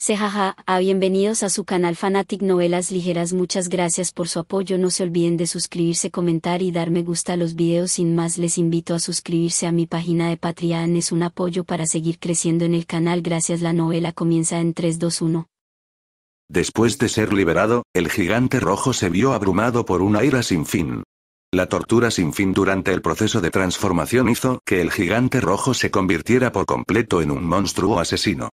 ¡Seja a ah, bienvenidos a su canal Fanatic Novelas Ligeras muchas gracias por su apoyo no se olviden de suscribirse comentar y dar me gusta a los videos sin más les invito a suscribirse a mi página de Patreon es un apoyo para seguir creciendo en el canal gracias la novela comienza en 321 Después de ser liberado, el gigante rojo se vio abrumado por una ira sin fin. La tortura sin fin durante el proceso de transformación hizo que el gigante rojo se convirtiera por completo en un monstruo asesino.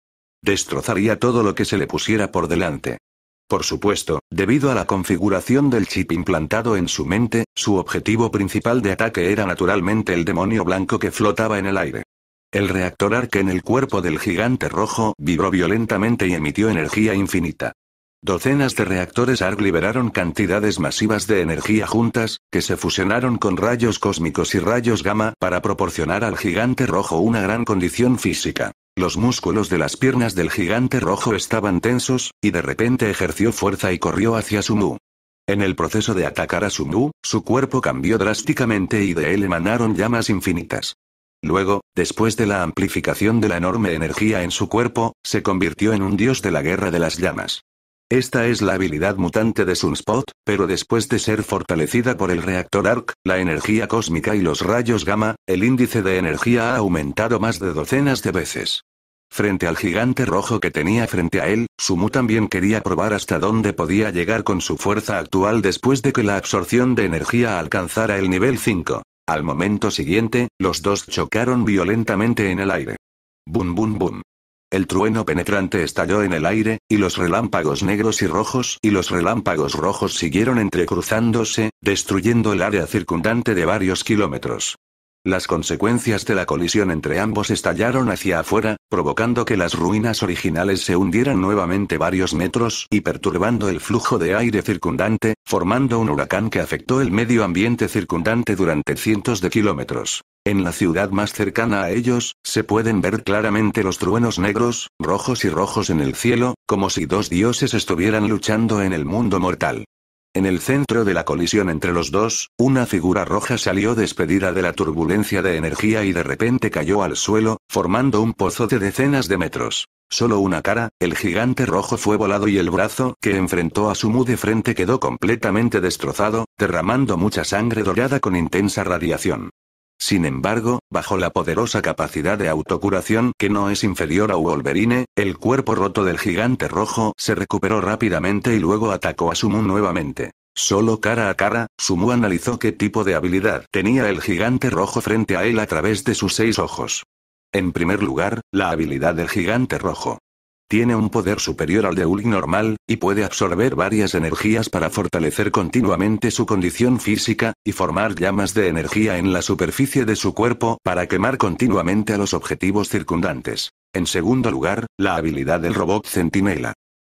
Destrozaría todo lo que se le pusiera por delante. Por supuesto, debido a la configuración del chip implantado en su mente, su objetivo principal de ataque era naturalmente el demonio blanco que flotaba en el aire. El reactor arc en el cuerpo del gigante rojo vibró violentamente y emitió energía infinita. Docenas de reactores ARC liberaron cantidades masivas de energía juntas, que se fusionaron con rayos cósmicos y rayos gamma para proporcionar al gigante rojo una gran condición física. Los músculos de las piernas del gigante rojo estaban tensos, y de repente ejerció fuerza y corrió hacia Sumu. En el proceso de atacar a Sumu, su cuerpo cambió drásticamente y de él emanaron llamas infinitas. Luego, después de la amplificación de la enorme energía en su cuerpo, se convirtió en un dios de la guerra de las llamas. Esta es la habilidad mutante de Sunspot, pero después de ser fortalecida por el reactor ARC, la energía cósmica y los rayos gamma, el índice de energía ha aumentado más de docenas de veces. Frente al gigante rojo que tenía frente a él, Sumu también quería probar hasta dónde podía llegar con su fuerza actual después de que la absorción de energía alcanzara el nivel 5. Al momento siguiente, los dos chocaron violentamente en el aire. Bum bum bum. El trueno penetrante estalló en el aire, y los relámpagos negros y rojos y los relámpagos rojos siguieron entrecruzándose, destruyendo el área circundante de varios kilómetros. Las consecuencias de la colisión entre ambos estallaron hacia afuera, provocando que las ruinas originales se hundieran nuevamente varios metros y perturbando el flujo de aire circundante, formando un huracán que afectó el medio ambiente circundante durante cientos de kilómetros. En la ciudad más cercana a ellos, se pueden ver claramente los truenos negros, rojos y rojos en el cielo, como si dos dioses estuvieran luchando en el mundo mortal. En el centro de la colisión entre los dos, una figura roja salió despedida de la turbulencia de energía y de repente cayó al suelo, formando un pozo de decenas de metros. Solo una cara, el gigante rojo fue volado y el brazo que enfrentó a mu de frente quedó completamente destrozado, derramando mucha sangre dorada con intensa radiación. Sin embargo, bajo la poderosa capacidad de autocuración que no es inferior a Wolverine, el cuerpo roto del gigante rojo se recuperó rápidamente y luego atacó a Sumu nuevamente. Solo cara a cara, Sumu analizó qué tipo de habilidad tenía el gigante rojo frente a él a través de sus seis ojos. En primer lugar, la habilidad del gigante rojo. Tiene un poder superior al de un normal, y puede absorber varias energías para fortalecer continuamente su condición física, y formar llamas de energía en la superficie de su cuerpo para quemar continuamente a los objetivos circundantes. En segundo lugar, la habilidad del robot centinela.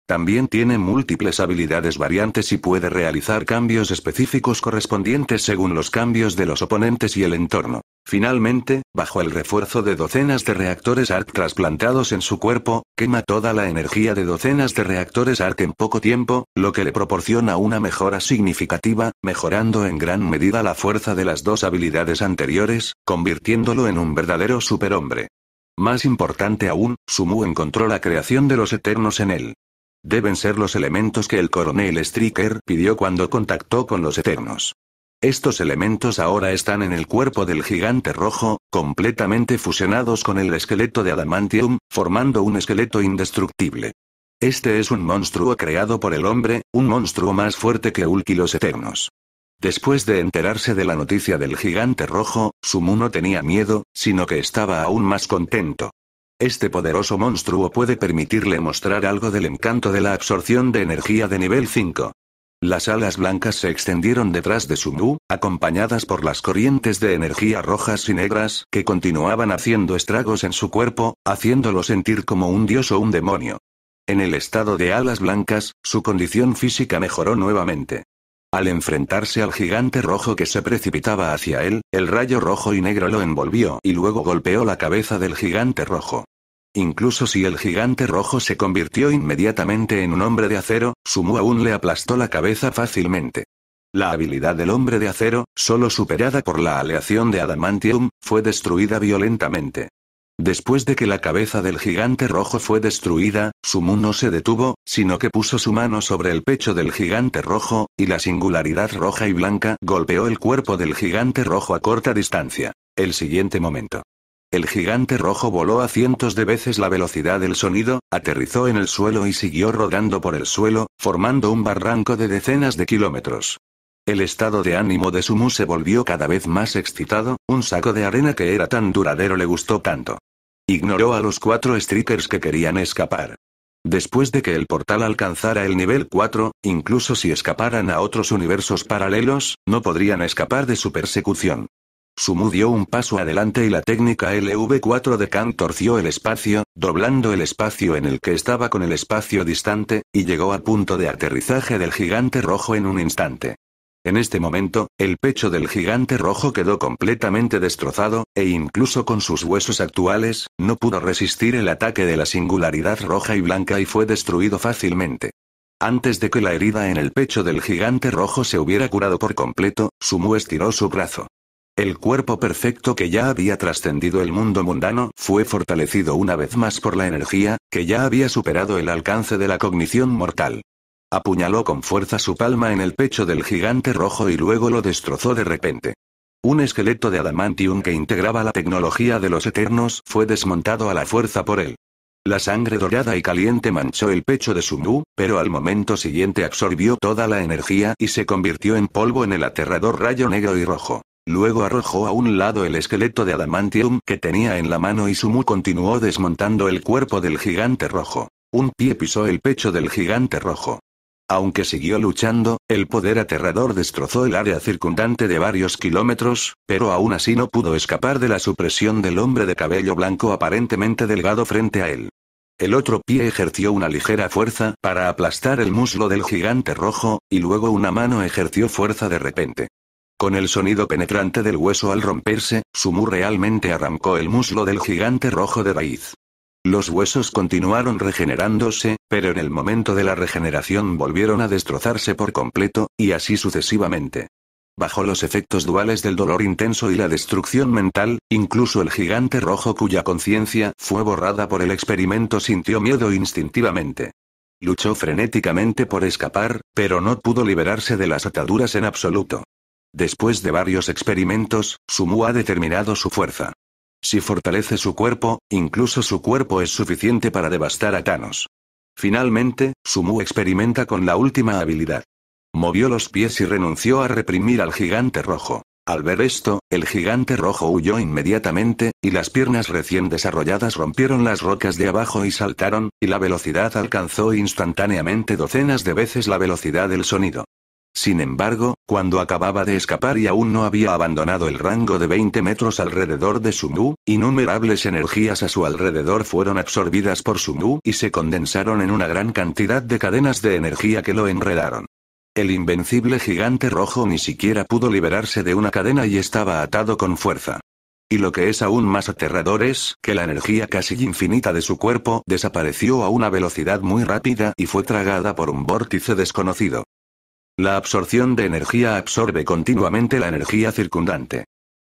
También tiene múltiples habilidades variantes y puede realizar cambios específicos correspondientes según los cambios de los oponentes y el entorno. Finalmente, bajo el refuerzo de docenas de reactores ARC trasplantados en su cuerpo, quema toda la energía de docenas de reactores ARC en poco tiempo, lo que le proporciona una mejora significativa, mejorando en gran medida la fuerza de las dos habilidades anteriores, convirtiéndolo en un verdadero superhombre. Más importante aún, Sumu encontró la creación de los Eternos en él. Deben ser los elementos que el coronel Stricker pidió cuando contactó con los Eternos. Estos elementos ahora están en el cuerpo del gigante rojo, completamente fusionados con el esqueleto de adamantium, formando un esqueleto indestructible. Este es un monstruo creado por el hombre, un monstruo más fuerte que Ulquilos Eternos. Después de enterarse de la noticia del gigante rojo, Sumu no tenía miedo, sino que estaba aún más contento. Este poderoso monstruo puede permitirle mostrar algo del encanto de la absorción de energía de nivel 5. Las alas blancas se extendieron detrás de Sumu, acompañadas por las corrientes de energía rojas y negras que continuaban haciendo estragos en su cuerpo, haciéndolo sentir como un dios o un demonio. En el estado de alas blancas, su condición física mejoró nuevamente. Al enfrentarse al gigante rojo que se precipitaba hacia él, el rayo rojo y negro lo envolvió y luego golpeó la cabeza del gigante rojo. Incluso si el gigante rojo se convirtió inmediatamente en un hombre de acero, Sumu aún le aplastó la cabeza fácilmente. La habilidad del hombre de acero, solo superada por la aleación de adamantium, fue destruida violentamente. Después de que la cabeza del gigante rojo fue destruida, Sumu no se detuvo, sino que puso su mano sobre el pecho del gigante rojo, y la singularidad roja y blanca golpeó el cuerpo del gigante rojo a corta distancia. El siguiente momento. El gigante rojo voló a cientos de veces la velocidad del sonido, aterrizó en el suelo y siguió rodando por el suelo, formando un barranco de decenas de kilómetros. El estado de ánimo de Sumu se volvió cada vez más excitado, un saco de arena que era tan duradero le gustó tanto. Ignoró a los cuatro streakers que querían escapar. Después de que el portal alcanzara el nivel 4, incluso si escaparan a otros universos paralelos, no podrían escapar de su persecución. Sumu dio un paso adelante y la técnica LV4 de Kant torció el espacio, doblando el espacio en el que estaba con el espacio distante, y llegó al punto de aterrizaje del gigante rojo en un instante. En este momento, el pecho del gigante rojo quedó completamente destrozado, e incluso con sus huesos actuales, no pudo resistir el ataque de la singularidad roja y blanca y fue destruido fácilmente. Antes de que la herida en el pecho del gigante rojo se hubiera curado por completo, Sumu estiró su brazo. El cuerpo perfecto que ya había trascendido el mundo mundano fue fortalecido una vez más por la energía, que ya había superado el alcance de la cognición mortal. Apuñaló con fuerza su palma en el pecho del gigante rojo y luego lo destrozó de repente. Un esqueleto de adamantium que integraba la tecnología de los eternos fue desmontado a la fuerza por él. La sangre dorada y caliente manchó el pecho de Sumu, pero al momento siguiente absorbió toda la energía y se convirtió en polvo en el aterrador rayo negro y rojo. Luego arrojó a un lado el esqueleto de adamantium que tenía en la mano y Sumu continuó desmontando el cuerpo del gigante rojo. Un pie pisó el pecho del gigante rojo. Aunque siguió luchando, el poder aterrador destrozó el área circundante de varios kilómetros, pero aún así no pudo escapar de la supresión del hombre de cabello blanco aparentemente delgado frente a él. El otro pie ejerció una ligera fuerza para aplastar el muslo del gigante rojo, y luego una mano ejerció fuerza de repente. Con el sonido penetrante del hueso al romperse, Sumu realmente arrancó el muslo del gigante rojo de raíz. Los huesos continuaron regenerándose, pero en el momento de la regeneración volvieron a destrozarse por completo, y así sucesivamente. Bajo los efectos duales del dolor intenso y la destrucción mental, incluso el gigante rojo cuya conciencia fue borrada por el experimento sintió miedo instintivamente. Luchó frenéticamente por escapar, pero no pudo liberarse de las ataduras en absoluto. Después de varios experimentos, Sumu ha determinado su fuerza. Si fortalece su cuerpo, incluso su cuerpo es suficiente para devastar a Thanos. Finalmente, Sumu experimenta con la última habilidad. Movió los pies y renunció a reprimir al gigante rojo. Al ver esto, el gigante rojo huyó inmediatamente, y las piernas recién desarrolladas rompieron las rocas de abajo y saltaron, y la velocidad alcanzó instantáneamente docenas de veces la velocidad del sonido. Sin embargo, cuando acababa de escapar y aún no había abandonado el rango de 20 metros alrededor de Sumu, innumerables energías a su alrededor fueron absorbidas por Sumu y se condensaron en una gran cantidad de cadenas de energía que lo enredaron. El invencible gigante rojo ni siquiera pudo liberarse de una cadena y estaba atado con fuerza. Y lo que es aún más aterrador es que la energía casi infinita de su cuerpo desapareció a una velocidad muy rápida y fue tragada por un vórtice desconocido. La absorción de energía absorbe continuamente la energía circundante.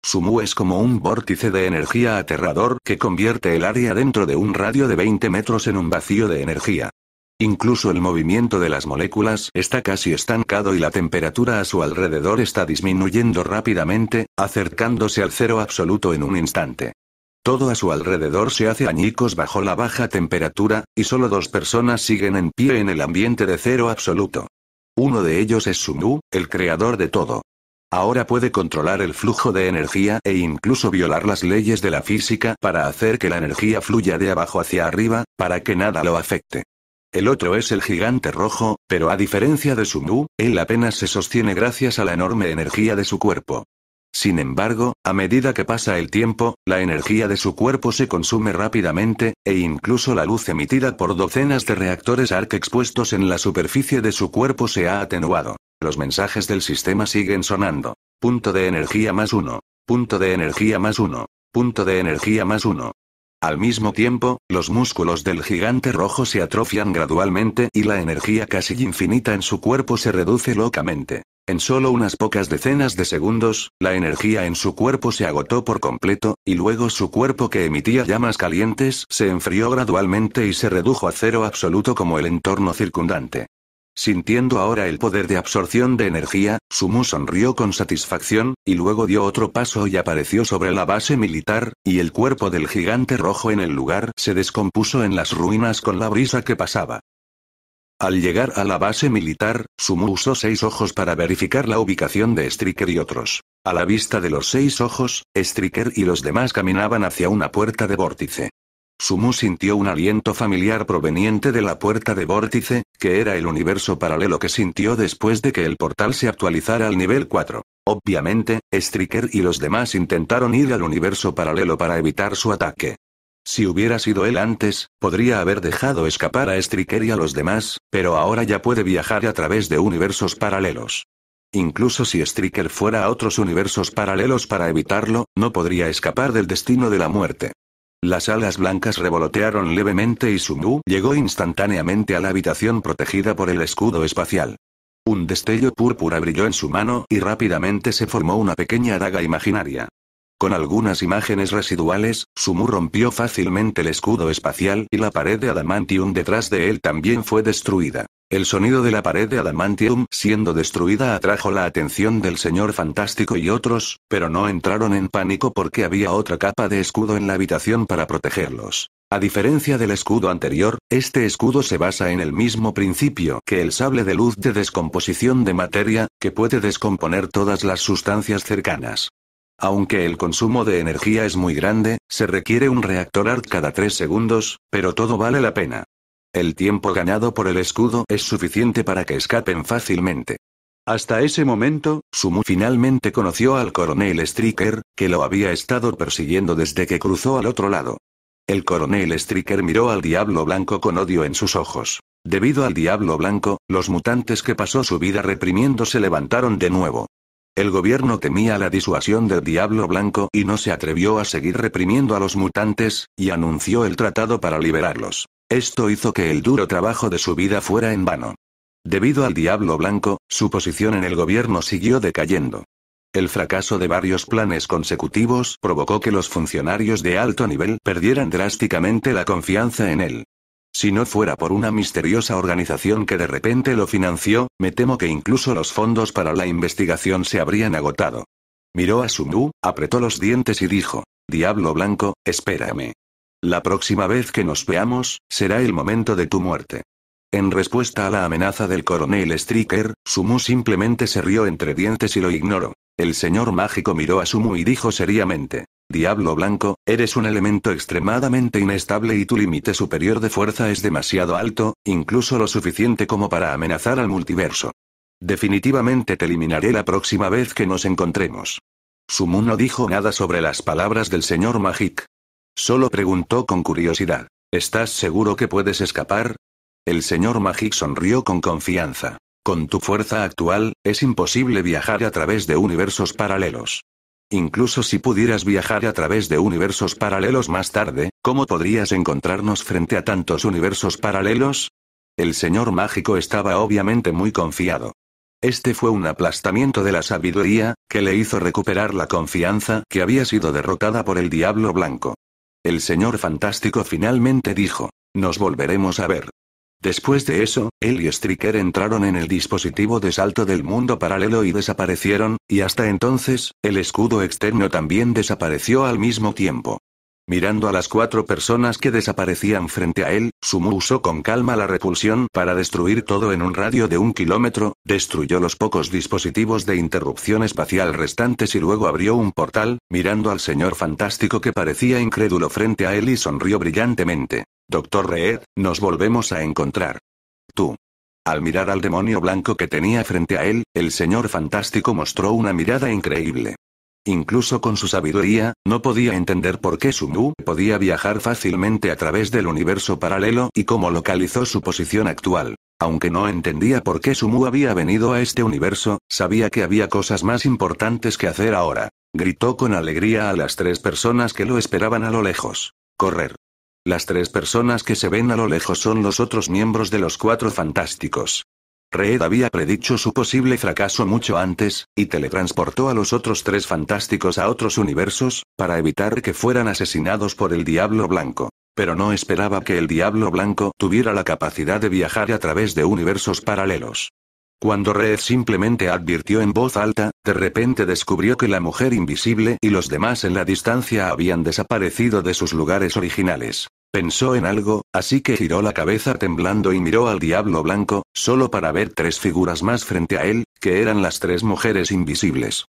Sumu es como un vórtice de energía aterrador que convierte el área dentro de un radio de 20 metros en un vacío de energía. Incluso el movimiento de las moléculas está casi estancado y la temperatura a su alrededor está disminuyendo rápidamente, acercándose al cero absoluto en un instante. Todo a su alrededor se hace añicos bajo la baja temperatura, y solo dos personas siguen en pie en el ambiente de cero absoluto. Uno de ellos es Sumu, el creador de todo. Ahora puede controlar el flujo de energía e incluso violar las leyes de la física para hacer que la energía fluya de abajo hacia arriba, para que nada lo afecte. El otro es el gigante rojo, pero a diferencia de Sumu, él apenas se sostiene gracias a la enorme energía de su cuerpo. Sin embargo, a medida que pasa el tiempo, la energía de su cuerpo se consume rápidamente, e incluso la luz emitida por docenas de reactores ARC expuestos en la superficie de su cuerpo se ha atenuado. Los mensajes del sistema siguen sonando. Punto de energía más uno. Punto de energía más uno. Punto de energía más uno. Al mismo tiempo, los músculos del gigante rojo se atrofian gradualmente y la energía casi infinita en su cuerpo se reduce locamente. En solo unas pocas decenas de segundos, la energía en su cuerpo se agotó por completo, y luego su cuerpo que emitía llamas calientes se enfrió gradualmente y se redujo a cero absoluto como el entorno circundante. Sintiendo ahora el poder de absorción de energía, Sumu sonrió con satisfacción, y luego dio otro paso y apareció sobre la base militar, y el cuerpo del gigante rojo en el lugar se descompuso en las ruinas con la brisa que pasaba. Al llegar a la base militar, Sumu usó seis ojos para verificar la ubicación de Striker y otros. A la vista de los seis ojos, Striker y los demás caminaban hacia una puerta de vórtice. Sumu sintió un aliento familiar proveniente de la puerta de vórtice, que era el universo paralelo que sintió después de que el portal se actualizara al nivel 4. Obviamente, Striker y los demás intentaron ir al universo paralelo para evitar su ataque. Si hubiera sido él antes, podría haber dejado escapar a Striker y a los demás, pero ahora ya puede viajar a través de universos paralelos. Incluso si Striker fuera a otros universos paralelos para evitarlo, no podría escapar del destino de la muerte. Las alas blancas revolotearon levemente y Sumu llegó instantáneamente a la habitación protegida por el escudo espacial. Un destello púrpura brilló en su mano y rápidamente se formó una pequeña daga imaginaria. Con algunas imágenes residuales, Sumu rompió fácilmente el escudo espacial y la pared de adamantium detrás de él también fue destruida. El sonido de la pared de Adamantium siendo destruida atrajo la atención del señor fantástico y otros, pero no entraron en pánico porque había otra capa de escudo en la habitación para protegerlos. A diferencia del escudo anterior, este escudo se basa en el mismo principio que el sable de luz de descomposición de materia, que puede descomponer todas las sustancias cercanas. Aunque el consumo de energía es muy grande, se requiere un reactor ART cada 3 segundos, pero todo vale la pena. El tiempo ganado por el escudo es suficiente para que escapen fácilmente. Hasta ese momento, Sumu finalmente conoció al coronel Stricker, que lo había estado persiguiendo desde que cruzó al otro lado. El coronel Stricker miró al diablo blanco con odio en sus ojos. Debido al diablo blanco, los mutantes que pasó su vida reprimiendo se levantaron de nuevo. El gobierno temía la disuasión del diablo blanco y no se atrevió a seguir reprimiendo a los mutantes, y anunció el tratado para liberarlos. Esto hizo que el duro trabajo de su vida fuera en vano. Debido al Diablo Blanco, su posición en el gobierno siguió decayendo. El fracaso de varios planes consecutivos provocó que los funcionarios de alto nivel perdieran drásticamente la confianza en él. Si no fuera por una misteriosa organización que de repente lo financió, me temo que incluso los fondos para la investigación se habrían agotado. Miró a Sumu, apretó los dientes y dijo, Diablo Blanco, espérame. La próxima vez que nos veamos, será el momento de tu muerte. En respuesta a la amenaza del coronel Stricker, Sumu simplemente se rió entre dientes y lo ignoró. El señor mágico miró a Sumu y dijo seriamente. Diablo blanco, eres un elemento extremadamente inestable y tu límite superior de fuerza es demasiado alto, incluso lo suficiente como para amenazar al multiverso. Definitivamente te eliminaré la próxima vez que nos encontremos. Sumu no dijo nada sobre las palabras del señor Magic. Solo preguntó con curiosidad. ¿Estás seguro que puedes escapar? El señor Magic sonrió con confianza. Con tu fuerza actual, es imposible viajar a través de universos paralelos. Incluso si pudieras viajar a través de universos paralelos más tarde, ¿cómo podrías encontrarnos frente a tantos universos paralelos? El señor mágico estaba obviamente muy confiado. Este fue un aplastamiento de la sabiduría, que le hizo recuperar la confianza que había sido derrotada por el diablo blanco. El señor fantástico finalmente dijo, nos volveremos a ver. Después de eso, él y Striker entraron en el dispositivo de salto del mundo paralelo y desaparecieron, y hasta entonces, el escudo externo también desapareció al mismo tiempo. Mirando a las cuatro personas que desaparecían frente a él, Sumu usó con calma la repulsión para destruir todo en un radio de un kilómetro, destruyó los pocos dispositivos de interrupción espacial restantes y luego abrió un portal, mirando al señor fantástico que parecía incrédulo frente a él y sonrió brillantemente. Doctor Reed, nos volvemos a encontrar. Tú. Al mirar al demonio blanco que tenía frente a él, el señor fantástico mostró una mirada increíble. Incluso con su sabiduría, no podía entender por qué Sumu podía viajar fácilmente a través del universo paralelo y cómo localizó su posición actual. Aunque no entendía por qué Sumu había venido a este universo, sabía que había cosas más importantes que hacer ahora. Gritó con alegría a las tres personas que lo esperaban a lo lejos. Correr. Las tres personas que se ven a lo lejos son los otros miembros de los cuatro fantásticos. Reed había predicho su posible fracaso mucho antes, y teletransportó a los otros tres fantásticos a otros universos, para evitar que fueran asesinados por el Diablo Blanco. Pero no esperaba que el Diablo Blanco tuviera la capacidad de viajar a través de universos paralelos. Cuando Red simplemente advirtió en voz alta, de repente descubrió que la mujer invisible y los demás en la distancia habían desaparecido de sus lugares originales. Pensó en algo, así que giró la cabeza temblando y miró al diablo blanco, solo para ver tres figuras más frente a él, que eran las tres mujeres invisibles.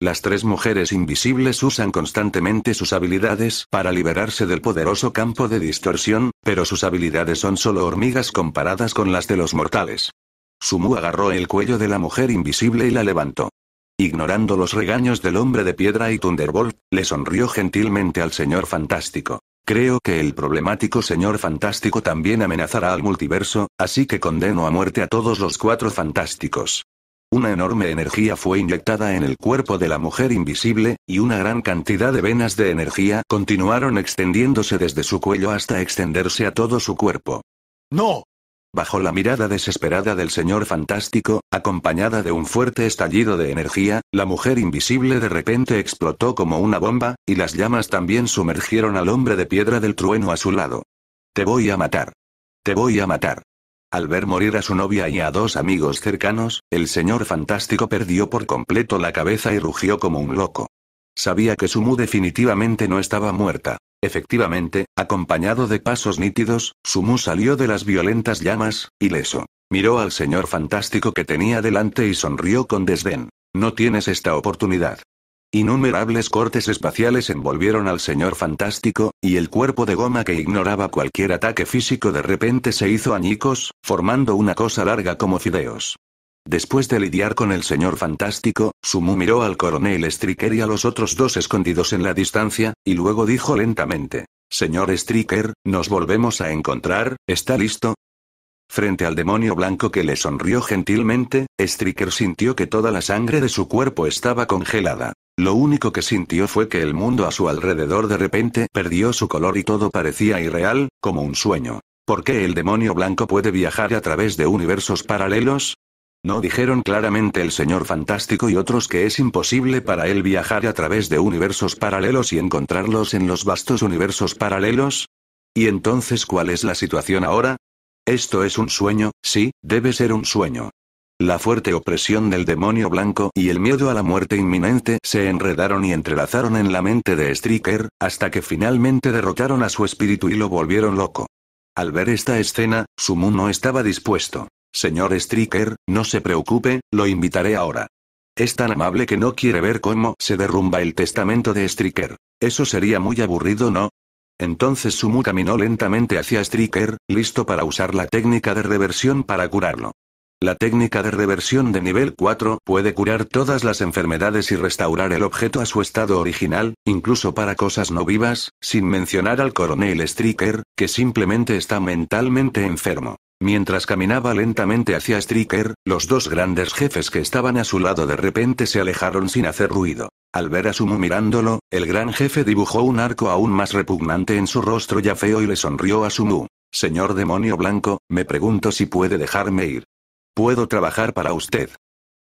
Las tres mujeres invisibles usan constantemente sus habilidades para liberarse del poderoso campo de distorsión, pero sus habilidades son solo hormigas comparadas con las de los mortales. Sumu agarró el cuello de la mujer invisible y la levantó. Ignorando los regaños del hombre de piedra y Thunderbolt, le sonrió gentilmente al señor fantástico. Creo que el problemático señor fantástico también amenazará al multiverso, así que condeno a muerte a todos los cuatro fantásticos. Una enorme energía fue inyectada en el cuerpo de la mujer invisible, y una gran cantidad de venas de energía continuaron extendiéndose desde su cuello hasta extenderse a todo su cuerpo. ¡No! Bajo la mirada desesperada del señor fantástico, acompañada de un fuerte estallido de energía, la mujer invisible de repente explotó como una bomba, y las llamas también sumergieron al hombre de piedra del trueno a su lado. Te voy a matar. Te voy a matar. Al ver morir a su novia y a dos amigos cercanos, el señor fantástico perdió por completo la cabeza y rugió como un loco. Sabía que Sumu definitivamente no estaba muerta. Efectivamente, acompañado de pasos nítidos, Sumu salió de las violentas llamas, ileso. Miró al señor fantástico que tenía delante y sonrió con desdén. No tienes esta oportunidad. Innumerables cortes espaciales envolvieron al señor fantástico, y el cuerpo de goma que ignoraba cualquier ataque físico de repente se hizo añicos, formando una cosa larga como fideos. Después de lidiar con el señor fantástico, Sumu miró al coronel Striker y a los otros dos escondidos en la distancia, y luego dijo lentamente. Señor Stricker, nos volvemos a encontrar, ¿está listo? Frente al demonio blanco que le sonrió gentilmente, Striker sintió que toda la sangre de su cuerpo estaba congelada. Lo único que sintió fue que el mundo a su alrededor de repente perdió su color y todo parecía irreal, como un sueño. ¿Por qué el demonio blanco puede viajar a través de universos paralelos? ¿No dijeron claramente el señor fantástico y otros que es imposible para él viajar a través de universos paralelos y encontrarlos en los vastos universos paralelos? ¿Y entonces cuál es la situación ahora? Esto es un sueño, sí, debe ser un sueño. La fuerte opresión del demonio blanco y el miedo a la muerte inminente se enredaron y entrelazaron en la mente de Striker, hasta que finalmente derrotaron a su espíritu y lo volvieron loco. Al ver esta escena, su no estaba dispuesto. Señor Stricker, no se preocupe, lo invitaré ahora. Es tan amable que no quiere ver cómo se derrumba el testamento de Stricker. Eso sería muy aburrido, ¿no? Entonces Sumu caminó lentamente hacia Stricker, listo para usar la técnica de reversión para curarlo. La técnica de reversión de nivel 4 puede curar todas las enfermedades y restaurar el objeto a su estado original, incluso para cosas no vivas, sin mencionar al coronel Stricker, que simplemente está mentalmente enfermo. Mientras caminaba lentamente hacia Striker, los dos grandes jefes que estaban a su lado de repente se alejaron sin hacer ruido. Al ver a Sumu mirándolo, el gran jefe dibujó un arco aún más repugnante en su rostro ya feo y le sonrió a Sumu. Señor demonio blanco, me pregunto si puede dejarme ir. Puedo trabajar para usted.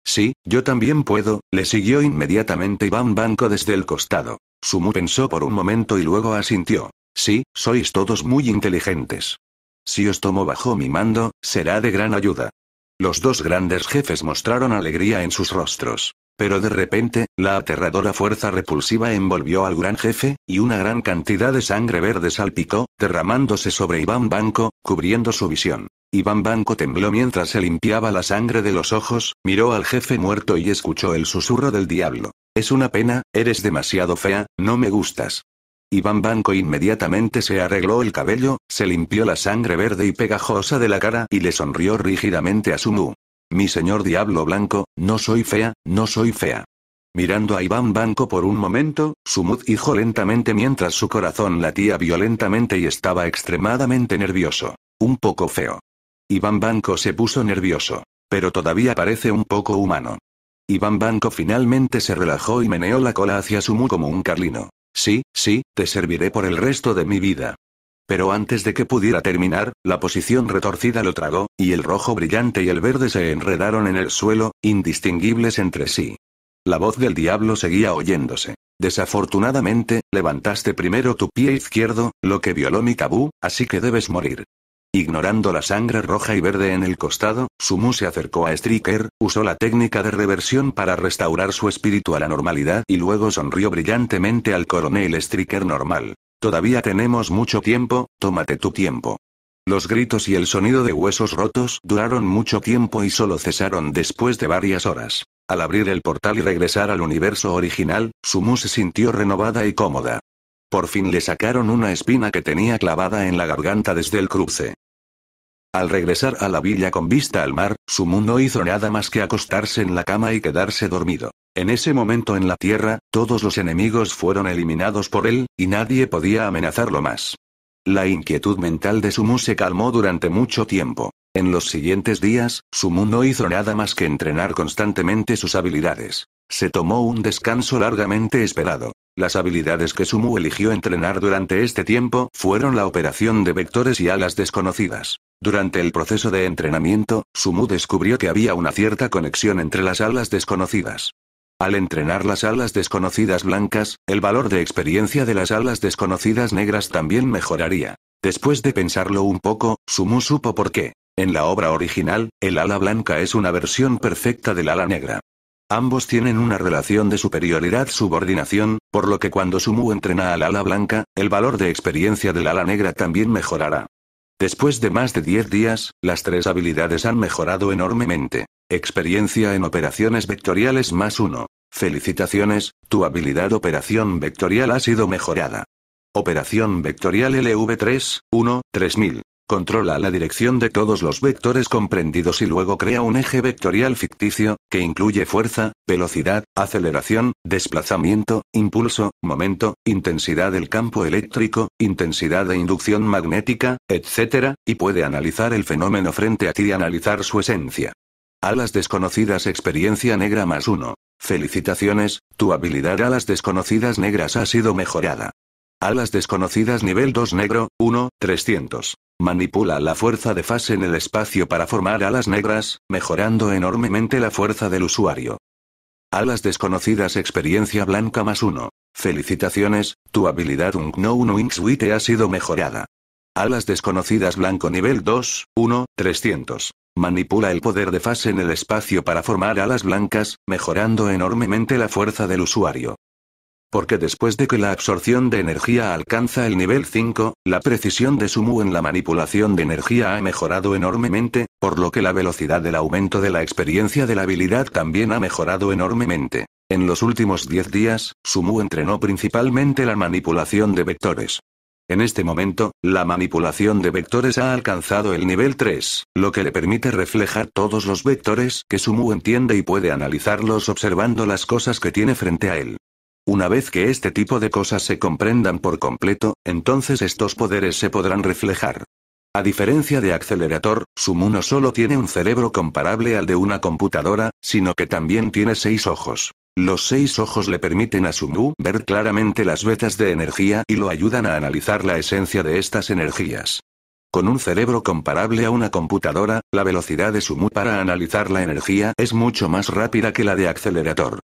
Sí, yo también puedo, le siguió inmediatamente Iván Banco desde el costado. Sumu pensó por un momento y luego asintió. Sí, sois todos muy inteligentes. Si os tomo bajo mi mando, será de gran ayuda. Los dos grandes jefes mostraron alegría en sus rostros. Pero de repente, la aterradora fuerza repulsiva envolvió al gran jefe, y una gran cantidad de sangre verde salpicó, derramándose sobre Iván Banco, cubriendo su visión. Iván Banco tembló mientras se limpiaba la sangre de los ojos, miró al jefe muerto y escuchó el susurro del diablo. Es una pena, eres demasiado fea, no me gustas. Iván Banco inmediatamente se arregló el cabello, se limpió la sangre verde y pegajosa de la cara y le sonrió rígidamente a Sumu. Mi señor Diablo Blanco, no soy fea, no soy fea. Mirando a Iván Banco por un momento, Sumu dijo lentamente mientras su corazón latía violentamente y estaba extremadamente nervioso. Un poco feo. Iván Banco se puso nervioso. Pero todavía parece un poco humano. Iván Banco finalmente se relajó y meneó la cola hacia Sumu como un carlino. Sí, sí, te serviré por el resto de mi vida. Pero antes de que pudiera terminar, la posición retorcida lo tragó, y el rojo brillante y el verde se enredaron en el suelo, indistinguibles entre sí. La voz del diablo seguía oyéndose. Desafortunadamente, levantaste primero tu pie izquierdo, lo que violó mi cabú, así que debes morir. Ignorando la sangre roja y verde en el costado, Sumu se acercó a Striker, usó la técnica de reversión para restaurar su espíritu a la normalidad y luego sonrió brillantemente al coronel Striker normal. Todavía tenemos mucho tiempo, tómate tu tiempo. Los gritos y el sonido de huesos rotos duraron mucho tiempo y solo cesaron después de varias horas. Al abrir el portal y regresar al universo original, Sumu se sintió renovada y cómoda. Por fin le sacaron una espina que tenía clavada en la garganta desde el cruce. Al regresar a la villa con vista al mar, Sumu no hizo nada más que acostarse en la cama y quedarse dormido. En ese momento en la Tierra, todos los enemigos fueron eliminados por él, y nadie podía amenazarlo más. La inquietud mental de Sumu se calmó durante mucho tiempo. En los siguientes días, Sumu no hizo nada más que entrenar constantemente sus habilidades. Se tomó un descanso largamente esperado. Las habilidades que Sumu eligió entrenar durante este tiempo fueron la operación de vectores y alas desconocidas. Durante el proceso de entrenamiento, Sumu descubrió que había una cierta conexión entre las alas desconocidas. Al entrenar las alas desconocidas blancas, el valor de experiencia de las alas desconocidas negras también mejoraría. Después de pensarlo un poco, Sumu supo por qué. En la obra original, el ala blanca es una versión perfecta del ala negra. Ambos tienen una relación de superioridad-subordinación, por lo que cuando Sumu entrena al ala blanca, el valor de experiencia del ala negra también mejorará. Después de más de 10 días, las tres habilidades han mejorado enormemente. Experiencia en operaciones vectoriales más 1. Felicitaciones, tu habilidad operación vectorial ha sido mejorada. Operación vectorial LV3, 1, 3000. Controla la dirección de todos los vectores comprendidos y luego crea un eje vectorial ficticio, que incluye fuerza, velocidad, aceleración, desplazamiento, impulso, momento, intensidad del campo eléctrico, intensidad de inducción magnética, etc., y puede analizar el fenómeno frente a ti y analizar su esencia. Alas desconocidas experiencia negra más 1. Felicitaciones, tu habilidad alas desconocidas negras ha sido mejorada. Alas desconocidas nivel 2 negro, 1, 300. Manipula la fuerza de fase en el espacio para formar alas negras, mejorando enormemente la fuerza del usuario. Alas desconocidas experiencia blanca más 1. Felicitaciones, tu habilidad Unknown Wingsuite ha sido mejorada. Alas desconocidas blanco nivel 2, 1, 300. Manipula el poder de fase en el espacio para formar alas blancas, mejorando enormemente la fuerza del usuario. Porque después de que la absorción de energía alcanza el nivel 5, la precisión de Sumu en la manipulación de energía ha mejorado enormemente, por lo que la velocidad del aumento de la experiencia de la habilidad también ha mejorado enormemente. En los últimos 10 días, Sumu entrenó principalmente la manipulación de vectores. En este momento, la manipulación de vectores ha alcanzado el nivel 3, lo que le permite reflejar todos los vectores que Sumu entiende y puede analizarlos observando las cosas que tiene frente a él. Una vez que este tipo de cosas se comprendan por completo, entonces estos poderes se podrán reflejar. A diferencia de Accelerator, Sumu no solo tiene un cerebro comparable al de una computadora, sino que también tiene seis ojos. Los seis ojos le permiten a Sumu ver claramente las vetas de energía y lo ayudan a analizar la esencia de estas energías. Con un cerebro comparable a una computadora, la velocidad de Sumu para analizar la energía es mucho más rápida que la de Accelerator.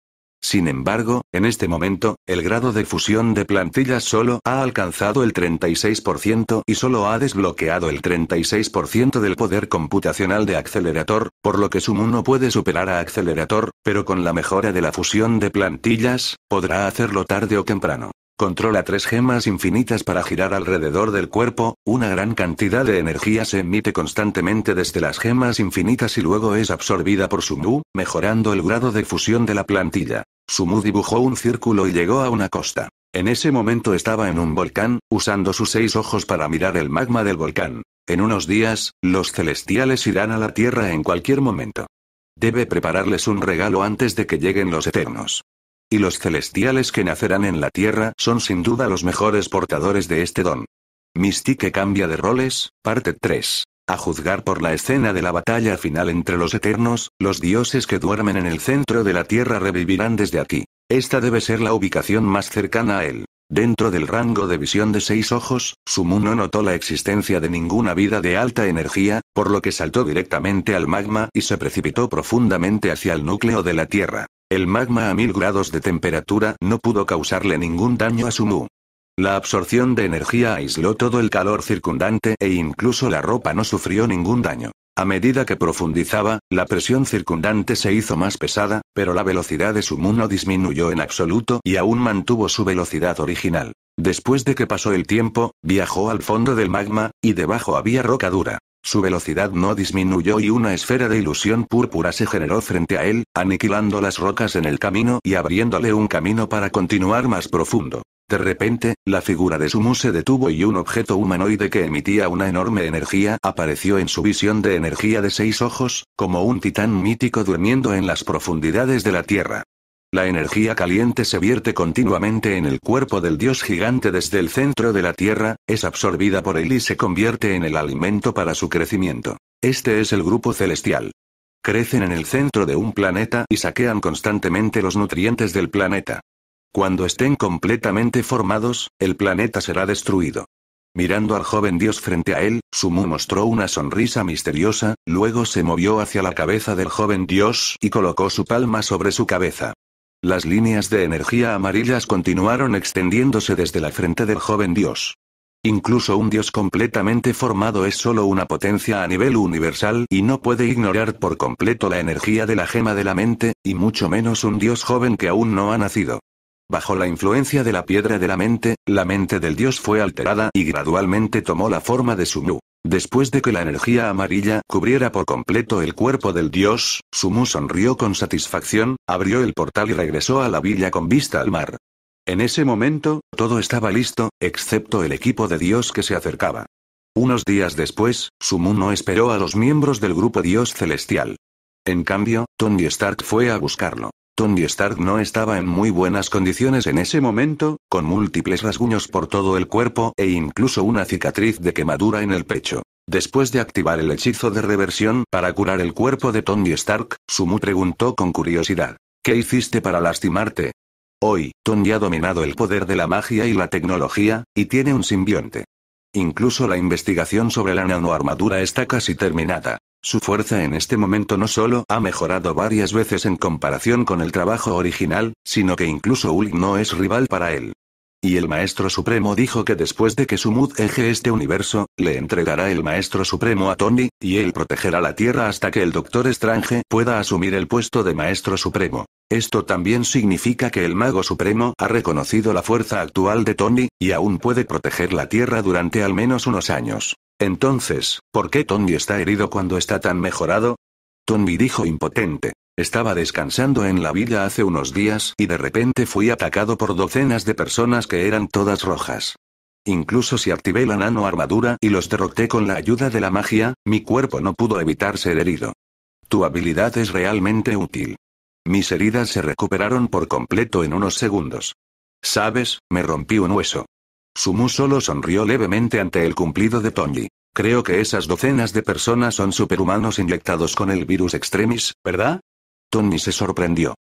Sin embargo, en este momento, el grado de fusión de plantillas solo ha alcanzado el 36% y solo ha desbloqueado el 36% del poder computacional de Accelerator, por lo que su no puede superar a Accelerator, pero con la mejora de la fusión de plantillas, podrá hacerlo tarde o temprano. Controla tres gemas infinitas para girar alrededor del cuerpo, una gran cantidad de energía se emite constantemente desde las gemas infinitas y luego es absorbida por Sumu, mejorando el grado de fusión de la plantilla. Sumu dibujó un círculo y llegó a una costa. En ese momento estaba en un volcán, usando sus seis ojos para mirar el magma del volcán. En unos días, los celestiales irán a la Tierra en cualquier momento. Debe prepararles un regalo antes de que lleguen los eternos y los celestiales que nacerán en la Tierra son sin duda los mejores portadores de este don. Mystique cambia de roles, parte 3. A juzgar por la escena de la batalla final entre los eternos, los dioses que duermen en el centro de la Tierra revivirán desde aquí. Esta debe ser la ubicación más cercana a él. Dentro del rango de visión de seis ojos, Sumu no notó la existencia de ninguna vida de alta energía, por lo que saltó directamente al magma y se precipitó profundamente hacia el núcleo de la Tierra. El magma a mil grados de temperatura no pudo causarle ningún daño a Sumu. La absorción de energía aisló todo el calor circundante e incluso la ropa no sufrió ningún daño. A medida que profundizaba, la presión circundante se hizo más pesada, pero la velocidad de Sumu no disminuyó en absoluto y aún mantuvo su velocidad original. Después de que pasó el tiempo, viajó al fondo del magma, y debajo había roca dura. Su velocidad no disminuyó y una esfera de ilusión púrpura se generó frente a él, aniquilando las rocas en el camino y abriéndole un camino para continuar más profundo. De repente, la figura de Sumu se detuvo y un objeto humanoide que emitía una enorme energía apareció en su visión de energía de seis ojos, como un titán mítico durmiendo en las profundidades de la tierra. La energía caliente se vierte continuamente en el cuerpo del dios gigante desde el centro de la Tierra, es absorbida por él y se convierte en el alimento para su crecimiento. Este es el grupo celestial. Crecen en el centro de un planeta y saquean constantemente los nutrientes del planeta. Cuando estén completamente formados, el planeta será destruido. Mirando al joven dios frente a él, Sumu mostró una sonrisa misteriosa, luego se movió hacia la cabeza del joven dios y colocó su palma sobre su cabeza. Las líneas de energía amarillas continuaron extendiéndose desde la frente del joven dios. Incluso un dios completamente formado es solo una potencia a nivel universal y no puede ignorar por completo la energía de la gema de la mente, y mucho menos un dios joven que aún no ha nacido. Bajo la influencia de la piedra de la mente, la mente del dios fue alterada y gradualmente tomó la forma de su nu Después de que la energía amarilla cubriera por completo el cuerpo del dios, Sumu sonrió con satisfacción, abrió el portal y regresó a la villa con vista al mar. En ese momento, todo estaba listo, excepto el equipo de dios que se acercaba. Unos días después, Sumu no esperó a los miembros del grupo Dios Celestial. En cambio, Tony Stark fue a buscarlo. Tony Stark no estaba en muy buenas condiciones en ese momento, con múltiples rasguños por todo el cuerpo e incluso una cicatriz de quemadura en el pecho. Después de activar el hechizo de reversión para curar el cuerpo de Tony Stark, Sumu preguntó con curiosidad. ¿Qué hiciste para lastimarte? Hoy, Tony ha dominado el poder de la magia y la tecnología, y tiene un simbionte. Incluso la investigación sobre la nanoarmadura está casi terminada. Su fuerza en este momento no solo ha mejorado varias veces en comparación con el trabajo original, sino que incluso Hulk no es rival para él. Y el Maestro Supremo dijo que después de que Sumud eje este universo, le entregará el Maestro Supremo a Tony, y él protegerá la Tierra hasta que el Doctor Strange pueda asumir el puesto de Maestro Supremo. Esto también significa que el Mago Supremo ha reconocido la fuerza actual de Tony, y aún puede proteger la Tierra durante al menos unos años. Entonces, ¿por qué Tommy está herido cuando está tan mejorado? Tommy dijo impotente. Estaba descansando en la villa hace unos días y de repente fui atacado por docenas de personas que eran todas rojas. Incluso si activé la nano armadura y los derroté con la ayuda de la magia, mi cuerpo no pudo evitar ser herido. Tu habilidad es realmente útil. Mis heridas se recuperaron por completo en unos segundos. Sabes, me rompí un hueso. Sumu solo sonrió levemente ante el cumplido de Tony. Creo que esas docenas de personas son superhumanos inyectados con el virus extremis, ¿verdad? Tony se sorprendió.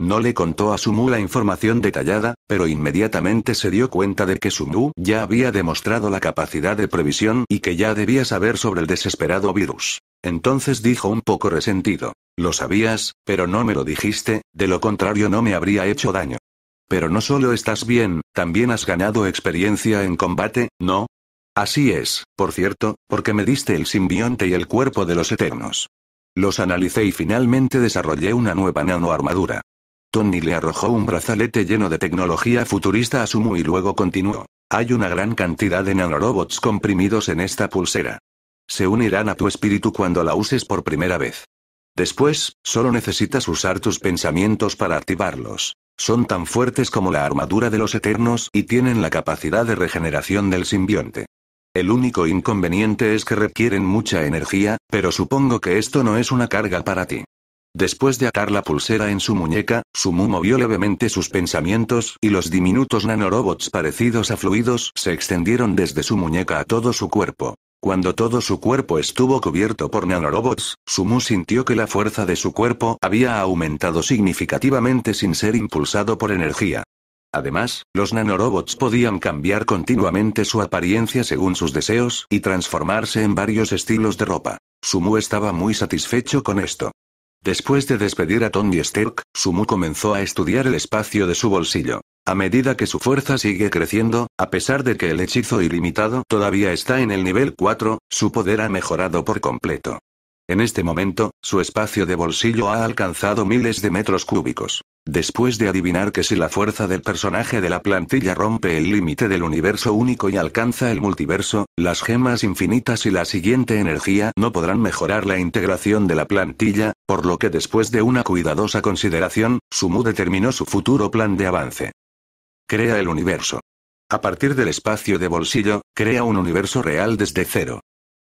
No le contó a Sumu la información detallada, pero inmediatamente se dio cuenta de que Sumu ya había demostrado la capacidad de previsión y que ya debía saber sobre el desesperado virus. Entonces dijo un poco resentido. Lo sabías, pero no me lo dijiste, de lo contrario no me habría hecho daño. Pero no solo estás bien, también has ganado experiencia en combate, ¿no? Así es, por cierto, porque me diste el simbionte y el cuerpo de los Eternos. Los analicé y finalmente desarrollé una nueva nanoarmadura. Tony le arrojó un brazalete lleno de tecnología futurista a Sumu y luego continuó. Hay una gran cantidad de nanorobots comprimidos en esta pulsera. Se unirán a tu espíritu cuando la uses por primera vez. Después, solo necesitas usar tus pensamientos para activarlos. Son tan fuertes como la armadura de los Eternos y tienen la capacidad de regeneración del simbionte. El único inconveniente es que requieren mucha energía, pero supongo que esto no es una carga para ti. Después de atar la pulsera en su muñeca, Sumu movió levemente sus pensamientos y los diminutos nanorobots parecidos a fluidos se extendieron desde su muñeca a todo su cuerpo. Cuando todo su cuerpo estuvo cubierto por nanorobots, Sumu sintió que la fuerza de su cuerpo había aumentado significativamente sin ser impulsado por energía. Además, los nanorobots podían cambiar continuamente su apariencia según sus deseos y transformarse en varios estilos de ropa. Sumu estaba muy satisfecho con esto. Después de despedir a Tony Stark, Sumu comenzó a estudiar el espacio de su bolsillo. A medida que su fuerza sigue creciendo, a pesar de que el hechizo ilimitado todavía está en el nivel 4, su poder ha mejorado por completo. En este momento, su espacio de bolsillo ha alcanzado miles de metros cúbicos. Después de adivinar que si la fuerza del personaje de la plantilla rompe el límite del universo único y alcanza el multiverso, las gemas infinitas y la siguiente energía no podrán mejorar la integración de la plantilla, por lo que después de una cuidadosa consideración, Sumu determinó su futuro plan de avance. Crea el universo. A partir del espacio de bolsillo, crea un universo real desde cero.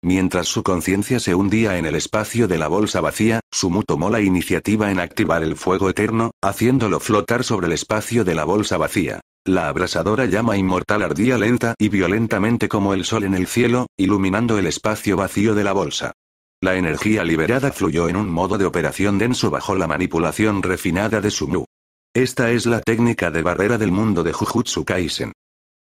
Mientras su conciencia se hundía en el espacio de la bolsa vacía, Sumu tomó la iniciativa en activar el fuego eterno, haciéndolo flotar sobre el espacio de la bolsa vacía. La abrasadora llama inmortal ardía lenta y violentamente como el sol en el cielo, iluminando el espacio vacío de la bolsa. La energía liberada fluyó en un modo de operación denso bajo la manipulación refinada de Sumu. Esta es la técnica de barrera del mundo de Jujutsu Kaisen.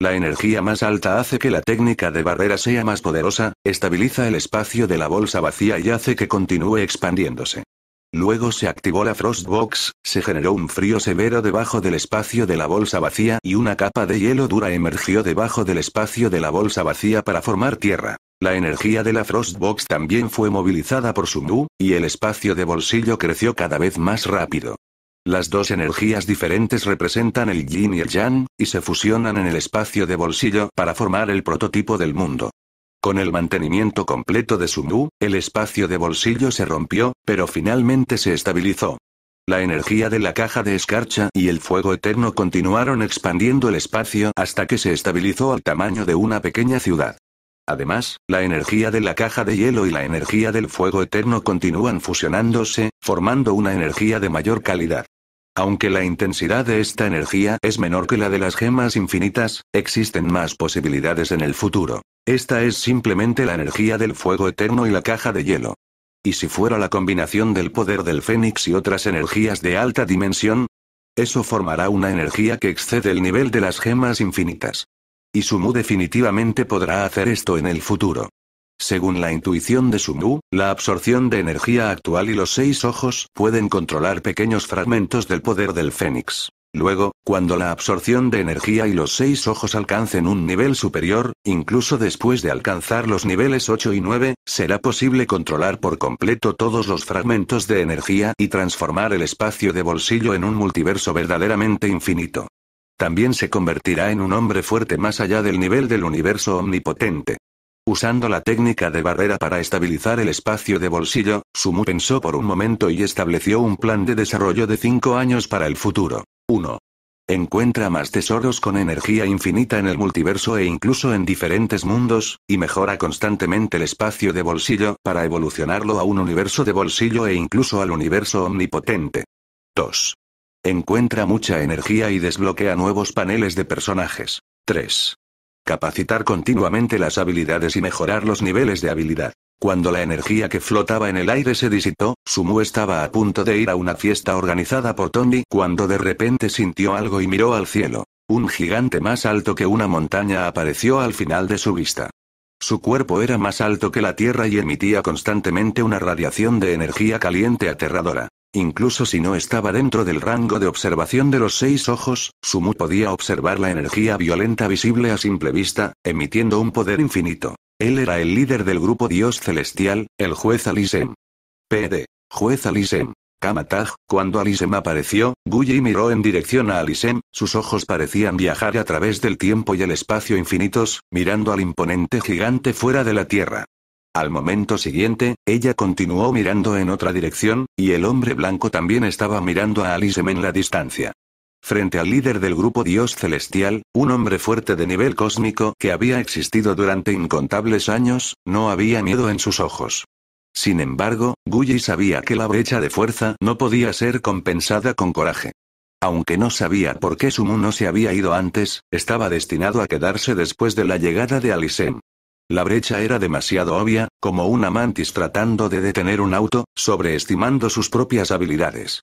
La energía más alta hace que la técnica de barrera sea más poderosa, estabiliza el espacio de la bolsa vacía y hace que continúe expandiéndose. Luego se activó la Frostbox, se generó un frío severo debajo del espacio de la bolsa vacía y una capa de hielo dura emergió debajo del espacio de la bolsa vacía para formar tierra. La energía de la Frostbox también fue movilizada por Sumu, y el espacio de bolsillo creció cada vez más rápido. Las dos energías diferentes representan el yin y el yang, y se fusionan en el espacio de bolsillo para formar el prototipo del mundo. Con el mantenimiento completo de Sumu, el espacio de bolsillo se rompió, pero finalmente se estabilizó. La energía de la caja de escarcha y el fuego eterno continuaron expandiendo el espacio hasta que se estabilizó al tamaño de una pequeña ciudad. Además, la energía de la caja de hielo y la energía del fuego eterno continúan fusionándose, formando una energía de mayor calidad. Aunque la intensidad de esta energía es menor que la de las gemas infinitas, existen más posibilidades en el futuro. Esta es simplemente la energía del fuego eterno y la caja de hielo. ¿Y si fuera la combinación del poder del fénix y otras energías de alta dimensión? Eso formará una energía que excede el nivel de las gemas infinitas. Y Sumu definitivamente podrá hacer esto en el futuro. Según la intuición de Sumu, la absorción de energía actual y los seis ojos pueden controlar pequeños fragmentos del poder del Fénix. Luego, cuando la absorción de energía y los seis ojos alcancen un nivel superior, incluso después de alcanzar los niveles 8 y 9, será posible controlar por completo todos los fragmentos de energía y transformar el espacio de bolsillo en un multiverso verdaderamente infinito. También se convertirá en un hombre fuerte más allá del nivel del universo omnipotente. Usando la técnica de barrera para estabilizar el espacio de bolsillo, Sumu pensó por un momento y estableció un plan de desarrollo de 5 años para el futuro. 1. Encuentra más tesoros con energía infinita en el multiverso e incluso en diferentes mundos, y mejora constantemente el espacio de bolsillo, para evolucionarlo a un universo de bolsillo e incluso al universo omnipotente. 2. Encuentra mucha energía y desbloquea nuevos paneles de personajes. 3. Capacitar continuamente las habilidades y mejorar los niveles de habilidad. Cuando la energía que flotaba en el aire se disipó, Sumu estaba a punto de ir a una fiesta organizada por Tony cuando de repente sintió algo y miró al cielo. Un gigante más alto que una montaña apareció al final de su vista. Su cuerpo era más alto que la Tierra y emitía constantemente una radiación de energía caliente aterradora. Incluso si no estaba dentro del rango de observación de los seis ojos, Sumu podía observar la energía violenta visible a simple vista, emitiendo un poder infinito. Él era el líder del grupo Dios Celestial, el juez Alisem. PD. Juez Alisem. Kamataj, cuando Alisem apareció, Guyi miró en dirección a Alisem, sus ojos parecían viajar a través del tiempo y el espacio infinitos, mirando al imponente gigante fuera de la Tierra. Al momento siguiente, ella continuó mirando en otra dirección, y el hombre blanco también estaba mirando a Alisem en la distancia. Frente al líder del grupo Dios Celestial, un hombre fuerte de nivel cósmico que había existido durante incontables años, no había miedo en sus ojos. Sin embargo, Guyi sabía que la brecha de fuerza no podía ser compensada con coraje. Aunque no sabía por qué Sumu no se había ido antes, estaba destinado a quedarse después de la llegada de Alisem. La brecha era demasiado obvia, como una mantis tratando de detener un auto, sobreestimando sus propias habilidades.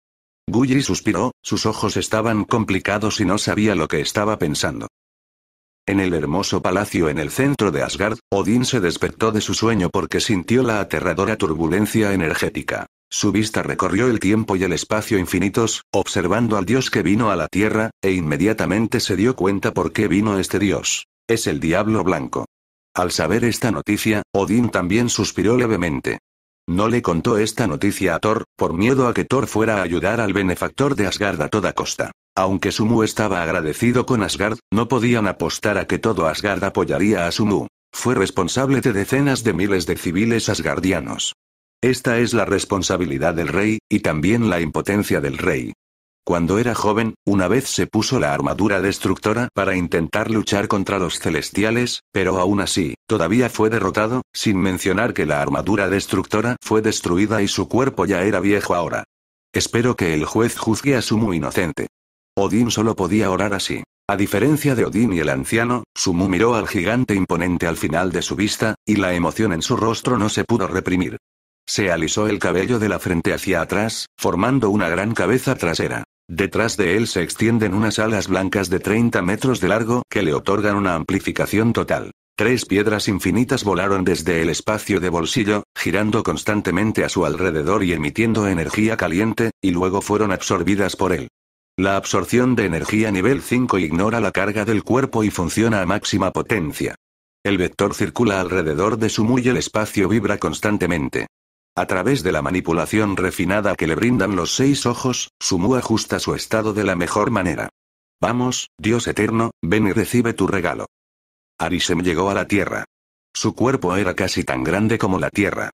Gulli suspiró, sus ojos estaban complicados y no sabía lo que estaba pensando. En el hermoso palacio en el centro de Asgard, Odín se despertó de su sueño porque sintió la aterradora turbulencia energética. Su vista recorrió el tiempo y el espacio infinitos, observando al dios que vino a la tierra, e inmediatamente se dio cuenta por qué vino este dios. Es el diablo blanco. Al saber esta noticia, Odín también suspiró levemente. No le contó esta noticia a Thor, por miedo a que Thor fuera a ayudar al benefactor de Asgard a toda costa. Aunque Sumu estaba agradecido con Asgard, no podían apostar a que todo Asgard apoyaría a Sumu. Fue responsable de decenas de miles de civiles asgardianos. Esta es la responsabilidad del rey, y también la impotencia del rey. Cuando era joven, una vez se puso la armadura destructora para intentar luchar contra los celestiales, pero aún así, todavía fue derrotado, sin mencionar que la armadura destructora fue destruida y su cuerpo ya era viejo ahora. Espero que el juez juzgue a Sumu inocente. Odín solo podía orar así. A diferencia de Odín y el anciano, Sumu miró al gigante imponente al final de su vista, y la emoción en su rostro no se pudo reprimir. Se alisó el cabello de la frente hacia atrás, formando una gran cabeza trasera. Detrás de él se extienden unas alas blancas de 30 metros de largo que le otorgan una amplificación total. Tres piedras infinitas volaron desde el espacio de bolsillo, girando constantemente a su alrededor y emitiendo energía caliente, y luego fueron absorbidas por él. La absorción de energía nivel 5 ignora la carga del cuerpo y funciona a máxima potencia. El vector circula alrededor de su y el espacio vibra constantemente. A través de la manipulación refinada que le brindan los seis ojos, Sumu ajusta su estado de la mejor manera. Vamos, Dios eterno, ven y recibe tu regalo. Arisem llegó a la Tierra. Su cuerpo era casi tan grande como la Tierra.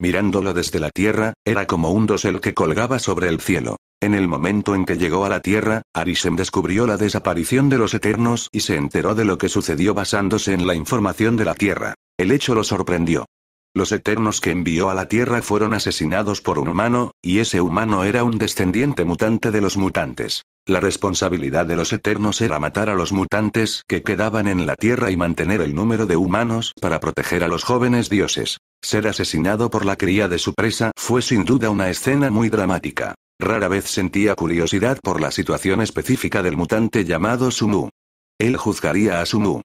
Mirándolo desde la Tierra, era como un dosel que colgaba sobre el cielo. En el momento en que llegó a la Tierra, Arisem descubrió la desaparición de los Eternos y se enteró de lo que sucedió basándose en la información de la Tierra. El hecho lo sorprendió. Los eternos que envió a la Tierra fueron asesinados por un humano, y ese humano era un descendiente mutante de los mutantes. La responsabilidad de los Eternos era matar a los mutantes que quedaban en la Tierra y mantener el número de humanos para proteger a los jóvenes dioses. Ser asesinado por la cría de su presa fue sin duda una escena muy dramática. Rara vez sentía curiosidad por la situación específica del mutante llamado Sumu. Él juzgaría a Sumu.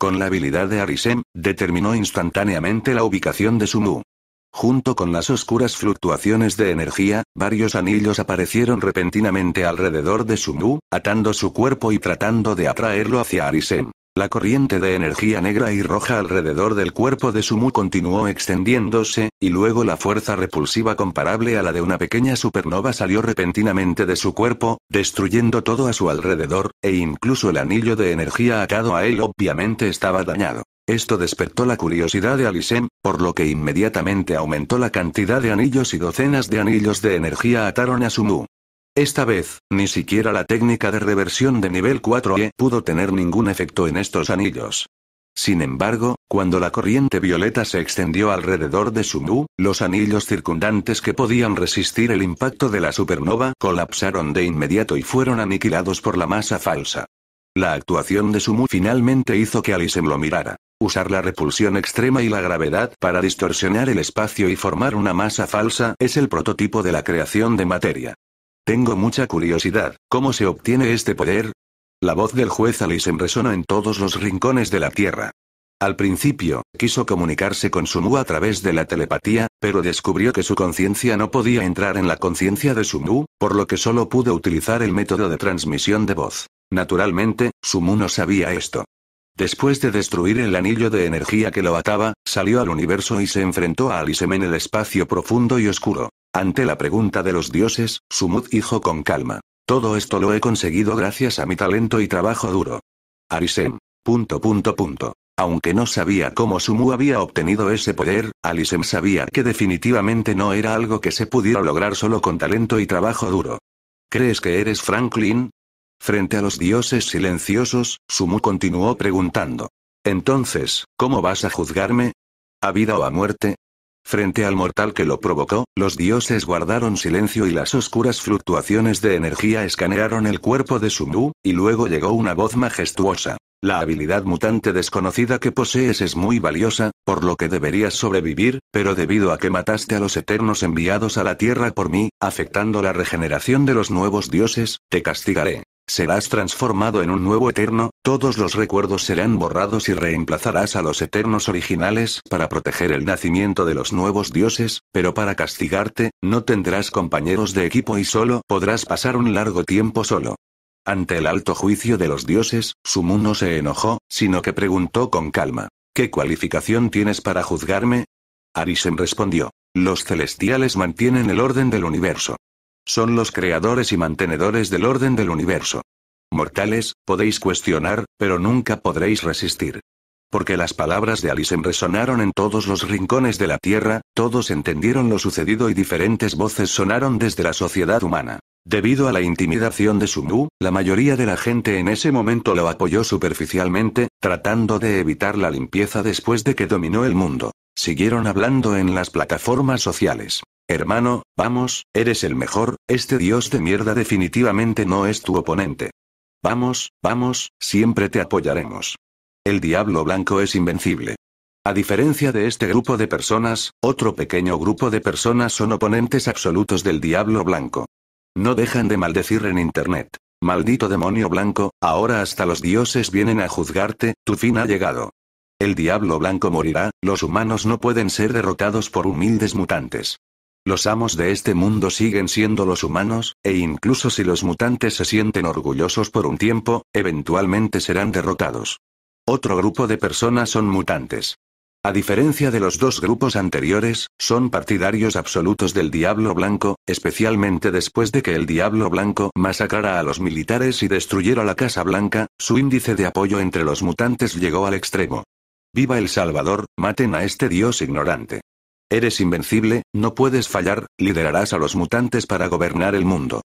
Con la habilidad de Arisem, determinó instantáneamente la ubicación de Sumu. Junto con las oscuras fluctuaciones de energía, varios anillos aparecieron repentinamente alrededor de Sumu, atando su cuerpo y tratando de atraerlo hacia Arisem. La corriente de energía negra y roja alrededor del cuerpo de Sumu continuó extendiéndose, y luego la fuerza repulsiva comparable a la de una pequeña supernova salió repentinamente de su cuerpo, destruyendo todo a su alrededor, e incluso el anillo de energía atado a él obviamente estaba dañado. Esto despertó la curiosidad de alisen por lo que inmediatamente aumentó la cantidad de anillos y docenas de anillos de energía ataron a Sumu. Esta vez, ni siquiera la técnica de reversión de nivel 4E pudo tener ningún efecto en estos anillos. Sin embargo, cuando la corriente violeta se extendió alrededor de Sumu, los anillos circundantes que podían resistir el impacto de la supernova colapsaron de inmediato y fueron aniquilados por la masa falsa. La actuación de Sumu finalmente hizo que Alisem lo mirara. Usar la repulsión extrema y la gravedad para distorsionar el espacio y formar una masa falsa es el prototipo de la creación de materia. Tengo mucha curiosidad, ¿cómo se obtiene este poder? La voz del juez Alisem resonó en todos los rincones de la Tierra. Al principio, quiso comunicarse con Sumu a través de la telepatía, pero descubrió que su conciencia no podía entrar en la conciencia de Sumu, por lo que solo pudo utilizar el método de transmisión de voz. Naturalmente, Sumu no sabía esto. Después de destruir el anillo de energía que lo ataba, salió al universo y se enfrentó a Alisem en el espacio profundo y oscuro. Ante la pregunta de los dioses, Sumu dijo con calma. Todo esto lo he conseguido gracias a mi talento y trabajo duro. Arisem. Punto punto punto. Aunque no sabía cómo Sumu había obtenido ese poder, Alisem sabía que definitivamente no era algo que se pudiera lograr solo con talento y trabajo duro. ¿Crees que eres Franklin? Frente a los dioses silenciosos, Sumu continuó preguntando. Entonces, ¿cómo vas a juzgarme? ¿A vida o a muerte? Frente al mortal que lo provocó, los dioses guardaron silencio y las oscuras fluctuaciones de energía escanearon el cuerpo de Sumu, y luego llegó una voz majestuosa. La habilidad mutante desconocida que posees es muy valiosa, por lo que deberías sobrevivir, pero debido a que mataste a los eternos enviados a la Tierra por mí, afectando la regeneración de los nuevos dioses, te castigaré. Serás transformado en un nuevo eterno, todos los recuerdos serán borrados y reemplazarás a los eternos originales para proteger el nacimiento de los nuevos dioses, pero para castigarte, no tendrás compañeros de equipo y solo podrás pasar un largo tiempo solo. Ante el alto juicio de los dioses, Sumu no se enojó, sino que preguntó con calma, ¿qué cualificación tienes para juzgarme? Arisen respondió, los celestiales mantienen el orden del universo. Son los creadores y mantenedores del orden del universo. Mortales, podéis cuestionar, pero nunca podréis resistir. Porque las palabras de Alison resonaron en todos los rincones de la Tierra, todos entendieron lo sucedido y diferentes voces sonaron desde la sociedad humana. Debido a la intimidación de Sumu, la mayoría de la gente en ese momento lo apoyó superficialmente, tratando de evitar la limpieza después de que dominó el mundo. Siguieron hablando en las plataformas sociales. Hermano, vamos, eres el mejor, este dios de mierda definitivamente no es tu oponente. Vamos, vamos, siempre te apoyaremos. El diablo blanco es invencible. A diferencia de este grupo de personas, otro pequeño grupo de personas son oponentes absolutos del diablo blanco. No dejan de maldecir en Internet. Maldito demonio blanco, ahora hasta los dioses vienen a juzgarte, tu fin ha llegado. El diablo blanco morirá, los humanos no pueden ser derrotados por humildes mutantes. Los amos de este mundo siguen siendo los humanos, e incluso si los mutantes se sienten orgullosos por un tiempo, eventualmente serán derrotados. Otro grupo de personas son mutantes. A diferencia de los dos grupos anteriores, son partidarios absolutos del Diablo Blanco, especialmente después de que el Diablo Blanco masacrara a los militares y destruyera la Casa Blanca, su índice de apoyo entre los mutantes llegó al extremo. Viva El Salvador, maten a este dios ignorante. Eres invencible, no puedes fallar, liderarás a los mutantes para gobernar el mundo.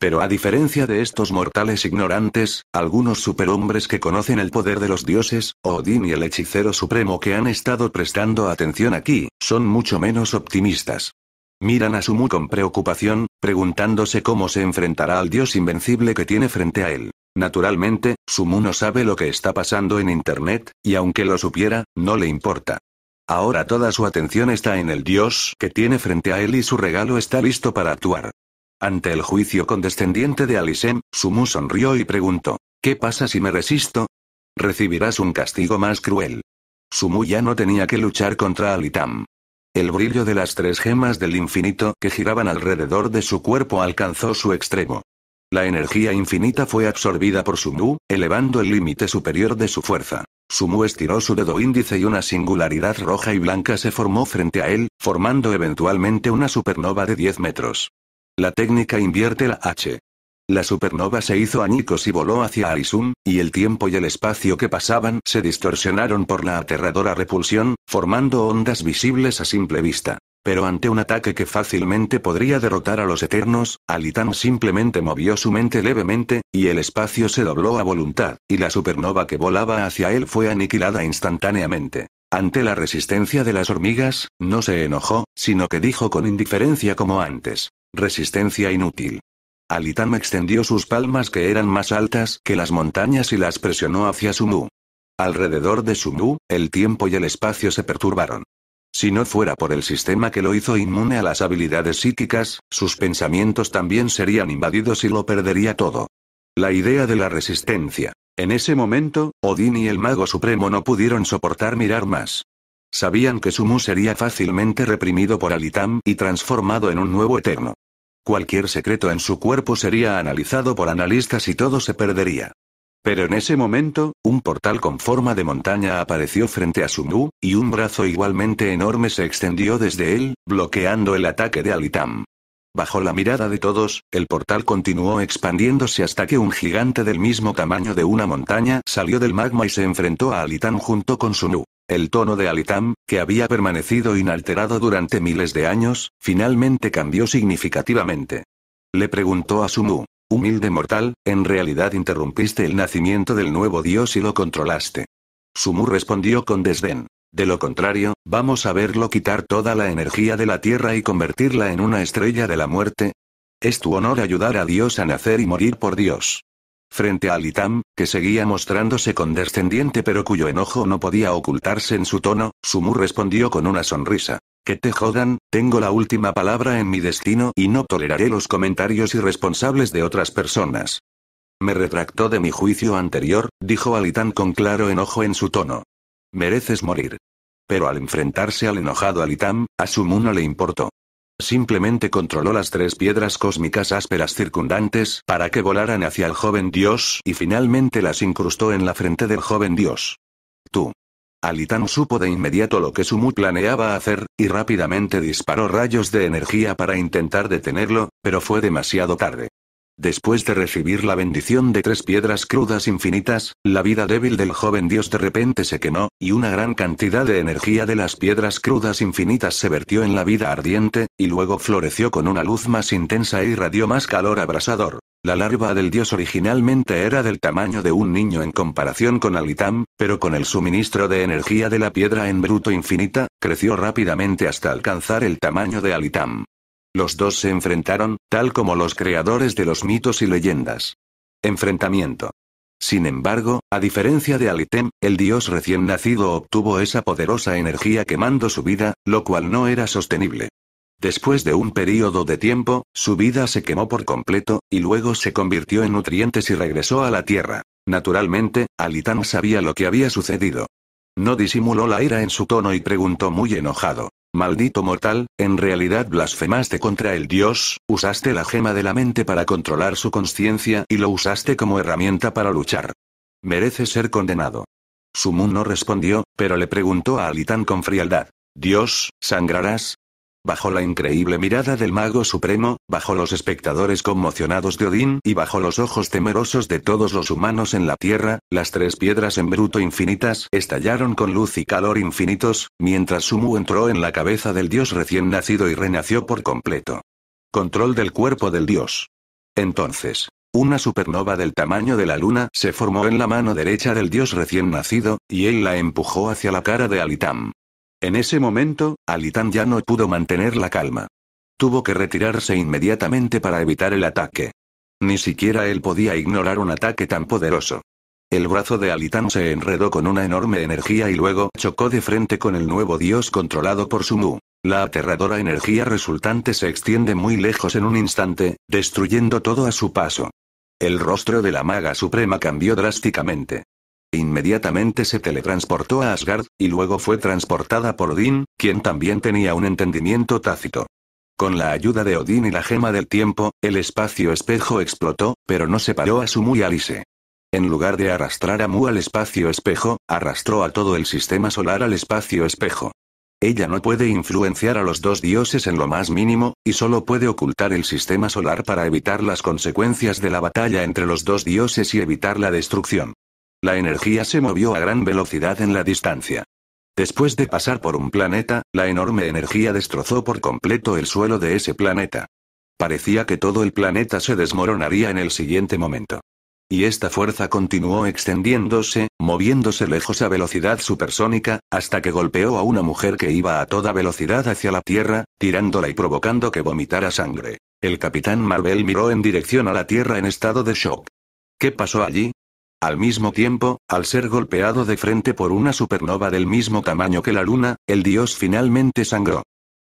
Pero a diferencia de estos mortales ignorantes, algunos superhombres que conocen el poder de los dioses, Odín y el hechicero supremo que han estado prestando atención aquí, son mucho menos optimistas. Miran a Sumu con preocupación, preguntándose cómo se enfrentará al dios invencible que tiene frente a él. Naturalmente, Sumu no sabe lo que está pasando en Internet, y aunque lo supiera, no le importa. Ahora toda su atención está en el Dios que tiene frente a él y su regalo está listo para actuar. Ante el juicio condescendiente de Alisem, Sumu sonrió y preguntó, ¿qué pasa si me resisto? Recibirás un castigo más cruel. Sumu ya no tenía que luchar contra Alitam. El brillo de las tres gemas del infinito que giraban alrededor de su cuerpo alcanzó su extremo. La energía infinita fue absorbida por Sumu, elevando el límite superior de su fuerza. Sumu estiró su dedo índice y una singularidad roja y blanca se formó frente a él, formando eventualmente una supernova de 10 metros. La técnica invierte la H. La supernova se hizo añicos y voló hacia Arisum, y el tiempo y el espacio que pasaban se distorsionaron por la aterradora repulsión, formando ondas visibles a simple vista. Pero ante un ataque que fácilmente podría derrotar a los Eternos, Alitán simplemente movió su mente levemente, y el espacio se dobló a voluntad, y la supernova que volaba hacia él fue aniquilada instantáneamente. Ante la resistencia de las hormigas, no se enojó, sino que dijo con indiferencia como antes. Resistencia inútil. Alitam extendió sus palmas que eran más altas que las montañas y las presionó hacia Sumu. Alrededor de Sumu, el tiempo y el espacio se perturbaron. Si no fuera por el sistema que lo hizo inmune a las habilidades psíquicas, sus pensamientos también serían invadidos y lo perdería todo. La idea de la resistencia. En ese momento, Odín y el mago supremo no pudieron soportar mirar más. Sabían que Sumu sería fácilmente reprimido por Alitam y transformado en un nuevo eterno. Cualquier secreto en su cuerpo sería analizado por analistas y todo se perdería. Pero en ese momento, un portal con forma de montaña apareció frente a Sumu, y un brazo igualmente enorme se extendió desde él, bloqueando el ataque de Alitam. Bajo la mirada de todos, el portal continuó expandiéndose hasta que un gigante del mismo tamaño de una montaña salió del magma y se enfrentó a Alitam junto con Sunu. El tono de Alitam, que había permanecido inalterado durante miles de años, finalmente cambió significativamente. Le preguntó a Sumu, Humilde mortal, en realidad interrumpiste el nacimiento del nuevo dios y lo controlaste. Sumu respondió con desdén. De lo contrario, vamos a verlo quitar toda la energía de la Tierra y convertirla en una estrella de la muerte. Es tu honor ayudar a Dios a nacer y morir por Dios. Frente a Litam, que seguía mostrándose condescendiente pero cuyo enojo no podía ocultarse en su tono, Sumu respondió con una sonrisa. Que te jodan, tengo la última palabra en mi destino y no toleraré los comentarios irresponsables de otras personas. Me retractó de mi juicio anterior, dijo Alitán con claro enojo en su tono. Mereces morir. Pero al enfrentarse al enojado Alitán, a Sumu no le importó. Simplemente controló las tres piedras cósmicas ásperas circundantes para que volaran hacia el joven dios y finalmente las incrustó en la frente del joven dios. Tú. Alitán supo de inmediato lo que Sumu planeaba hacer, y rápidamente disparó rayos de energía para intentar detenerlo, pero fue demasiado tarde. Después de recibir la bendición de tres piedras crudas infinitas, la vida débil del joven dios de repente se quemó, y una gran cantidad de energía de las piedras crudas infinitas se vertió en la vida ardiente, y luego floreció con una luz más intensa y e irradió más calor abrasador. La larva del dios originalmente era del tamaño de un niño en comparación con Alitam, pero con el suministro de energía de la piedra en bruto infinita, creció rápidamente hasta alcanzar el tamaño de Alitam. Los dos se enfrentaron, tal como los creadores de los mitos y leyendas. Enfrentamiento. Sin embargo, a diferencia de Alitem, el dios recién nacido obtuvo esa poderosa energía quemando su vida, lo cual no era sostenible. Después de un período de tiempo, su vida se quemó por completo, y luego se convirtió en nutrientes y regresó a la Tierra. Naturalmente, Alitán sabía lo que había sucedido. No disimuló la ira en su tono y preguntó muy enojado. Maldito mortal, en realidad blasfemaste contra el dios, usaste la gema de la mente para controlar su conciencia y lo usaste como herramienta para luchar. Merece ser condenado. Sumun no respondió, pero le preguntó a Alitán con frialdad. Dios, ¿sangrarás? bajo la increíble mirada del mago supremo, bajo los espectadores conmocionados de Odín y bajo los ojos temerosos de todos los humanos en la tierra, las tres piedras en bruto infinitas estallaron con luz y calor infinitos, mientras Sumu entró en la cabeza del dios recién nacido y renació por completo. Control del cuerpo del dios. Entonces, una supernova del tamaño de la luna se formó en la mano derecha del dios recién nacido, y él la empujó hacia la cara de Alitam. En ese momento, Alitán ya no pudo mantener la calma. Tuvo que retirarse inmediatamente para evitar el ataque. Ni siquiera él podía ignorar un ataque tan poderoso. El brazo de Alitán se enredó con una enorme energía y luego chocó de frente con el nuevo dios controlado por Sumu. La aterradora energía resultante se extiende muy lejos en un instante, destruyendo todo a su paso. El rostro de la maga suprema cambió drásticamente. Inmediatamente se teletransportó a Asgard, y luego fue transportada por Odín, quien también tenía un entendimiento tácito. Con la ayuda de Odín y la gema del tiempo, el espacio espejo explotó, pero no separó a Sumu y Alice. En lugar de arrastrar a Mu al espacio espejo, arrastró a todo el sistema solar al espacio espejo. Ella no puede influenciar a los dos dioses en lo más mínimo, y solo puede ocultar el sistema solar para evitar las consecuencias de la batalla entre los dos dioses y evitar la destrucción. La energía se movió a gran velocidad en la distancia. Después de pasar por un planeta, la enorme energía destrozó por completo el suelo de ese planeta. Parecía que todo el planeta se desmoronaría en el siguiente momento. Y esta fuerza continuó extendiéndose, moviéndose lejos a velocidad supersónica, hasta que golpeó a una mujer que iba a toda velocidad hacia la Tierra, tirándola y provocando que vomitara sangre. El capitán Marvel miró en dirección a la Tierra en estado de shock. ¿Qué pasó allí? Al mismo tiempo, al ser golpeado de frente por una supernova del mismo tamaño que la luna, el dios finalmente sangró.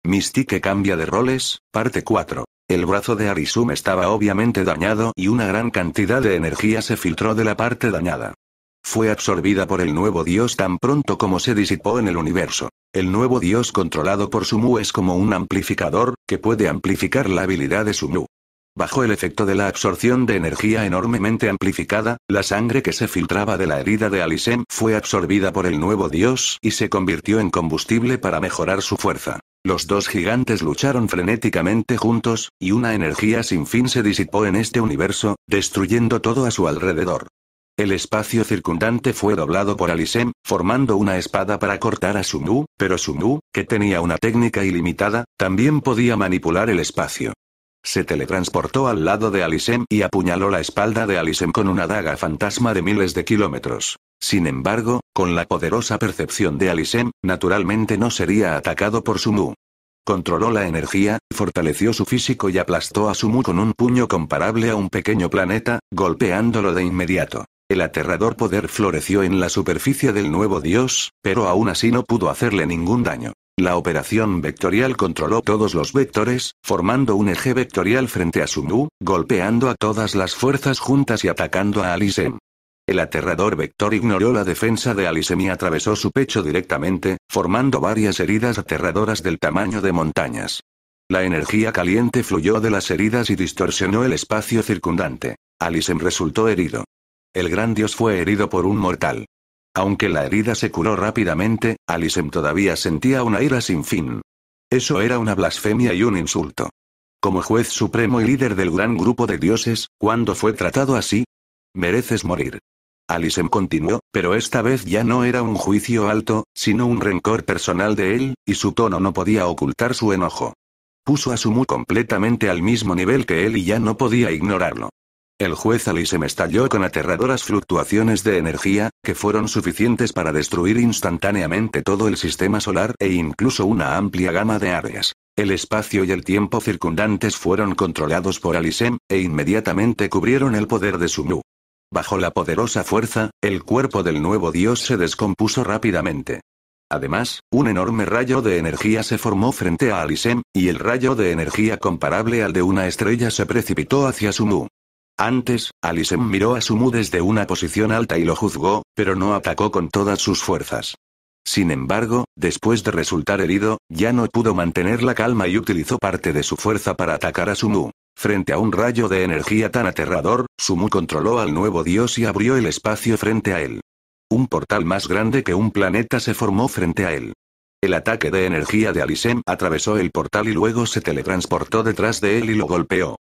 Mystique cambia de roles, parte 4. El brazo de Arisum estaba obviamente dañado y una gran cantidad de energía se filtró de la parte dañada. Fue absorbida por el nuevo dios tan pronto como se disipó en el universo. El nuevo dios controlado por Sumu es como un amplificador, que puede amplificar la habilidad de Sumu. Bajo el efecto de la absorción de energía enormemente amplificada, la sangre que se filtraba de la herida de Alisem fue absorbida por el nuevo dios y se convirtió en combustible para mejorar su fuerza. Los dos gigantes lucharon frenéticamente juntos, y una energía sin fin se disipó en este universo, destruyendo todo a su alrededor. El espacio circundante fue doblado por Alisem, formando una espada para cortar a Sumu, pero Sumu, que tenía una técnica ilimitada, también podía manipular el espacio. Se teletransportó al lado de Alisem y apuñaló la espalda de Alisem con una daga fantasma de miles de kilómetros. Sin embargo, con la poderosa percepción de Alisem, naturalmente no sería atacado por Sumu. Controló la energía, fortaleció su físico y aplastó a Sumu con un puño comparable a un pequeño planeta, golpeándolo de inmediato. El aterrador poder floreció en la superficie del nuevo dios, pero aún así no pudo hacerle ningún daño. La operación vectorial controló todos los vectores, formando un eje vectorial frente a Sumu, golpeando a todas las fuerzas juntas y atacando a Alisem. El aterrador vector ignoró la defensa de Alisem y atravesó su pecho directamente, formando varias heridas aterradoras del tamaño de montañas. La energía caliente fluyó de las heridas y distorsionó el espacio circundante. Alisem resultó herido. El gran dios fue herido por un mortal. Aunque la herida se curó rápidamente, Alisem todavía sentía una ira sin fin. Eso era una blasfemia y un insulto. Como juez supremo y líder del gran grupo de dioses, ¿cuándo fue tratado así? Mereces morir. Alisem continuó, pero esta vez ya no era un juicio alto, sino un rencor personal de él, y su tono no podía ocultar su enojo. Puso a Sumu completamente al mismo nivel que él y ya no podía ignorarlo. El juez Alisem estalló con aterradoras fluctuaciones de energía, que fueron suficientes para destruir instantáneamente todo el sistema solar e incluso una amplia gama de áreas. El espacio y el tiempo circundantes fueron controlados por Alisem, e inmediatamente cubrieron el poder de Sumu. Bajo la poderosa fuerza, el cuerpo del nuevo dios se descompuso rápidamente. Además, un enorme rayo de energía se formó frente a Alisem, y el rayo de energía comparable al de una estrella se precipitó hacia Sumu. Antes, Alisem mm. miró a Sumu desde una posición alta y lo juzgó, pero no atacó con todas sus fuerzas. Sin embargo, después de resultar herido, ya no pudo mantener la calma y utilizó parte de su fuerza para atacar a Sumu. Frente a un rayo de energía tan aterrador, Sumu controló al nuevo dios y abrió el espacio frente a él. Un portal más grande que un planeta se formó frente a él. El ataque de energía de Alisem atravesó el portal y luego se teletransportó detrás de él y lo golpeó.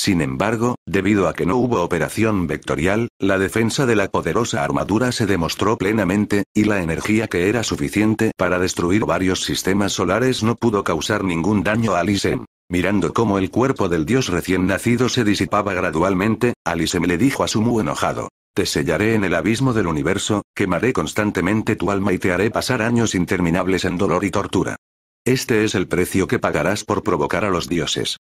Sin embargo, debido a que no hubo operación vectorial, la defensa de la poderosa armadura se demostró plenamente, y la energía que era suficiente para destruir varios sistemas solares no pudo causar ningún daño a Lisem. Mirando cómo el cuerpo del dios recién nacido se disipaba gradualmente, Alisem le dijo a Sumu enojado. Te sellaré en el abismo del universo, quemaré constantemente tu alma y te haré pasar años interminables en dolor y tortura. Este es el precio que pagarás por provocar a los dioses.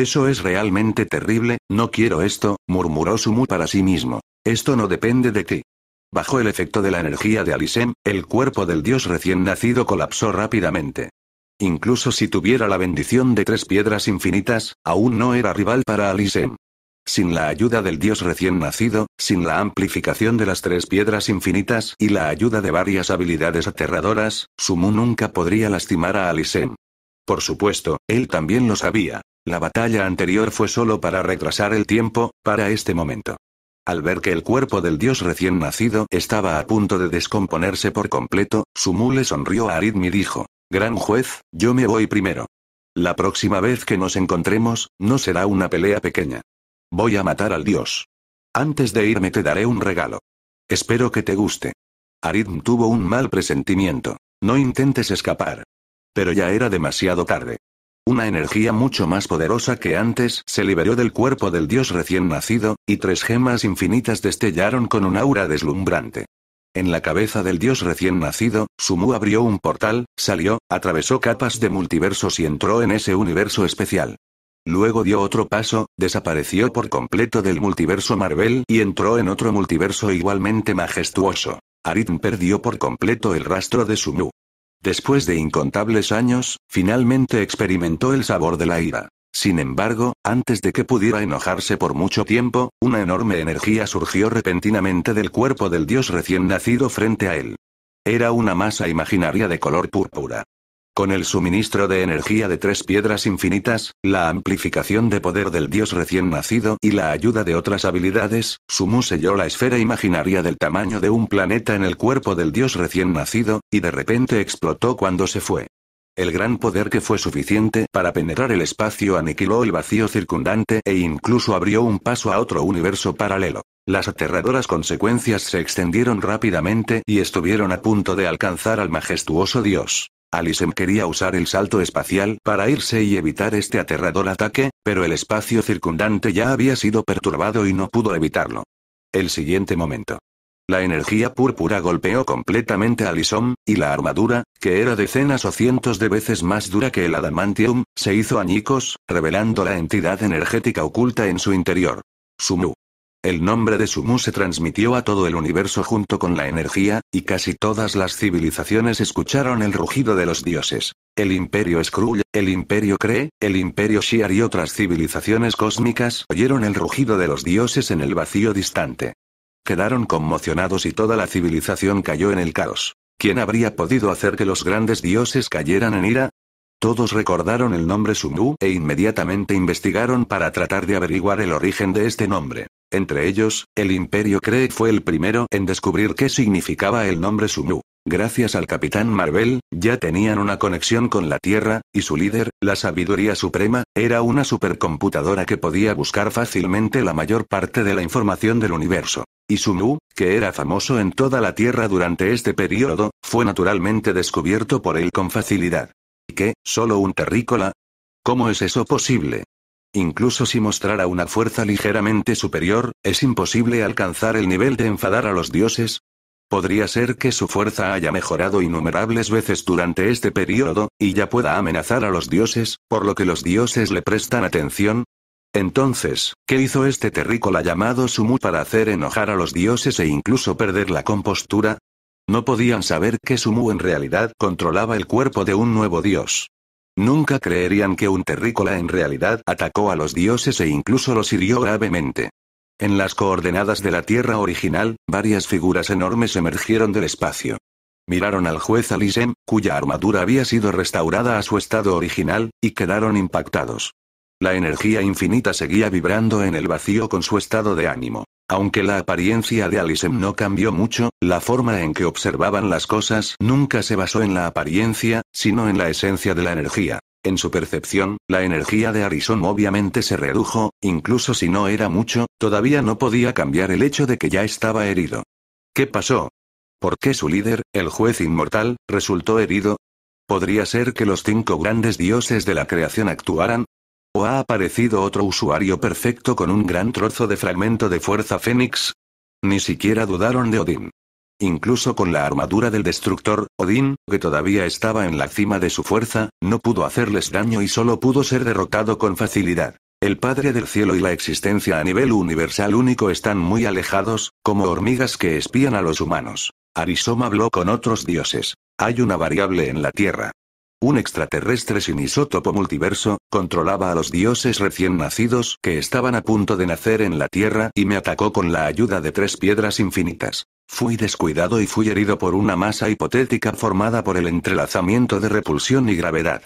Eso es realmente terrible, no quiero esto, murmuró Sumu para sí mismo. Esto no depende de ti. Bajo el efecto de la energía de Alisem, el cuerpo del dios recién nacido colapsó rápidamente. Incluso si tuviera la bendición de tres piedras infinitas, aún no era rival para Alisem. Sin la ayuda del dios recién nacido, sin la amplificación de las tres piedras infinitas y la ayuda de varias habilidades aterradoras, Sumu nunca podría lastimar a Alisem. Por supuesto, él también lo sabía. La batalla anterior fue solo para retrasar el tiempo, para este momento. Al ver que el cuerpo del dios recién nacido estaba a punto de descomponerse por completo, Sumule sonrió a Aridm y dijo, Gran juez, yo me voy primero. La próxima vez que nos encontremos, no será una pelea pequeña. Voy a matar al dios. Antes de irme te daré un regalo. Espero que te guste. Aridm tuvo un mal presentimiento. No intentes escapar. Pero ya era demasiado tarde. Una energía mucho más poderosa que antes se liberó del cuerpo del dios recién nacido, y tres gemas infinitas destellaron con un aura deslumbrante. En la cabeza del dios recién nacido, Sumu abrió un portal, salió, atravesó capas de multiversos y entró en ese universo especial. Luego dio otro paso, desapareció por completo del multiverso Marvel y entró en otro multiverso igualmente majestuoso. Aritm perdió por completo el rastro de Sumu. Después de incontables años, finalmente experimentó el sabor de la ira. Sin embargo, antes de que pudiera enojarse por mucho tiempo, una enorme energía surgió repentinamente del cuerpo del dios recién nacido frente a él. Era una masa imaginaria de color púrpura. Con el suministro de energía de tres piedras infinitas, la amplificación de poder del dios recién nacido y la ayuda de otras habilidades, Sumu selló la esfera imaginaria del tamaño de un planeta en el cuerpo del dios recién nacido, y de repente explotó cuando se fue. El gran poder que fue suficiente para penetrar el espacio aniquiló el vacío circundante e incluso abrió un paso a otro universo paralelo. Las aterradoras consecuencias se extendieron rápidamente y estuvieron a punto de alcanzar al majestuoso dios. Alison quería usar el salto espacial para irse y evitar este aterrador ataque, pero el espacio circundante ya había sido perturbado y no pudo evitarlo. El siguiente momento. La energía púrpura golpeó completamente a Alison, y la armadura, que era decenas o cientos de veces más dura que el adamantium, se hizo añicos, revelando la entidad energética oculta en su interior. Sumu. El nombre de Sumu se transmitió a todo el universo junto con la energía, y casi todas las civilizaciones escucharon el rugido de los dioses. El imperio Skrull, el imperio Kree, el imperio Shiar y otras civilizaciones cósmicas oyeron el rugido de los dioses en el vacío distante. Quedaron conmocionados y toda la civilización cayó en el caos. ¿Quién habría podido hacer que los grandes dioses cayeran en ira? Todos recordaron el nombre Sumu e inmediatamente investigaron para tratar de averiguar el origen de este nombre. Entre ellos, el Imperio Cree fue el primero en descubrir qué significaba el nombre Sumu. Gracias al Capitán Marvel, ya tenían una conexión con la Tierra, y su líder, la Sabiduría Suprema, era una supercomputadora que podía buscar fácilmente la mayor parte de la información del universo. Y Sumu, que era famoso en toda la Tierra durante este periodo, fue naturalmente descubierto por él con facilidad. ¿Y qué, solo un terrícola? ¿Cómo es eso posible? Incluso si mostrara una fuerza ligeramente superior, ¿es imposible alcanzar el nivel de enfadar a los dioses? Podría ser que su fuerza haya mejorado innumerables veces durante este periodo, y ya pueda amenazar a los dioses, por lo que los dioses le prestan atención. Entonces, ¿qué hizo este terrícola llamado Sumu para hacer enojar a los dioses e incluso perder la compostura? No podían saber que Sumu en realidad controlaba el cuerpo de un nuevo dios. Nunca creerían que un terrícola en realidad atacó a los dioses e incluso los hirió gravemente. En las coordenadas de la Tierra original, varias figuras enormes emergieron del espacio. Miraron al juez Alisem, cuya armadura había sido restaurada a su estado original, y quedaron impactados. La energía infinita seguía vibrando en el vacío con su estado de ánimo. Aunque la apariencia de Alisem no cambió mucho, la forma en que observaban las cosas nunca se basó en la apariencia, sino en la esencia de la energía. En su percepción, la energía de Arison obviamente se redujo, incluso si no era mucho, todavía no podía cambiar el hecho de que ya estaba herido. ¿Qué pasó? ¿Por qué su líder, el juez inmortal, resultó herido? ¿Podría ser que los cinco grandes dioses de la creación actuaran, ¿O ha aparecido otro usuario perfecto con un gran trozo de fragmento de fuerza fénix? Ni siquiera dudaron de Odín. Incluso con la armadura del destructor, Odín, que todavía estaba en la cima de su fuerza, no pudo hacerles daño y solo pudo ser derrotado con facilidad. El Padre del Cielo y la existencia a nivel universal único están muy alejados, como hormigas que espían a los humanos. Arisoma habló con otros dioses. Hay una variable en la Tierra. Un extraterrestre sin isótopo multiverso, controlaba a los dioses recién nacidos que estaban a punto de nacer en la Tierra y me atacó con la ayuda de tres piedras infinitas. Fui descuidado y fui herido por una masa hipotética formada por el entrelazamiento de repulsión y gravedad.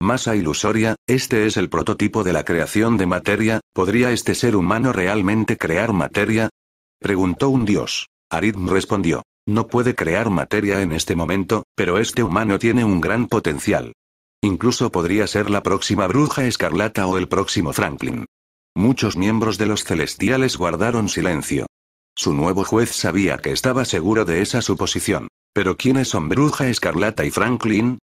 Masa ilusoria, este es el prototipo de la creación de materia, ¿podría este ser humano realmente crear materia? Preguntó un dios. Aridm respondió. No puede crear materia en este momento, pero este humano tiene un gran potencial. Incluso podría ser la próxima bruja escarlata o el próximo Franklin. Muchos miembros de los celestiales guardaron silencio. Su nuevo juez sabía que estaba seguro de esa suposición. Pero ¿quiénes son Bruja Escarlata y Franklin?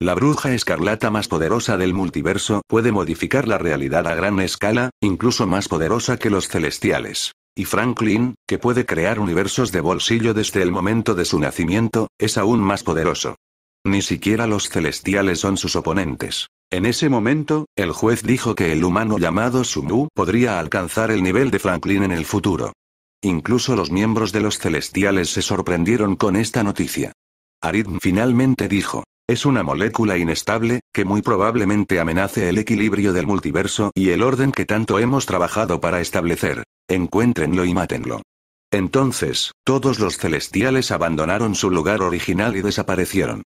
La bruja escarlata más poderosa del multiverso puede modificar la realidad a gran escala, incluso más poderosa que los celestiales. Y Franklin, que puede crear universos de bolsillo desde el momento de su nacimiento, es aún más poderoso. Ni siquiera los celestiales son sus oponentes. En ese momento, el juez dijo que el humano llamado Sumu podría alcanzar el nivel de Franklin en el futuro. Incluso los miembros de los celestiales se sorprendieron con esta noticia. Arid finalmente dijo, es una molécula inestable, que muy probablemente amenace el equilibrio del multiverso y el orden que tanto hemos trabajado para establecer. Encuéntrenlo y mátenlo. Entonces, todos los celestiales abandonaron su lugar original y desaparecieron.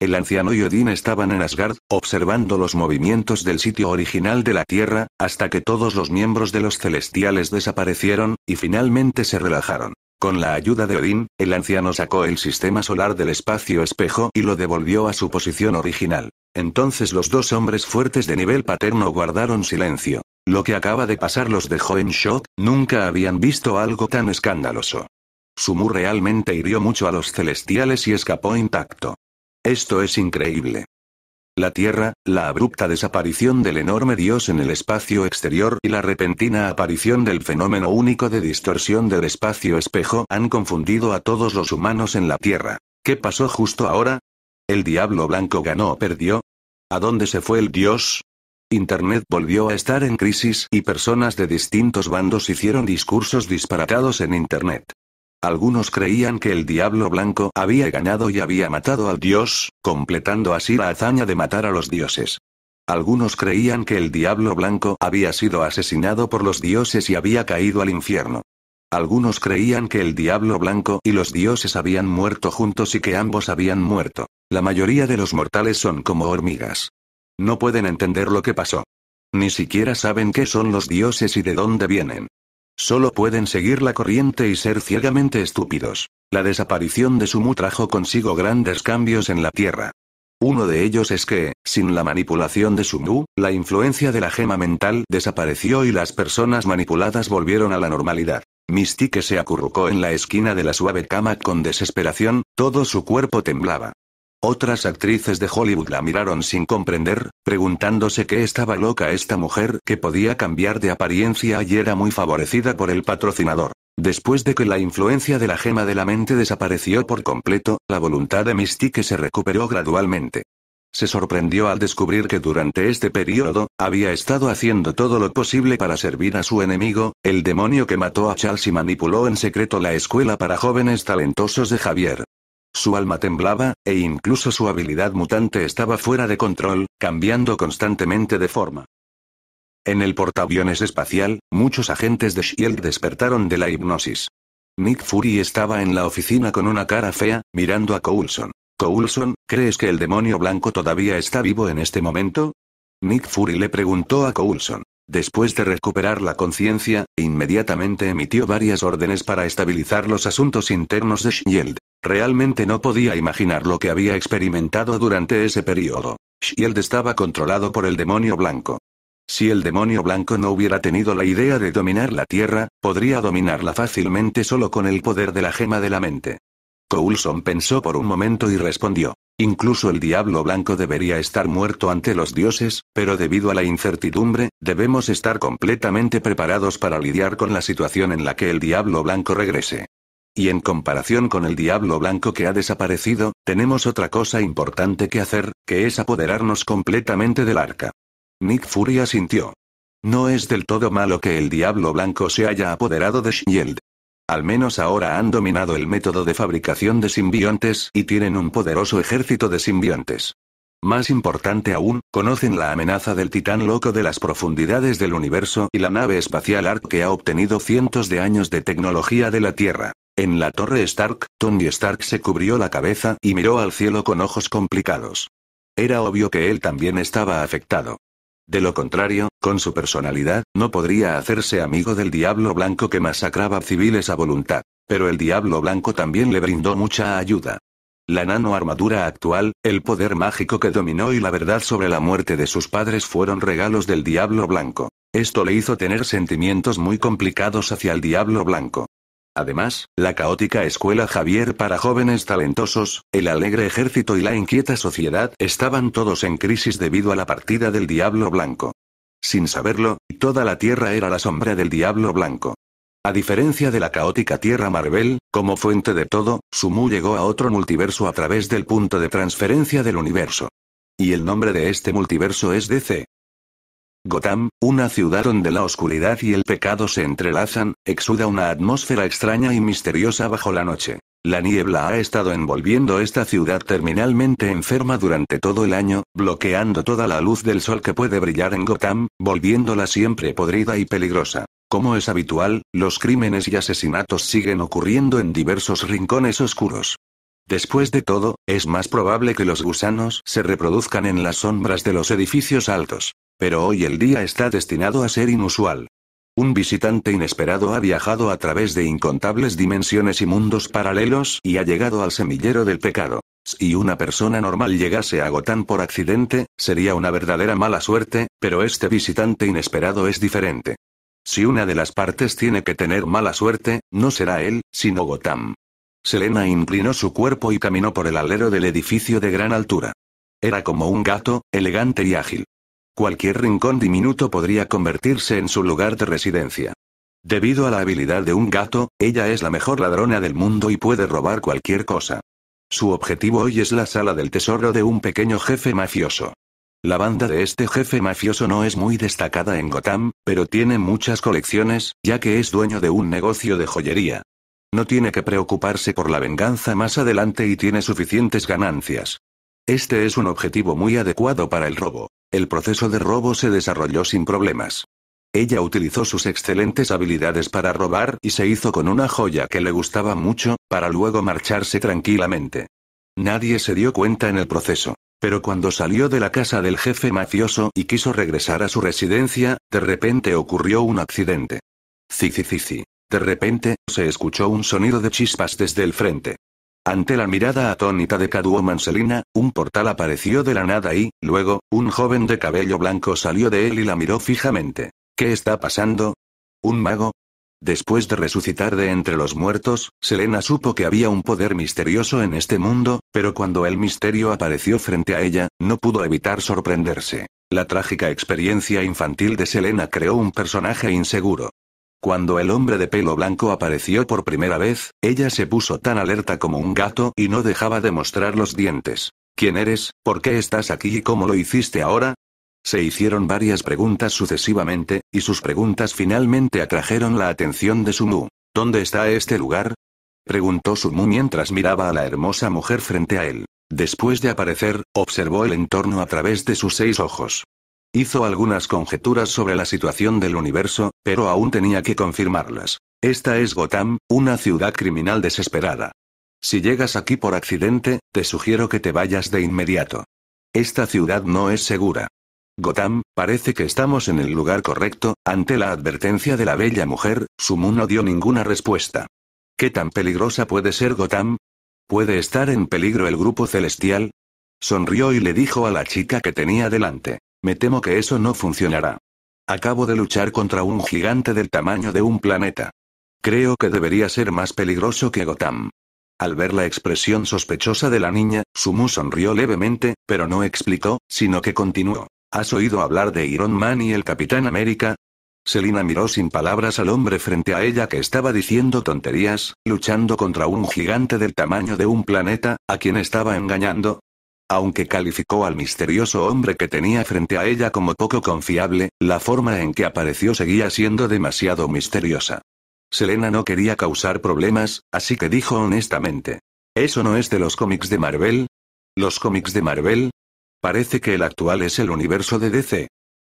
El anciano y Odín estaban en Asgard, observando los movimientos del sitio original de la Tierra, hasta que todos los miembros de los celestiales desaparecieron, y finalmente se relajaron. Con la ayuda de Odín, el anciano sacó el sistema solar del espacio espejo y lo devolvió a su posición original. Entonces los dos hombres fuertes de nivel paterno guardaron silencio. Lo que acaba de pasar los dejó en shock, nunca habían visto algo tan escandaloso. Sumu realmente hirió mucho a los celestiales y escapó intacto. Esto es increíble. La Tierra, la abrupta desaparición del enorme dios en el espacio exterior y la repentina aparición del fenómeno único de distorsión del espacio-espejo han confundido a todos los humanos en la Tierra. ¿Qué pasó justo ahora? ¿El diablo blanco ganó o perdió? ¿A dónde se fue el dios? Internet volvió a estar en crisis y personas de distintos bandos hicieron discursos disparatados en Internet. Algunos creían que el diablo blanco había ganado y había matado al dios, completando así la hazaña de matar a los dioses. Algunos creían que el diablo blanco había sido asesinado por los dioses y había caído al infierno. Algunos creían que el diablo blanco y los dioses habían muerto juntos y que ambos habían muerto. La mayoría de los mortales son como hormigas. No pueden entender lo que pasó. Ni siquiera saben qué son los dioses y de dónde vienen. Solo pueden seguir la corriente y ser ciegamente estúpidos. La desaparición de Sumu trajo consigo grandes cambios en la Tierra. Uno de ellos es que, sin la manipulación de Sumu, la influencia de la gema mental desapareció y las personas manipuladas volvieron a la normalidad. que se acurrucó en la esquina de la suave cama con desesperación, todo su cuerpo temblaba. Otras actrices de Hollywood la miraron sin comprender, preguntándose qué estaba loca esta mujer que podía cambiar de apariencia y era muy favorecida por el patrocinador. Después de que la influencia de la gema de la mente desapareció por completo, la voluntad de Mystique se recuperó gradualmente. Se sorprendió al descubrir que durante este periodo, había estado haciendo todo lo posible para servir a su enemigo, el demonio que mató a Charles y manipuló en secreto la escuela para jóvenes talentosos de Javier. Su alma temblaba, e incluso su habilidad mutante estaba fuera de control, cambiando constantemente de forma. En el portaaviones espacial, muchos agentes de Shield despertaron de la hipnosis. Nick Fury estaba en la oficina con una cara fea, mirando a Coulson. Coulson, ¿crees que el demonio blanco todavía está vivo en este momento? Nick Fury le preguntó a Coulson. Después de recuperar la conciencia, inmediatamente emitió varias órdenes para estabilizar los asuntos internos de Shield. Realmente no podía imaginar lo que había experimentado durante ese periodo. Shield estaba controlado por el demonio blanco. Si el demonio blanco no hubiera tenido la idea de dominar la Tierra, podría dominarla fácilmente solo con el poder de la gema de la mente. Coulson pensó por un momento y respondió. Incluso el diablo blanco debería estar muerto ante los dioses, pero debido a la incertidumbre, debemos estar completamente preparados para lidiar con la situación en la que el diablo blanco regrese. Y en comparación con el diablo blanco que ha desaparecido, tenemos otra cosa importante que hacer, que es apoderarnos completamente del arca. Nick Fury asintió. No es del todo malo que el diablo blanco se haya apoderado de Shield, al menos ahora han dominado el método de fabricación de simbiontes y tienen un poderoso ejército de simbiontes. Más importante aún, conocen la amenaza del titán loco de las profundidades del universo y la nave espacial Ark que ha obtenido cientos de años de tecnología de la Tierra. En la torre Stark, Tony Stark se cubrió la cabeza y miró al cielo con ojos complicados. Era obvio que él también estaba afectado. De lo contrario, con su personalidad, no podría hacerse amigo del diablo blanco que masacraba civiles a voluntad. Pero el diablo blanco también le brindó mucha ayuda. La nano armadura actual, el poder mágico que dominó y la verdad sobre la muerte de sus padres fueron regalos del diablo blanco. Esto le hizo tener sentimientos muy complicados hacia el diablo blanco. Además, la caótica escuela Javier para jóvenes talentosos, el alegre ejército y la inquieta sociedad estaban todos en crisis debido a la partida del Diablo Blanco. Sin saberlo, toda la Tierra era la sombra del Diablo Blanco. A diferencia de la caótica Tierra Marvel, como fuente de todo, Sumu llegó a otro multiverso a través del punto de transferencia del universo. Y el nombre de este multiverso es DC. Gotham, una ciudad donde la oscuridad y el pecado se entrelazan, exuda una atmósfera extraña y misteriosa bajo la noche. La niebla ha estado envolviendo esta ciudad terminalmente enferma durante todo el año, bloqueando toda la luz del sol que puede brillar en Gotham, volviéndola siempre podrida y peligrosa. Como es habitual, los crímenes y asesinatos siguen ocurriendo en diversos rincones oscuros. Después de todo, es más probable que los gusanos se reproduzcan en las sombras de los edificios altos. Pero hoy el día está destinado a ser inusual. Un visitante inesperado ha viajado a través de incontables dimensiones y mundos paralelos y ha llegado al semillero del pecado. Si una persona normal llegase a Gotán por accidente, sería una verdadera mala suerte, pero este visitante inesperado es diferente. Si una de las partes tiene que tener mala suerte, no será él, sino Gotham. Selena inclinó su cuerpo y caminó por el alero del edificio de gran altura. Era como un gato, elegante y ágil. Cualquier rincón diminuto podría convertirse en su lugar de residencia. Debido a la habilidad de un gato, ella es la mejor ladrona del mundo y puede robar cualquier cosa. Su objetivo hoy es la sala del tesoro de un pequeño jefe mafioso. La banda de este jefe mafioso no es muy destacada en Gotham, pero tiene muchas colecciones, ya que es dueño de un negocio de joyería. No tiene que preocuparse por la venganza más adelante y tiene suficientes ganancias. Este es un objetivo muy adecuado para el robo. El proceso de robo se desarrolló sin problemas. Ella utilizó sus excelentes habilidades para robar y se hizo con una joya que le gustaba mucho, para luego marcharse tranquilamente. Nadie se dio cuenta en el proceso. Pero cuando salió de la casa del jefe mafioso y quiso regresar a su residencia, de repente ocurrió un accidente. zizi. De repente, se escuchó un sonido de chispas desde el frente. Ante la mirada atónita de Caduo Manselina, un portal apareció de la nada y, luego, un joven de cabello blanco salió de él y la miró fijamente. ¿Qué está pasando? ¿Un mago? Después de resucitar de entre los muertos, Selena supo que había un poder misterioso en este mundo, pero cuando el misterio apareció frente a ella, no pudo evitar sorprenderse. La trágica experiencia infantil de Selena creó un personaje inseguro. Cuando el hombre de pelo blanco apareció por primera vez, ella se puso tan alerta como un gato y no dejaba de mostrar los dientes. ¿Quién eres? ¿Por qué estás aquí y cómo lo hiciste ahora? Se hicieron varias preguntas sucesivamente, y sus preguntas finalmente atrajeron la atención de Sumu. ¿Dónde está este lugar? preguntó Sumu mientras miraba a la hermosa mujer frente a él. Después de aparecer, observó el entorno a través de sus seis ojos. Hizo algunas conjeturas sobre la situación del universo, pero aún tenía que confirmarlas. Esta es Gotham, una ciudad criminal desesperada. Si llegas aquí por accidente, te sugiero que te vayas de inmediato. Esta ciudad no es segura. Gotham, parece que estamos en el lugar correcto, ante la advertencia de la bella mujer, Sumu no dio ninguna respuesta. ¿Qué tan peligrosa puede ser Gotham? ¿Puede estar en peligro el grupo celestial? Sonrió y le dijo a la chica que tenía delante. Me temo que eso no funcionará. Acabo de luchar contra un gigante del tamaño de un planeta. Creo que debería ser más peligroso que Gotham. Al ver la expresión sospechosa de la niña, Sumu sonrió levemente, pero no explicó, sino que continuó. ¿Has oído hablar de Iron Man y el Capitán América? Selina miró sin palabras al hombre frente a ella que estaba diciendo tonterías, luchando contra un gigante del tamaño de un planeta, a quien estaba engañando, aunque calificó al misterioso hombre que tenía frente a ella como poco confiable, la forma en que apareció seguía siendo demasiado misteriosa. Selena no quería causar problemas, así que dijo honestamente. ¿Eso no es de los cómics de Marvel? ¿Los cómics de Marvel? Parece que el actual es el universo de DC.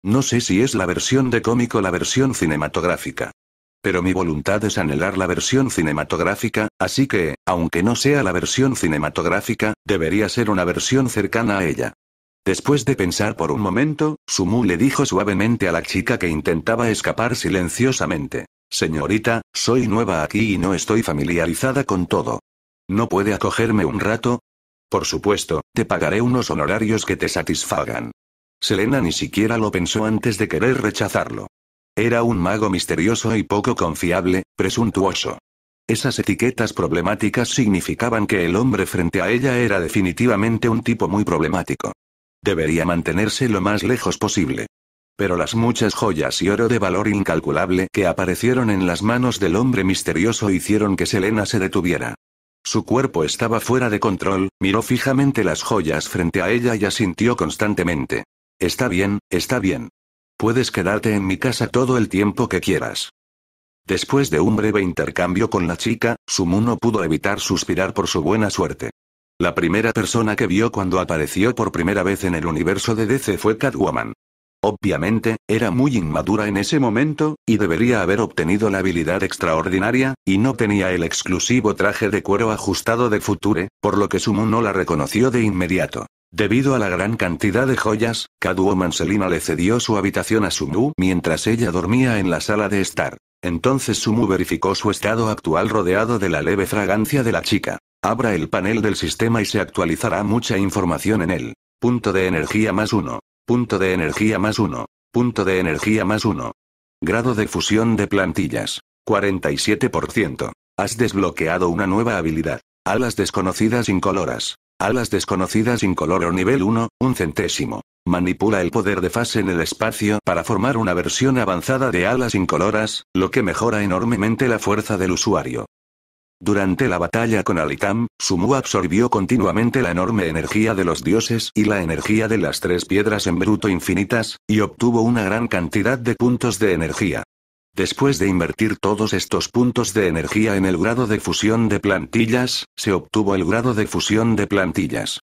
No sé si es la versión de cómic o la versión cinematográfica. Pero mi voluntad es anhelar la versión cinematográfica, así que, aunque no sea la versión cinematográfica, debería ser una versión cercana a ella. Después de pensar por un momento, Sumu le dijo suavemente a la chica que intentaba escapar silenciosamente. Señorita, soy nueva aquí y no estoy familiarizada con todo. ¿No puede acogerme un rato? Por supuesto, te pagaré unos honorarios que te satisfagan. Selena ni siquiera lo pensó antes de querer rechazarlo. Era un mago misterioso y poco confiable, presuntuoso. Esas etiquetas problemáticas significaban que el hombre frente a ella era definitivamente un tipo muy problemático. Debería mantenerse lo más lejos posible. Pero las muchas joyas y oro de valor incalculable que aparecieron en las manos del hombre misterioso hicieron que Selena se detuviera. Su cuerpo estaba fuera de control, miró fijamente las joyas frente a ella y asintió constantemente. Está bien, está bien. Puedes quedarte en mi casa todo el tiempo que quieras. Después de un breve intercambio con la chica, Sumu no pudo evitar suspirar por su buena suerte. La primera persona que vio cuando apareció por primera vez en el universo de DC fue Catwoman. Obviamente, era muy inmadura en ese momento, y debería haber obtenido la habilidad extraordinaria, y no tenía el exclusivo traje de cuero ajustado de Future, por lo que Sumu no la reconoció de inmediato. Debido a la gran cantidad de joyas, kaduo Manselina le cedió su habitación a Sumu mientras ella dormía en la sala de estar. Entonces Sumu verificó su estado actual rodeado de la leve fragancia de la chica. Abra el panel del sistema y se actualizará mucha información en él. Punto de energía más uno. Punto de energía más uno. Punto de energía más uno. Grado de fusión de plantillas. 47%. Has desbloqueado una nueva habilidad. Alas desconocidas incoloras. Alas desconocidas incoloro nivel 1, un centésimo. Manipula el poder de fase en el espacio para formar una versión avanzada de alas incoloras, lo que mejora enormemente la fuerza del usuario. Durante la batalla con Alitam, Sumu absorbió continuamente la enorme energía de los dioses y la energía de las tres piedras en bruto infinitas, y obtuvo una gran cantidad de puntos de energía. Después de invertir todos estos puntos de energía en el grado de fusión de plantillas, se obtuvo el grado de fusión de plantillas.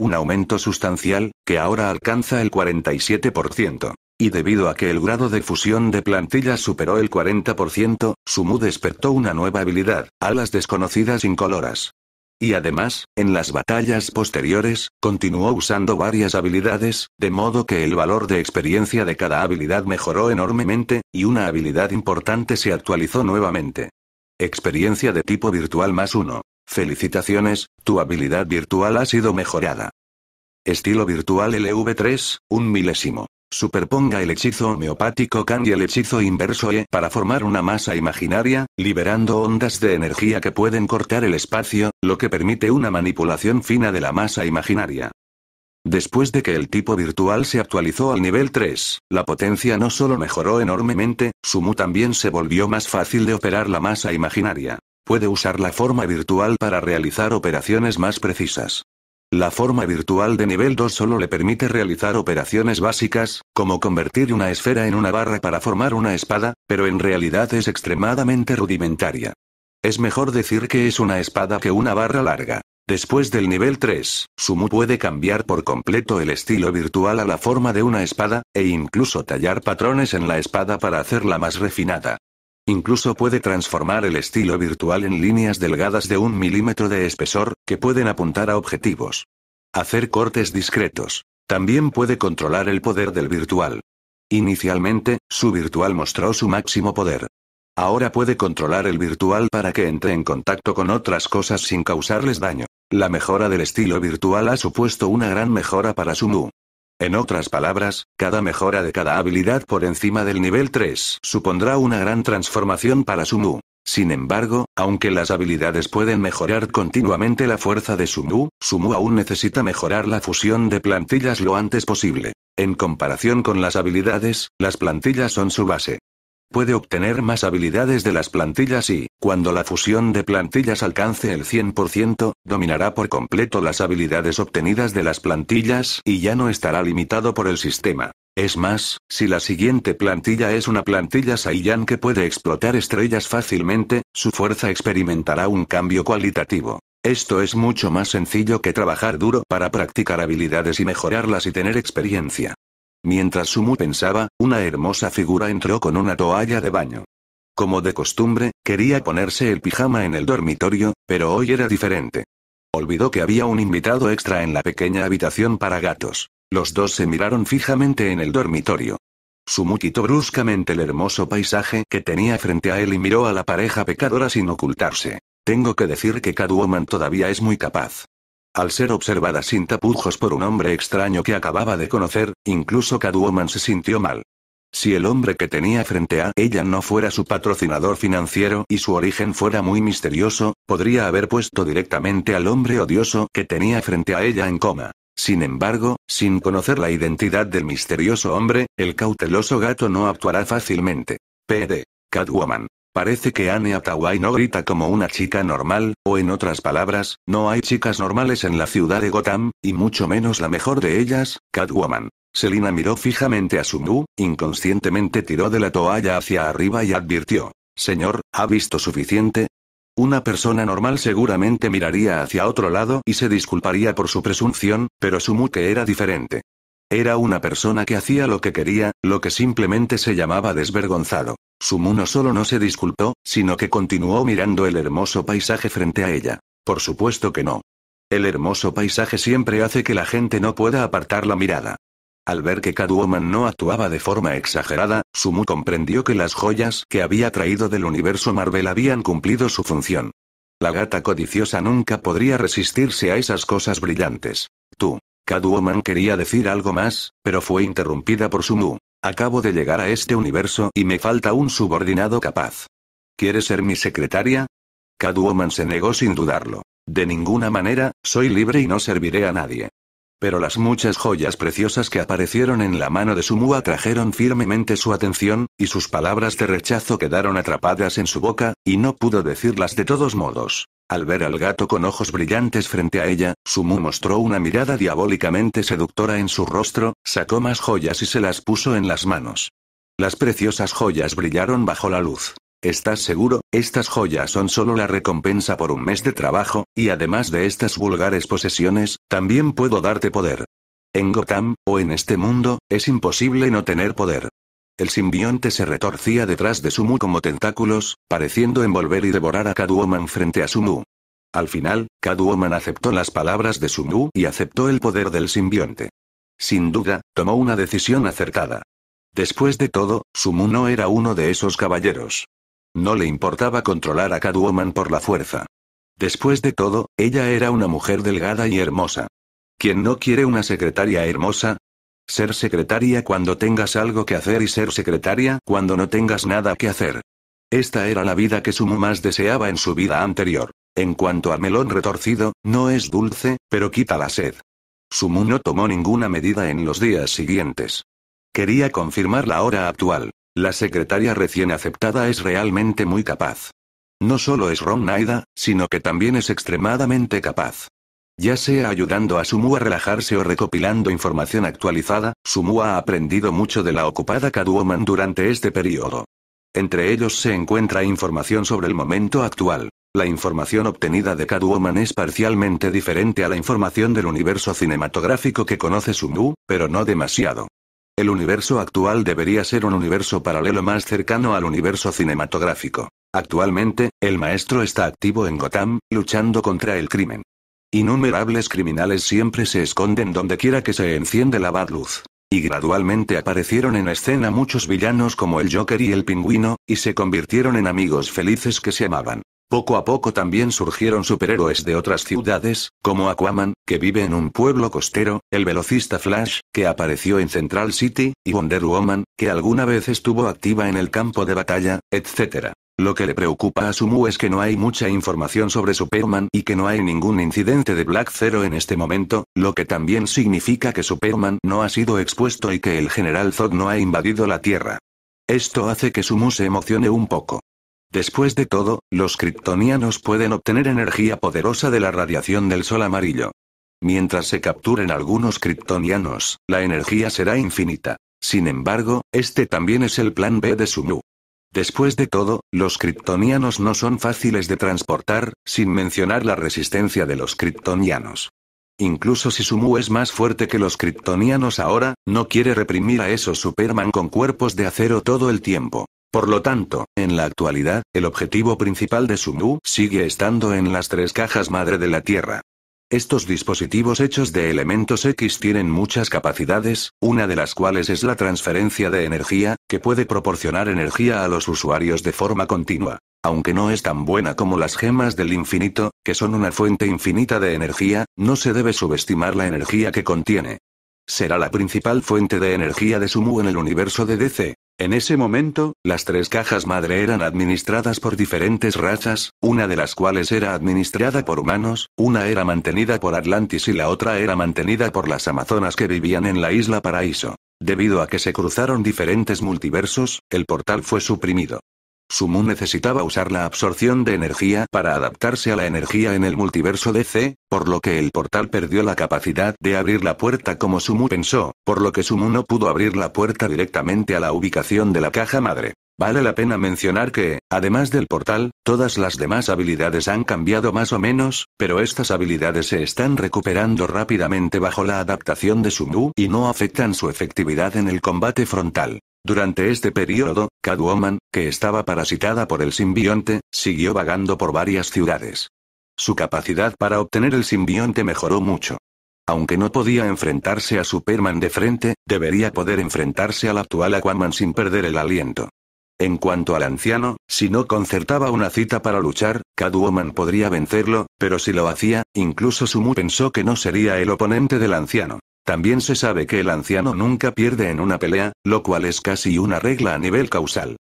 Un aumento sustancial, que ahora alcanza el 47%. Y debido a que el grado de fusión de plantillas superó el 40%, Sumu despertó una nueva habilidad, alas desconocidas incoloras. Y además, en las batallas posteriores, continuó usando varias habilidades, de modo que el valor de experiencia de cada habilidad mejoró enormemente, y una habilidad importante se actualizó nuevamente. Experiencia de tipo virtual más 1. Felicitaciones, tu habilidad virtual ha sido mejorada. Estilo virtual LV3, un milésimo. Superponga el hechizo homeopático Kan y el hechizo inverso E para formar una masa imaginaria, liberando ondas de energía que pueden cortar el espacio, lo que permite una manipulación fina de la masa imaginaria. Después de que el tipo virtual se actualizó al nivel 3, la potencia no solo mejoró enormemente, Sumu también se volvió más fácil de operar la masa imaginaria. Puede usar la forma virtual para realizar operaciones más precisas. La forma virtual de nivel 2 solo le permite realizar operaciones básicas, como convertir una esfera en una barra para formar una espada, pero en realidad es extremadamente rudimentaria. Es mejor decir que es una espada que una barra larga. Después del nivel 3, Sumu puede cambiar por completo el estilo virtual a la forma de una espada, e incluso tallar patrones en la espada para hacerla más refinada. Incluso puede transformar el estilo virtual en líneas delgadas de un milímetro de espesor, que pueden apuntar a objetivos. Hacer cortes discretos. También puede controlar el poder del virtual. Inicialmente, su virtual mostró su máximo poder. Ahora puede controlar el virtual para que entre en contacto con otras cosas sin causarles daño. La mejora del estilo virtual ha supuesto una gran mejora para su en otras palabras, cada mejora de cada habilidad por encima del nivel 3 supondrá una gran transformación para Sumu. Sin embargo, aunque las habilidades pueden mejorar continuamente la fuerza de Sumu, Sumu aún necesita mejorar la fusión de plantillas lo antes posible. En comparación con las habilidades, las plantillas son su base. Puede obtener más habilidades de las plantillas y, cuando la fusión de plantillas alcance el 100%, dominará por completo las habilidades obtenidas de las plantillas y ya no estará limitado por el sistema. Es más, si la siguiente plantilla es una plantilla Saiyan que puede explotar estrellas fácilmente, su fuerza experimentará un cambio cualitativo. Esto es mucho más sencillo que trabajar duro para practicar habilidades y mejorarlas y tener experiencia. Mientras Sumu pensaba, una hermosa figura entró con una toalla de baño. Como de costumbre, quería ponerse el pijama en el dormitorio, pero hoy era diferente. Olvidó que había un invitado extra en la pequeña habitación para gatos. Los dos se miraron fijamente en el dormitorio. Sumu quitó bruscamente el hermoso paisaje que tenía frente a él y miró a la pareja pecadora sin ocultarse. Tengo que decir que Catwoman todavía es muy capaz. Al ser observada sin tapujos por un hombre extraño que acababa de conocer, incluso Catwoman se sintió mal. Si el hombre que tenía frente a ella no fuera su patrocinador financiero y su origen fuera muy misterioso, podría haber puesto directamente al hombre odioso que tenía frente a ella en coma. Sin embargo, sin conocer la identidad del misterioso hombre, el cauteloso gato no actuará fácilmente. PD. Catwoman. Parece que Anne Atawai no grita como una chica normal, o en otras palabras, no hay chicas normales en la ciudad de Gotham, y mucho menos la mejor de ellas, Catwoman. Selina miró fijamente a Sumu, inconscientemente tiró de la toalla hacia arriba y advirtió. Señor, ¿ha visto suficiente? Una persona normal seguramente miraría hacia otro lado y se disculparía por su presunción, pero Sumu que era diferente. Era una persona que hacía lo que quería, lo que simplemente se llamaba desvergonzado. Sumu no solo no se disculpó, sino que continuó mirando el hermoso paisaje frente a ella. Por supuesto que no. El hermoso paisaje siempre hace que la gente no pueda apartar la mirada. Al ver que Kaduoman no actuaba de forma exagerada, Sumu comprendió que las joyas que había traído del universo Marvel habían cumplido su función. La gata codiciosa nunca podría resistirse a esas cosas brillantes. Tú. Caduoman quería decir algo más, pero fue interrumpida por Sumu. Acabo de llegar a este universo y me falta un subordinado capaz. ¿Quieres ser mi secretaria? Kaduoman se negó sin dudarlo. De ninguna manera, soy libre y no serviré a nadie. Pero las muchas joyas preciosas que aparecieron en la mano de Sumu atrajeron firmemente su atención, y sus palabras de rechazo quedaron atrapadas en su boca, y no pudo decirlas de todos modos. Al ver al gato con ojos brillantes frente a ella, Sumu mostró una mirada diabólicamente seductora en su rostro, sacó más joyas y se las puso en las manos. Las preciosas joyas brillaron bajo la luz. ¿Estás seguro? Estas joyas son solo la recompensa por un mes de trabajo, y además de estas vulgares posesiones, también puedo darte poder. En Gotham, o en este mundo, es imposible no tener poder. El simbionte se retorcía detrás de Sumu como tentáculos, pareciendo envolver y devorar a Caduoman frente a Sumu. Al final, Caduoman aceptó las palabras de Sumu y aceptó el poder del simbionte. Sin duda, tomó una decisión acertada. Después de todo, Sumu no era uno de esos caballeros. No le importaba controlar a Caduoman por la fuerza. Después de todo, ella era una mujer delgada y hermosa. Quien no quiere una secretaria hermosa? Ser secretaria cuando tengas algo que hacer y ser secretaria cuando no tengas nada que hacer. Esta era la vida que Sumu más deseaba en su vida anterior. En cuanto a melón retorcido, no es dulce, pero quita la sed. Sumu no tomó ninguna medida en los días siguientes. Quería confirmar la hora actual. La secretaria recién aceptada es realmente muy capaz. No solo es Ron Naida, sino que también es extremadamente capaz. Ya sea ayudando a Sumu a relajarse o recopilando información actualizada, Sumu ha aprendido mucho de la ocupada Caduoman durante este periodo. Entre ellos se encuentra información sobre el momento actual. La información obtenida de Caduoman es parcialmente diferente a la información del universo cinematográfico que conoce Sumu, pero no demasiado. El universo actual debería ser un universo paralelo más cercano al universo cinematográfico. Actualmente, el maestro está activo en Gotham, luchando contra el crimen. Innumerables criminales siempre se esconden donde quiera que se enciende la bad luz. Y gradualmente aparecieron en escena muchos villanos como el Joker y el Pingüino, y se convirtieron en amigos felices que se amaban. Poco a poco también surgieron superhéroes de otras ciudades, como Aquaman, que vive en un pueblo costero, el velocista Flash, que apareció en Central City, y Wonder Woman, que alguna vez estuvo activa en el campo de batalla, etc. Lo que le preocupa a Sumu es que no hay mucha información sobre Superman y que no hay ningún incidente de Black Zero en este momento, lo que también significa que Superman no ha sido expuesto y que el general Zod no ha invadido la Tierra. Esto hace que Sumu se emocione un poco. Después de todo, los kryptonianos pueden obtener energía poderosa de la radiación del sol amarillo. Mientras se capturen algunos kryptonianos, la energía será infinita. Sin embargo, este también es el plan B de Sumu. Después de todo, los kryptonianos no son fáciles de transportar, sin mencionar la resistencia de los kryptonianos. Incluso si Sumu es más fuerte que los kryptonianos ahora, no quiere reprimir a esos Superman con cuerpos de acero todo el tiempo. Por lo tanto, en la actualidad, el objetivo principal de Sumu sigue estando en las tres cajas madre de la Tierra. Estos dispositivos hechos de elementos X tienen muchas capacidades, una de las cuales es la transferencia de energía, que puede proporcionar energía a los usuarios de forma continua. Aunque no es tan buena como las gemas del infinito, que son una fuente infinita de energía, no se debe subestimar la energía que contiene será la principal fuente de energía de Sumu en el universo de DC. En ese momento, las tres cajas madre eran administradas por diferentes razas, una de las cuales era administrada por humanos, una era mantenida por Atlantis y la otra era mantenida por las amazonas que vivían en la isla Paraíso. Debido a que se cruzaron diferentes multiversos, el portal fue suprimido. Sumu necesitaba usar la absorción de energía para adaptarse a la energía en el multiverso DC, por lo que el portal perdió la capacidad de abrir la puerta como Sumu pensó, por lo que Sumu no pudo abrir la puerta directamente a la ubicación de la caja madre. Vale la pena mencionar que, además del portal, todas las demás habilidades han cambiado más o menos, pero estas habilidades se están recuperando rápidamente bajo la adaptación de Sumu y no afectan su efectividad en el combate frontal. Durante este periodo, Caduoman, que estaba parasitada por el simbionte, siguió vagando por varias ciudades. Su capacidad para obtener el simbionte mejoró mucho. Aunque no podía enfrentarse a Superman de frente, debería poder enfrentarse al actual Aquaman sin perder el aliento. En cuanto al anciano, si no concertaba una cita para luchar, Caduoman podría vencerlo, pero si lo hacía, incluso Sumu pensó que no sería el oponente del anciano. También se sabe que el anciano nunca pierde en una pelea, lo cual es casi una regla a nivel causal.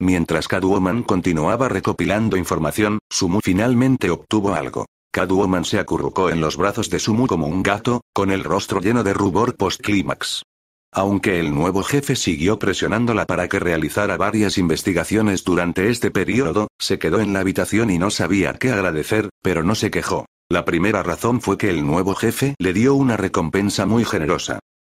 Mientras Kaduoman continuaba recopilando información, Sumu finalmente obtuvo algo. Kaduoman se acurrucó en los brazos de Sumu como un gato, con el rostro lleno de rubor post-clímax. Aunque el nuevo jefe siguió presionándola para que realizara varias investigaciones durante este periodo, se quedó en la habitación y no sabía qué agradecer, pero no se quejó. La primera razón fue que el nuevo jefe le dio una recompensa muy generosa.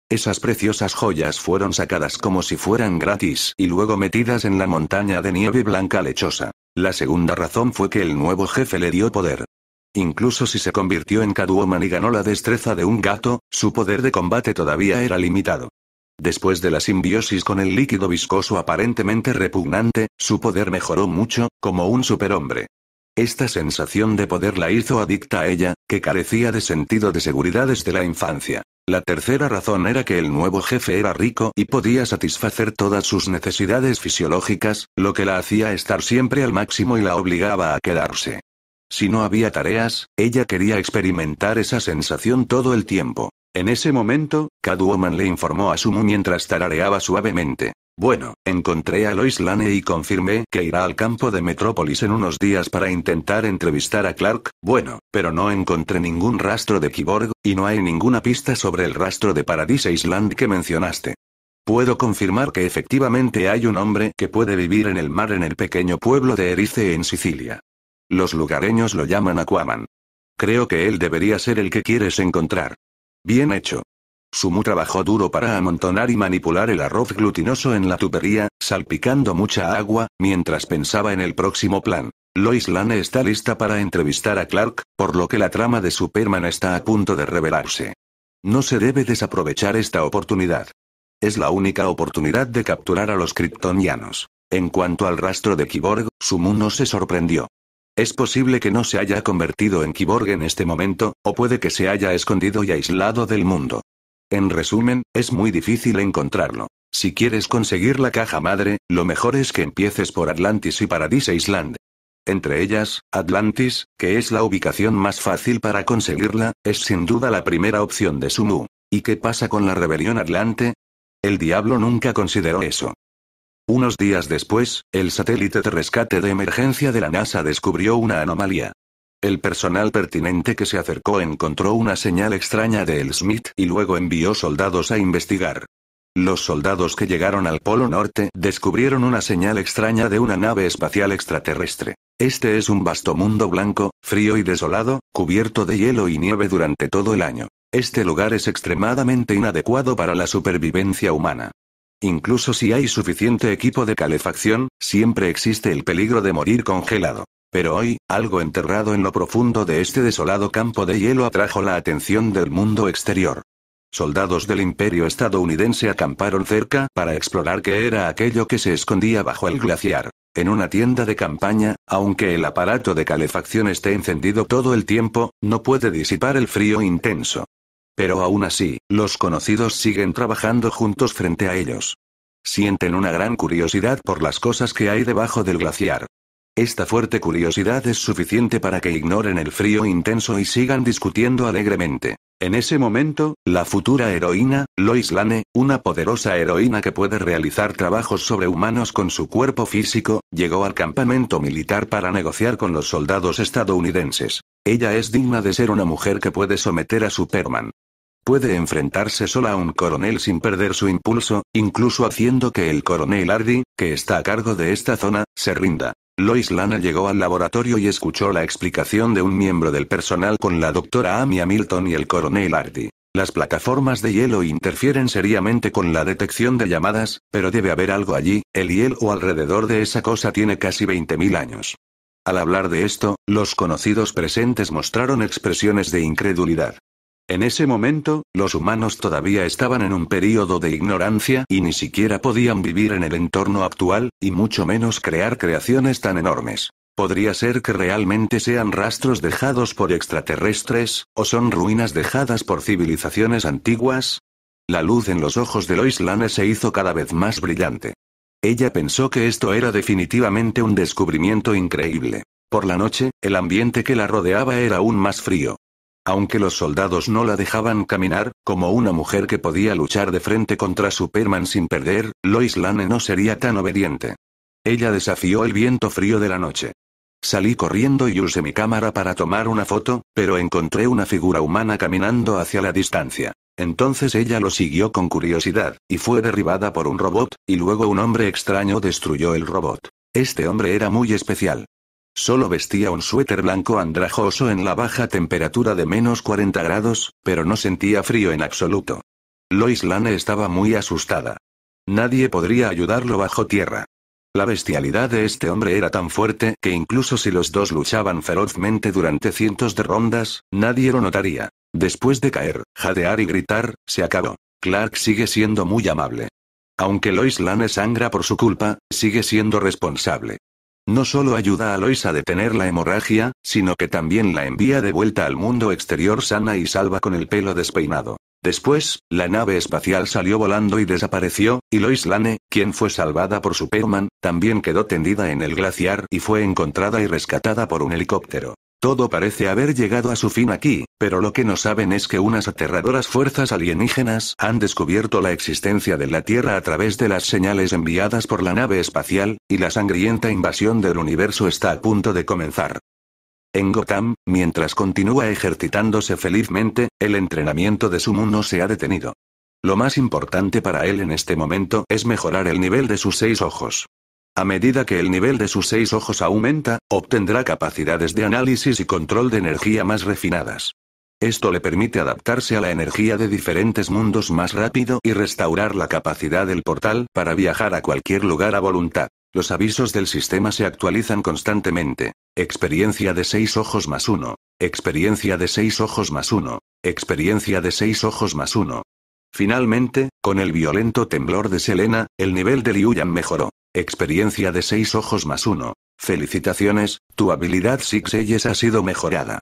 Esas preciosas joyas fueron sacadas como si fueran gratis y luego metidas en la montaña de nieve blanca lechosa. La segunda razón fue que el nuevo jefe le dio poder. Incluso si se convirtió en Cadwoman y ganó la destreza de un gato, su poder de combate todavía era limitado. Después de la simbiosis con el líquido viscoso aparentemente repugnante, su poder mejoró mucho, como un superhombre. Esta sensación de poder la hizo adicta a ella, que carecía de sentido de seguridad desde la infancia. La tercera razón era que el nuevo jefe era rico y podía satisfacer todas sus necesidades fisiológicas, lo que la hacía estar siempre al máximo y la obligaba a quedarse. Si no había tareas, ella quería experimentar esa sensación todo el tiempo. En ese momento, Kaduoman le informó a Sumu mientras tarareaba suavemente. Bueno, encontré a Lois Lane y confirmé que irá al campo de Metrópolis en unos días para intentar entrevistar a Clark, bueno, pero no encontré ningún rastro de Kiborg, y no hay ninguna pista sobre el rastro de Paradise Island que mencionaste. Puedo confirmar que efectivamente hay un hombre que puede vivir en el mar en el pequeño pueblo de Erice en Sicilia. Los lugareños lo llaman Aquaman. Creo que él debería ser el que quieres encontrar. Bien hecho. Sumu trabajó duro para amontonar y manipular el arroz glutinoso en la tubería, salpicando mucha agua, mientras pensaba en el próximo plan. Lois Lane está lista para entrevistar a Clark, por lo que la trama de Superman está a punto de revelarse. No se debe desaprovechar esta oportunidad. Es la única oportunidad de capturar a los kryptonianos. En cuanto al rastro de Kiborg, Sumu no se sorprendió. Es posible que no se haya convertido en Kiborg en este momento, o puede que se haya escondido y aislado del mundo. En resumen, es muy difícil encontrarlo. Si quieres conseguir la caja madre, lo mejor es que empieces por Atlantis y Paradise Island. Entre ellas, Atlantis, que es la ubicación más fácil para conseguirla, es sin duda la primera opción de Sumu. ¿Y qué pasa con la rebelión Atlante? El diablo nunca consideró eso. Unos días después, el satélite de rescate de emergencia de la NASA descubrió una anomalía. El personal pertinente que se acercó encontró una señal extraña de El Smith y luego envió soldados a investigar. Los soldados que llegaron al Polo Norte descubrieron una señal extraña de una nave espacial extraterrestre. Este es un vasto mundo blanco, frío y desolado, cubierto de hielo y nieve durante todo el año. Este lugar es extremadamente inadecuado para la supervivencia humana. Incluso si hay suficiente equipo de calefacción, siempre existe el peligro de morir congelado. Pero hoy, algo enterrado en lo profundo de este desolado campo de hielo atrajo la atención del mundo exterior. Soldados del imperio estadounidense acamparon cerca para explorar qué era aquello que se escondía bajo el glaciar. En una tienda de campaña, aunque el aparato de calefacción esté encendido todo el tiempo, no puede disipar el frío intenso. Pero aún así, los conocidos siguen trabajando juntos frente a ellos. Sienten una gran curiosidad por las cosas que hay debajo del glaciar. Esta fuerte curiosidad es suficiente para que ignoren el frío intenso y sigan discutiendo alegremente. En ese momento, la futura heroína, Lois Lane, una poderosa heroína que puede realizar trabajos sobrehumanos con su cuerpo físico, llegó al campamento militar para negociar con los soldados estadounidenses. Ella es digna de ser una mujer que puede someter a Superman. Puede enfrentarse sola a un coronel sin perder su impulso, incluso haciendo que el coronel Hardy, que está a cargo de esta zona, se rinda. Lois Lana llegó al laboratorio y escuchó la explicación de un miembro del personal con la doctora Amy Hamilton y el coronel Hardy. Las plataformas de hielo interfieren seriamente con la detección de llamadas, pero debe haber algo allí, el hielo alrededor de esa cosa tiene casi 20.000 años. Al hablar de esto, los conocidos presentes mostraron expresiones de incredulidad. En ese momento, los humanos todavía estaban en un período de ignorancia y ni siquiera podían vivir en el entorno actual, y mucho menos crear creaciones tan enormes. Podría ser que realmente sean rastros dejados por extraterrestres, o son ruinas dejadas por civilizaciones antiguas. La luz en los ojos de Lois Lane se hizo cada vez más brillante. Ella pensó que esto era definitivamente un descubrimiento increíble. Por la noche, el ambiente que la rodeaba era aún más frío. Aunque los soldados no la dejaban caminar, como una mujer que podía luchar de frente contra Superman sin perder, Lois Lane no sería tan obediente. Ella desafió el viento frío de la noche. Salí corriendo y usé mi cámara para tomar una foto, pero encontré una figura humana caminando hacia la distancia. Entonces ella lo siguió con curiosidad, y fue derribada por un robot, y luego un hombre extraño destruyó el robot. Este hombre era muy especial. Solo vestía un suéter blanco andrajoso en la baja temperatura de menos 40 grados, pero no sentía frío en absoluto. Lois Lane estaba muy asustada. Nadie podría ayudarlo bajo tierra. La bestialidad de este hombre era tan fuerte que incluso si los dos luchaban ferozmente durante cientos de rondas, nadie lo notaría. Después de caer, jadear y gritar, se acabó. Clark sigue siendo muy amable. Aunque Lois Lane sangra por su culpa, sigue siendo responsable. No solo ayuda a Lois a detener la hemorragia, sino que también la envía de vuelta al mundo exterior sana y salva con el pelo despeinado. Después, la nave espacial salió volando y desapareció, y Lois Lane, quien fue salvada por Superman, también quedó tendida en el glaciar y fue encontrada y rescatada por un helicóptero. Todo parece haber llegado a su fin aquí, pero lo que no saben es que unas aterradoras fuerzas alienígenas han descubierto la existencia de la Tierra a través de las señales enviadas por la nave espacial, y la sangrienta invasión del universo está a punto de comenzar. En Gotham, mientras continúa ejercitándose felizmente, el entrenamiento de su mundo se ha detenido. Lo más importante para él en este momento es mejorar el nivel de sus seis ojos. A medida que el nivel de sus seis ojos aumenta, obtendrá capacidades de análisis y control de energía más refinadas. Esto le permite adaptarse a la energía de diferentes mundos más rápido y restaurar la capacidad del portal para viajar a cualquier lugar a voluntad. Los avisos del sistema se actualizan constantemente. Experiencia de seis ojos más uno. Experiencia de seis ojos más uno. Experiencia de seis ojos más uno. Finalmente, con el violento temblor de Selena, el nivel de Liuyan mejoró. Experiencia de 6 ojos más 1. Felicitaciones, tu habilidad Six Eyes ha sido mejorada.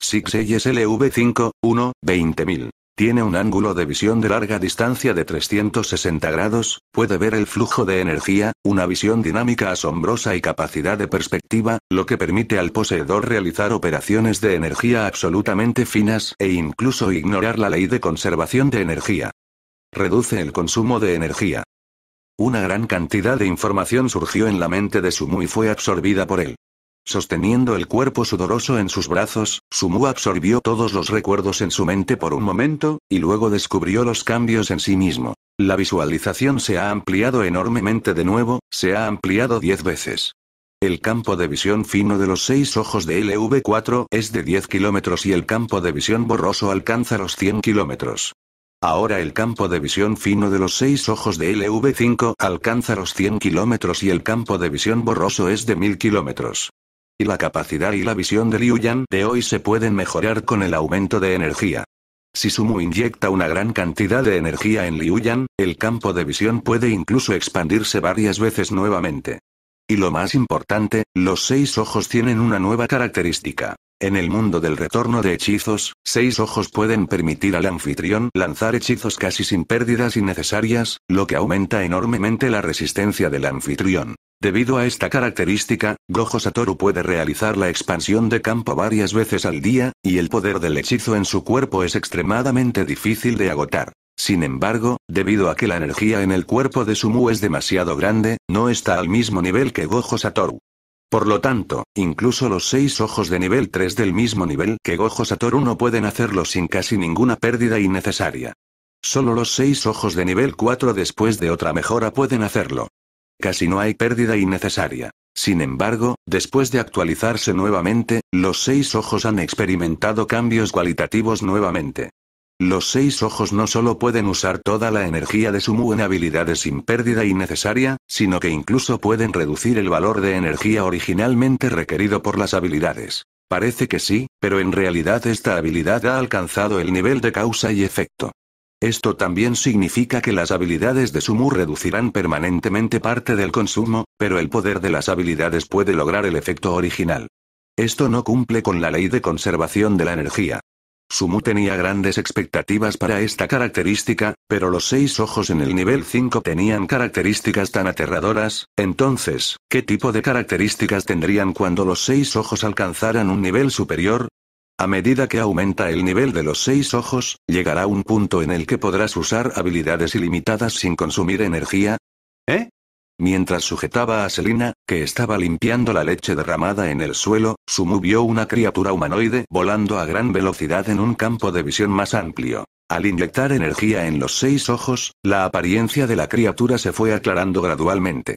Six Eyes LV5, 1, 20.000. Tiene un ángulo de visión de larga distancia de 360 grados, puede ver el flujo de energía, una visión dinámica asombrosa y capacidad de perspectiva, lo que permite al poseedor realizar operaciones de energía absolutamente finas e incluso ignorar la ley de conservación de energía. Reduce el consumo de energía. Una gran cantidad de información surgió en la mente de Sumu y fue absorbida por él. Sosteniendo el cuerpo sudoroso en sus brazos, Sumu absorbió todos los recuerdos en su mente por un momento, y luego descubrió los cambios en sí mismo. La visualización se ha ampliado enormemente de nuevo, se ha ampliado 10 veces. El campo de visión fino de los seis ojos de LV4 es de 10 kilómetros y el campo de visión borroso alcanza los 100 kilómetros. Ahora el campo de visión fino de los seis ojos de LV5 alcanza los 100 kilómetros y el campo de visión borroso es de 1000 kilómetros. Y la capacidad y la visión de Liu Yan de hoy se pueden mejorar con el aumento de energía. Si Sumu inyecta una gran cantidad de energía en Liuyan, el campo de visión puede incluso expandirse varias veces nuevamente. Y lo más importante, los seis ojos tienen una nueva característica. En el mundo del retorno de hechizos, seis ojos pueden permitir al anfitrión lanzar hechizos casi sin pérdidas innecesarias, lo que aumenta enormemente la resistencia del anfitrión. Debido a esta característica, Gojo Satoru puede realizar la expansión de campo varias veces al día, y el poder del hechizo en su cuerpo es extremadamente difícil de agotar. Sin embargo, debido a que la energía en el cuerpo de Sumu es demasiado grande, no está al mismo nivel que Gojo Satoru. Por lo tanto, incluso los seis ojos de nivel 3 del mismo nivel que Gojo Satoru no pueden hacerlo sin casi ninguna pérdida innecesaria. Solo los seis ojos de nivel 4 después de otra mejora pueden hacerlo. Casi no hay pérdida innecesaria. Sin embargo, después de actualizarse nuevamente, los seis ojos han experimentado cambios cualitativos nuevamente. Los seis ojos no solo pueden usar toda la energía de Sumu en habilidades sin pérdida innecesaria, sino que incluso pueden reducir el valor de energía originalmente requerido por las habilidades. Parece que sí, pero en realidad esta habilidad ha alcanzado el nivel de causa y efecto. Esto también significa que las habilidades de Sumu reducirán permanentemente parte del consumo, pero el poder de las habilidades puede lograr el efecto original. Esto no cumple con la ley de conservación de la energía. Sumu tenía grandes expectativas para esta característica, pero los seis ojos en el nivel 5 tenían características tan aterradoras, entonces, ¿qué tipo de características tendrían cuando los seis ojos alcanzaran un nivel superior? A medida que aumenta el nivel de los seis ojos, llegará un punto en el que podrás usar habilidades ilimitadas sin consumir energía, Mientras sujetaba a Selina, que estaba limpiando la leche derramada en el suelo, Sumu vio una criatura humanoide volando a gran velocidad en un campo de visión más amplio. Al inyectar energía en los seis ojos, la apariencia de la criatura se fue aclarando gradualmente.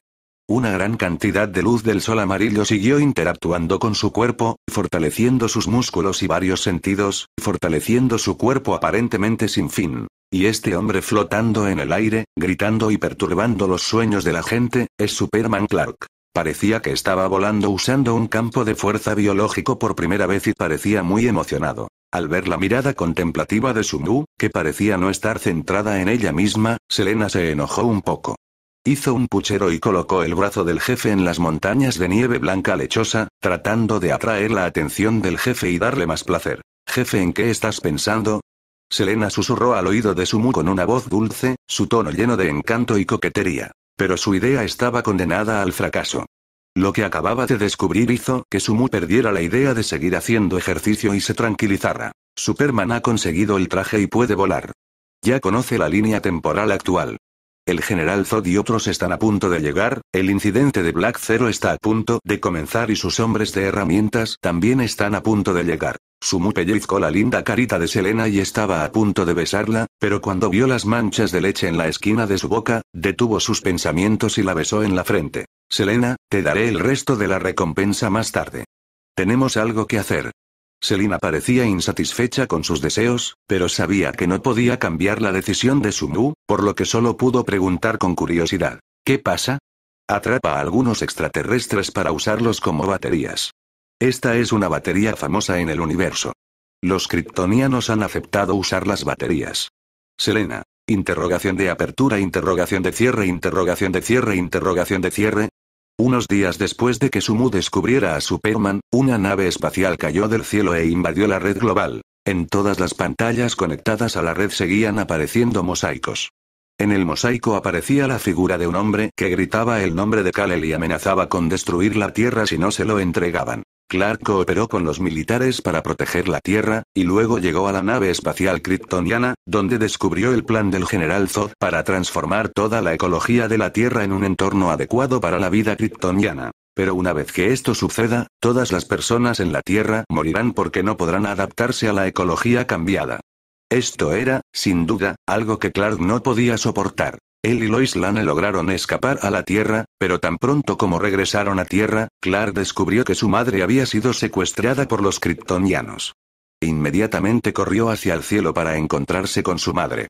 Una gran cantidad de luz del sol amarillo siguió interactuando con su cuerpo, fortaleciendo sus músculos y varios sentidos, fortaleciendo su cuerpo aparentemente sin fin. Y este hombre flotando en el aire, gritando y perturbando los sueños de la gente, es Superman Clark. Parecía que estaba volando usando un campo de fuerza biológico por primera vez y parecía muy emocionado. Al ver la mirada contemplativa de Sumu, que parecía no estar centrada en ella misma, Selena se enojó un poco. Hizo un puchero y colocó el brazo del jefe en las montañas de nieve blanca lechosa, tratando de atraer la atención del jefe y darle más placer. Jefe, ¿en qué estás pensando? Selena susurró al oído de Sumu con una voz dulce, su tono lleno de encanto y coquetería. Pero su idea estaba condenada al fracaso. Lo que acababa de descubrir hizo que Sumu perdiera la idea de seguir haciendo ejercicio y se tranquilizara. Superman ha conseguido el traje y puede volar. Ya conoce la línea temporal actual el general Zod y otros están a punto de llegar, el incidente de Black Zero está a punto de comenzar y sus hombres de herramientas también están a punto de llegar. Sumu pellizcó la linda carita de Selena y estaba a punto de besarla, pero cuando vio las manchas de leche en la esquina de su boca, detuvo sus pensamientos y la besó en la frente. Selena, te daré el resto de la recompensa más tarde. Tenemos algo que hacer. Selena parecía insatisfecha con sus deseos, pero sabía que no podía cambiar la decisión de Sumu, por lo que solo pudo preguntar con curiosidad. ¿Qué pasa? Atrapa a algunos extraterrestres para usarlos como baterías. Esta es una batería famosa en el universo. Los kryptonianos han aceptado usar las baterías. Selena. Interrogación de apertura, interrogación de cierre, interrogación de cierre, interrogación de cierre, unos días después de que Sumu descubriera a Superman, una nave espacial cayó del cielo e invadió la red global. En todas las pantallas conectadas a la red seguían apareciendo mosaicos. En el mosaico aparecía la figura de un hombre que gritaba el nombre de Kalel y amenazaba con destruir la Tierra si no se lo entregaban. Clark cooperó con los militares para proteger la Tierra, y luego llegó a la nave espacial kryptoniana, donde descubrió el plan del general Zod para transformar toda la ecología de la Tierra en un entorno adecuado para la vida kryptoniana. Pero una vez que esto suceda, todas las personas en la Tierra morirán porque no podrán adaptarse a la ecología cambiada. Esto era, sin duda, algo que Clark no podía soportar. Él y Lois Lane lograron escapar a la Tierra, pero tan pronto como regresaron a Tierra, Clark descubrió que su madre había sido secuestrada por los kryptonianos. Inmediatamente corrió hacia el cielo para encontrarse con su madre.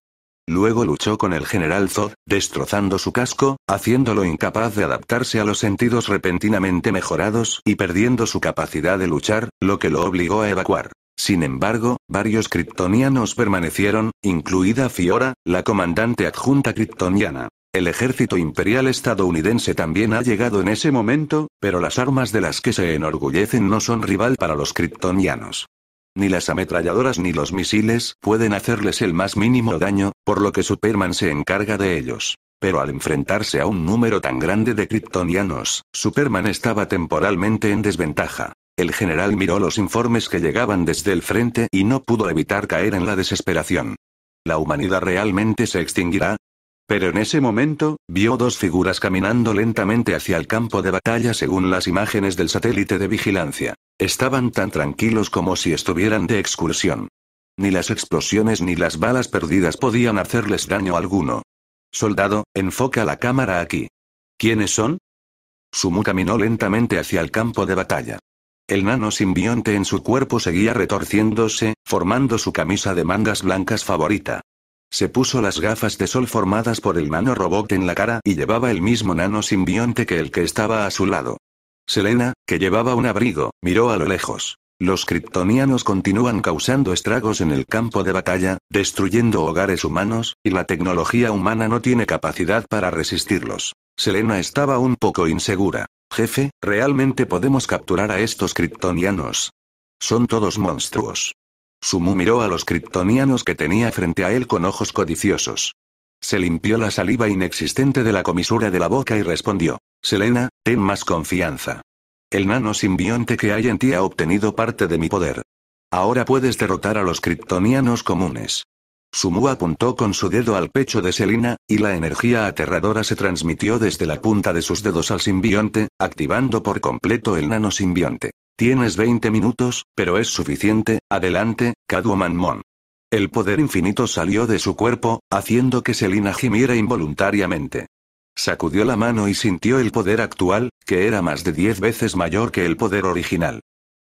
Luego luchó con el general Zod, destrozando su casco, haciéndolo incapaz de adaptarse a los sentidos repentinamente mejorados y perdiendo su capacidad de luchar, lo que lo obligó a evacuar. Sin embargo, varios kryptonianos permanecieron, incluida Fiora, la comandante adjunta kryptoniana. El ejército imperial estadounidense también ha llegado en ese momento, pero las armas de las que se enorgullecen no son rival para los kryptonianos. Ni las ametralladoras ni los misiles pueden hacerles el más mínimo daño, por lo que Superman se encarga de ellos. Pero al enfrentarse a un número tan grande de kryptonianos, Superman estaba temporalmente en desventaja. El general miró los informes que llegaban desde el frente y no pudo evitar caer en la desesperación. ¿La humanidad realmente se extinguirá? Pero en ese momento, vio dos figuras caminando lentamente hacia el campo de batalla según las imágenes del satélite de vigilancia. Estaban tan tranquilos como si estuvieran de excursión. Ni las explosiones ni las balas perdidas podían hacerles daño alguno. Soldado, enfoca la cámara aquí. ¿Quiénes son? Sumu caminó lentamente hacia el campo de batalla. El nano simbionte en su cuerpo seguía retorciéndose, formando su camisa de mangas blancas favorita. Se puso las gafas de sol formadas por el nano robot en la cara y llevaba el mismo nano simbionte que el que estaba a su lado. Selena, que llevaba un abrigo, miró a lo lejos. Los kryptonianos continúan causando estragos en el campo de batalla, destruyendo hogares humanos, y la tecnología humana no tiene capacidad para resistirlos. Selena estaba un poco insegura. Jefe, realmente podemos capturar a estos kryptonianos. Son todos monstruos. Sumu miró a los kryptonianos que tenía frente a él con ojos codiciosos. Se limpió la saliva inexistente de la comisura de la boca y respondió, Selena, ten más confianza. El nano simbionte que hay en ti ha obtenido parte de mi poder. Ahora puedes derrotar a los kryptonianos comunes. Sumu apuntó con su dedo al pecho de Selina, y la energía aterradora se transmitió desde la punta de sus dedos al simbionte, activando por completo el nano simbionte. Tienes 20 minutos, pero es suficiente, adelante, Cadu Manmon. El poder infinito salió de su cuerpo, haciendo que Selina gimiera involuntariamente. Sacudió la mano y sintió el poder actual, que era más de 10 veces mayor que el poder original.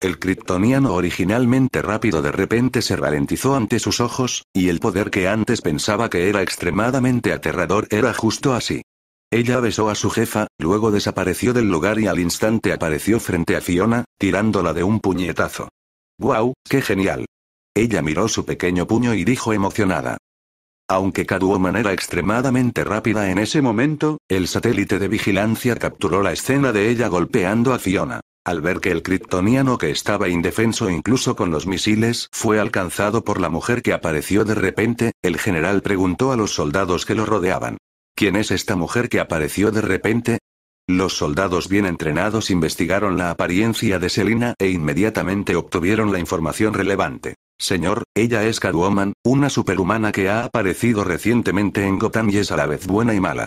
El kryptoniano originalmente rápido de repente se ralentizó ante sus ojos, y el poder que antes pensaba que era extremadamente aterrador era justo así. Ella besó a su jefa, luego desapareció del lugar y al instante apareció frente a Fiona, tirándola de un puñetazo. ¡Guau, qué genial! Ella miró su pequeño puño y dijo emocionada. Aunque de manera extremadamente rápida en ese momento, el satélite de vigilancia capturó la escena de ella golpeando a Fiona. Al ver que el kryptoniano que estaba indefenso incluso con los misiles fue alcanzado por la mujer que apareció de repente, el general preguntó a los soldados que lo rodeaban. ¿Quién es esta mujer que apareció de repente? Los soldados bien entrenados investigaron la apariencia de Selina e inmediatamente obtuvieron la información relevante. Señor, ella es Catwoman, una superhumana que ha aparecido recientemente en Gotham y es a la vez buena y mala.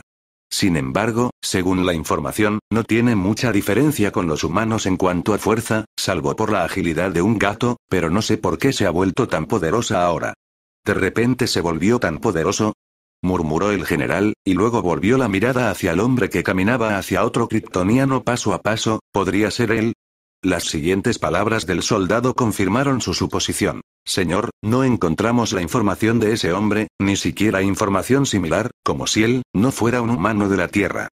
Sin embargo, según la información, no tiene mucha diferencia con los humanos en cuanto a fuerza, salvo por la agilidad de un gato, pero no sé por qué se ha vuelto tan poderosa ahora. De repente se volvió tan poderoso, murmuró el general, y luego volvió la mirada hacia el hombre que caminaba hacia otro kryptoniano paso a paso, ¿podría ser él? Las siguientes palabras del soldado confirmaron su suposición. Señor, no encontramos la información de ese hombre, ni siquiera información similar, como si él no fuera un humano de la Tierra.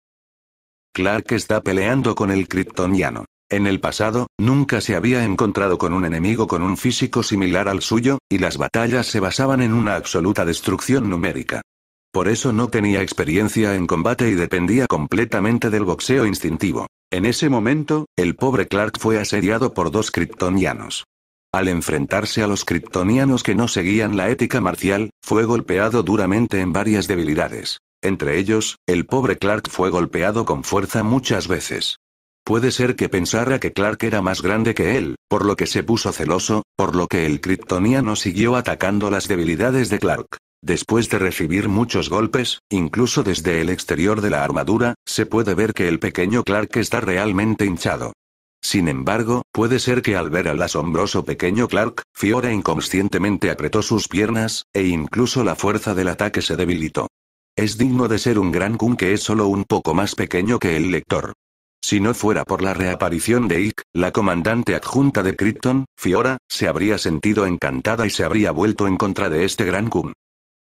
Clark está peleando con el kryptoniano. En el pasado, nunca se había encontrado con un enemigo con un físico similar al suyo, y las batallas se basaban en una absoluta destrucción numérica. Por eso no tenía experiencia en combate y dependía completamente del boxeo instintivo. En ese momento, el pobre Clark fue asediado por dos kryptonianos. Al enfrentarse a los kryptonianos que no seguían la ética marcial, fue golpeado duramente en varias debilidades. Entre ellos, el pobre Clark fue golpeado con fuerza muchas veces. Puede ser que pensara que Clark era más grande que él, por lo que se puso celoso, por lo que el kryptoniano siguió atacando las debilidades de Clark. Después de recibir muchos golpes, incluso desde el exterior de la armadura, se puede ver que el pequeño Clark está realmente hinchado. Sin embargo, puede ser que al ver al asombroso pequeño Clark, Fiora inconscientemente apretó sus piernas, e incluso la fuerza del ataque se debilitó. Es digno de ser un gran Kun que es solo un poco más pequeño que el lector. Si no fuera por la reaparición de Ick, la comandante adjunta de Krypton, Fiora, se habría sentido encantada y se habría vuelto en contra de este gran Kun.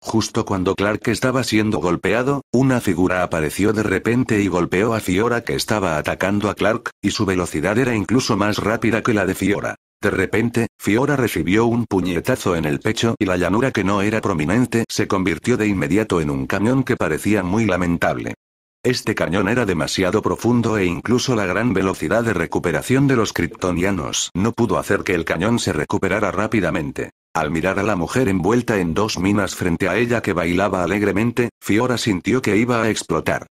Justo cuando Clark estaba siendo golpeado, una figura apareció de repente y golpeó a Fiora que estaba atacando a Clark, y su velocidad era incluso más rápida que la de Fiora. De repente, Fiora recibió un puñetazo en el pecho y la llanura que no era prominente se convirtió de inmediato en un cañón que parecía muy lamentable. Este cañón era demasiado profundo e incluso la gran velocidad de recuperación de los kryptonianos no pudo hacer que el cañón se recuperara rápidamente. Al mirar a la mujer envuelta en dos minas frente a ella que bailaba alegremente, Fiora sintió que iba a explotar.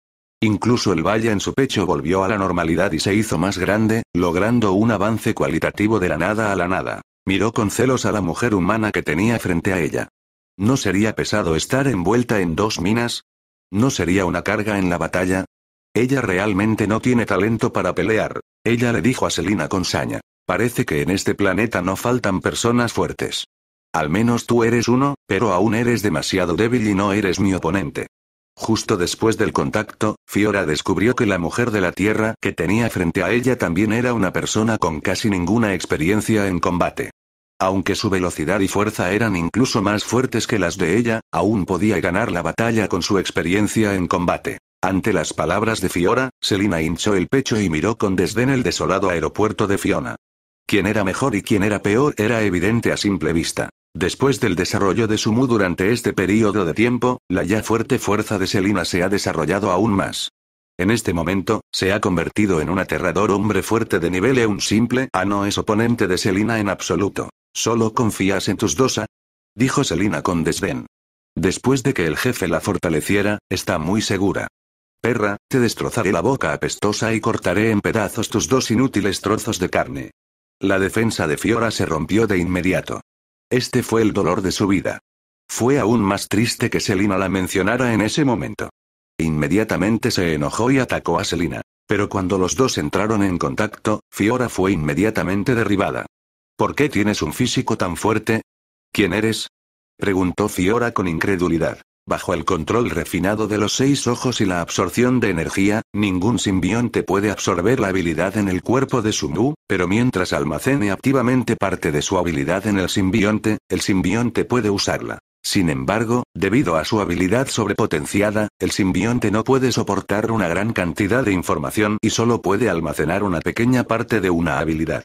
Incluso el valle en su pecho volvió a la normalidad y se hizo más grande, logrando un avance cualitativo de la nada a la nada. Miró con celos a la mujer humana que tenía frente a ella. ¿No sería pesado estar envuelta en dos minas? ¿No sería una carga en la batalla? Ella realmente no tiene talento para pelear, ella le dijo a Selina con saña. Parece que en este planeta no faltan personas fuertes. Al menos tú eres uno, pero aún eres demasiado débil y no eres mi oponente. Justo después del contacto, Fiora descubrió que la mujer de la Tierra que tenía frente a ella también era una persona con casi ninguna experiencia en combate. Aunque su velocidad y fuerza eran incluso más fuertes que las de ella, aún podía ganar la batalla con su experiencia en combate. Ante las palabras de Fiora, Selina hinchó el pecho y miró con desdén el desolado aeropuerto de Fiona. Quién era mejor y quién era peor era evidente a simple vista. Después del desarrollo de Sumu durante este periodo de tiempo, la ya fuerte fuerza de Selina se ha desarrollado aún más. En este momento, se ha convertido en un aterrador hombre fuerte de nivel E un simple A no es oponente de Selina en absoluto. ¿Solo confías en tus dos A? Dijo Selina con desdén. Después de que el jefe la fortaleciera, está muy segura. Perra, te destrozaré la boca apestosa y cortaré en pedazos tus dos inútiles trozos de carne. La defensa de Fiora se rompió de inmediato. Este fue el dolor de su vida. Fue aún más triste que Selina la mencionara en ese momento. Inmediatamente se enojó y atacó a Selina. Pero cuando los dos entraron en contacto, Fiora fue inmediatamente derribada. ¿Por qué tienes un físico tan fuerte? ¿Quién eres? Preguntó Fiora con incredulidad. Bajo el control refinado de los seis ojos y la absorción de energía, ningún simbionte puede absorber la habilidad en el cuerpo de Sumu, pero mientras almacene activamente parte de su habilidad en el simbionte, el simbionte puede usarla. Sin embargo, debido a su habilidad sobrepotenciada, el simbionte no puede soportar una gran cantidad de información y solo puede almacenar una pequeña parte de una habilidad.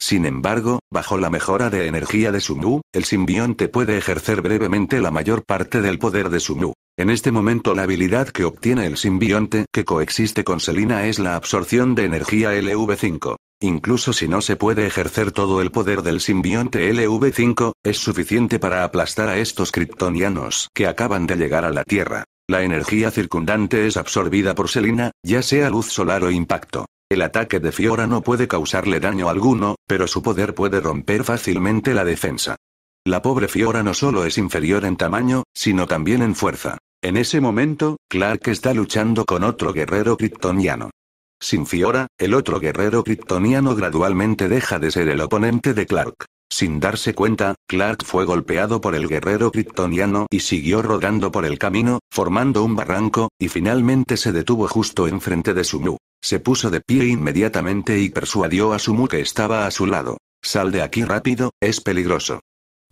Sin embargo, bajo la mejora de energía de Sumu, el simbionte puede ejercer brevemente la mayor parte del poder de Sumu. En este momento la habilidad que obtiene el simbionte que coexiste con Selina es la absorción de energía LV5. Incluso si no se puede ejercer todo el poder del simbionte LV5, es suficiente para aplastar a estos kryptonianos que acaban de llegar a la Tierra. La energía circundante es absorbida por Selina, ya sea luz solar o impacto. El ataque de Fiora no puede causarle daño alguno, pero su poder puede romper fácilmente la defensa. La pobre Fiora no solo es inferior en tamaño, sino también en fuerza. En ese momento, Clark está luchando con otro guerrero kryptoniano. Sin Fiora, el otro guerrero kryptoniano gradualmente deja de ser el oponente de Clark. Sin darse cuenta, Clark fue golpeado por el guerrero kryptoniano y siguió rodando por el camino, formando un barranco, y finalmente se detuvo justo enfrente de Sumu. Se puso de pie inmediatamente y persuadió a Sumu que estaba a su lado. Sal de aquí rápido, es peligroso.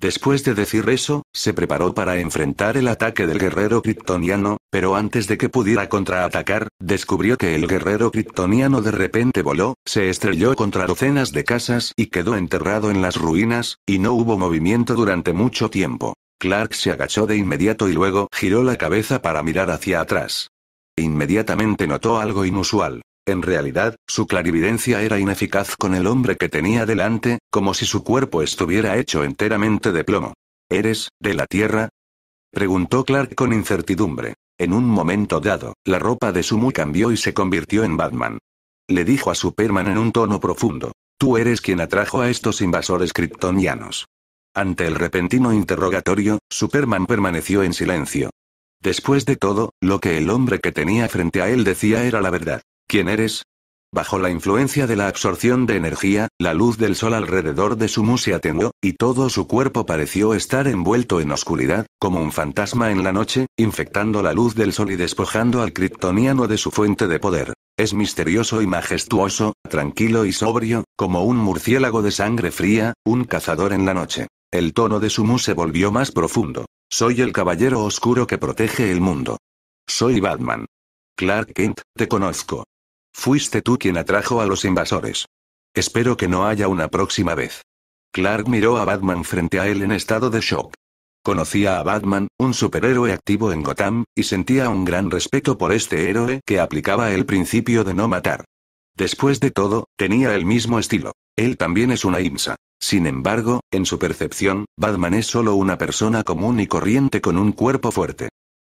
Después de decir eso, se preparó para enfrentar el ataque del guerrero kryptoniano, pero antes de que pudiera contraatacar, descubrió que el guerrero kryptoniano de repente voló, se estrelló contra docenas de casas y quedó enterrado en las ruinas, y no hubo movimiento durante mucho tiempo. Clark se agachó de inmediato y luego giró la cabeza para mirar hacia atrás. Inmediatamente notó algo inusual. En realidad, su clarividencia era ineficaz con el hombre que tenía delante, como si su cuerpo estuviera hecho enteramente de plomo. ¿Eres, de la Tierra? Preguntó Clark con incertidumbre. En un momento dado, la ropa de Sumu cambió y se convirtió en Batman. Le dijo a Superman en un tono profundo. Tú eres quien atrajo a estos invasores kryptonianos. Ante el repentino interrogatorio, Superman permaneció en silencio. Después de todo, lo que el hombre que tenía frente a él decía era la verdad. ¿Quién eres? Bajo la influencia de la absorción de energía, la luz del sol alrededor de Sumu se atenuó, y todo su cuerpo pareció estar envuelto en oscuridad, como un fantasma en la noche, infectando la luz del sol y despojando al kryptoniano de su fuente de poder. Es misterioso y majestuoso, tranquilo y sobrio, como un murciélago de sangre fría, un cazador en la noche. El tono de Sumu se volvió más profundo. Soy el caballero oscuro que protege el mundo. Soy Batman. Clark Kent, te conozco. Fuiste tú quien atrajo a los invasores. Espero que no haya una próxima vez. Clark miró a Batman frente a él en estado de shock. Conocía a Batman, un superhéroe activo en Gotham, y sentía un gran respeto por este héroe que aplicaba el principio de no matar. Después de todo, tenía el mismo estilo. Él también es una IMSA. Sin embargo, en su percepción, Batman es solo una persona común y corriente con un cuerpo fuerte.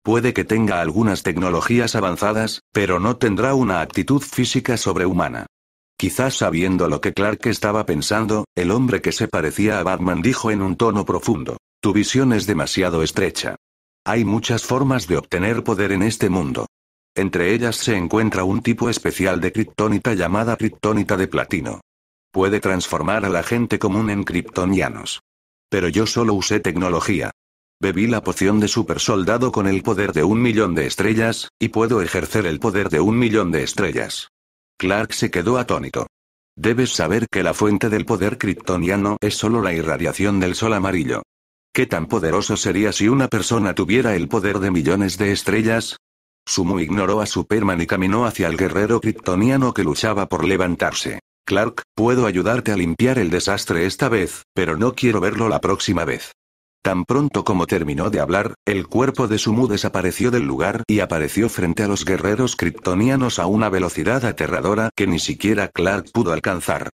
Puede que tenga algunas tecnologías avanzadas, pero no tendrá una actitud física sobrehumana. Quizás sabiendo lo que Clark estaba pensando, el hombre que se parecía a Batman dijo en un tono profundo, Tu visión es demasiado estrecha. Hay muchas formas de obtener poder en este mundo. Entre ellas se encuentra un tipo especial de criptónita llamada criptónita de platino. Puede transformar a la gente común en kriptonianos. Pero yo solo usé tecnología. Bebí la poción de supersoldado con el poder de un millón de estrellas, y puedo ejercer el poder de un millón de estrellas. Clark se quedó atónito. Debes saber que la fuente del poder kryptoniano es solo la irradiación del sol amarillo. ¿Qué tan poderoso sería si una persona tuviera el poder de millones de estrellas? Sumu ignoró a Superman y caminó hacia el guerrero kryptoniano que luchaba por levantarse. Clark, puedo ayudarte a limpiar el desastre esta vez, pero no quiero verlo la próxima vez. Tan pronto como terminó de hablar, el cuerpo de Sumu desapareció del lugar y apareció frente a los guerreros kryptonianos a una velocidad aterradora que ni siquiera Clark pudo alcanzar.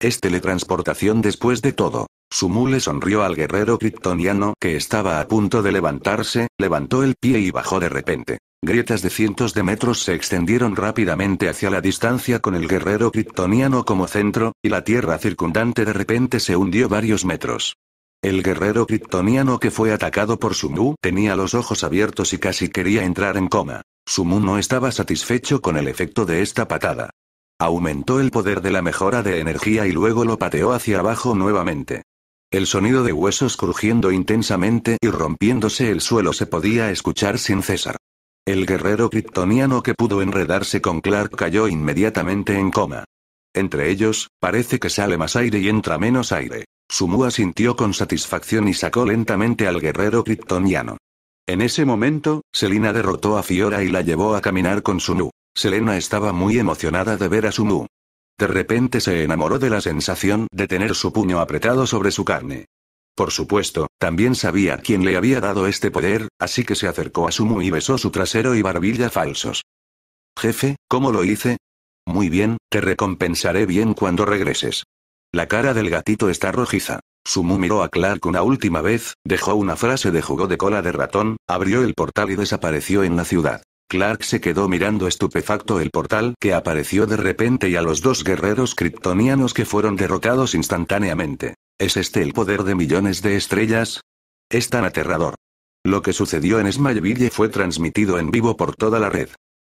Es teletransportación después de todo. Sumu le sonrió al guerrero kryptoniano que estaba a punto de levantarse, levantó el pie y bajó de repente. Grietas de cientos de metros se extendieron rápidamente hacia la distancia con el guerrero kryptoniano como centro, y la tierra circundante de repente se hundió varios metros. El guerrero kryptoniano que fue atacado por Sumu tenía los ojos abiertos y casi quería entrar en coma. Sumu no estaba satisfecho con el efecto de esta patada. Aumentó el poder de la mejora de energía y luego lo pateó hacia abajo nuevamente. El sonido de huesos crujiendo intensamente y rompiéndose el suelo se podía escuchar sin cesar. El guerrero kryptoniano que pudo enredarse con Clark cayó inmediatamente en coma. Entre ellos, parece que sale más aire y entra menos aire. Sumu asintió con satisfacción y sacó lentamente al guerrero kryptoniano. En ese momento, Selina derrotó a Fiora y la llevó a caminar con Sumu. Selena estaba muy emocionada de ver a Sumu. De repente se enamoró de la sensación de tener su puño apretado sobre su carne. Por supuesto, también sabía quién le había dado este poder, así que se acercó a Sumu y besó su trasero y barbilla falsos. Jefe, ¿cómo lo hice? Muy bien, te recompensaré bien cuando regreses. La cara del gatito está rojiza. Sumu miró a Clark una última vez, dejó una frase de jugo de cola de ratón, abrió el portal y desapareció en la ciudad. Clark se quedó mirando estupefacto el portal que apareció de repente y a los dos guerreros kryptonianos que fueron derrotados instantáneamente. ¿Es este el poder de millones de estrellas? Es tan aterrador. Lo que sucedió en Smallville fue transmitido en vivo por toda la red.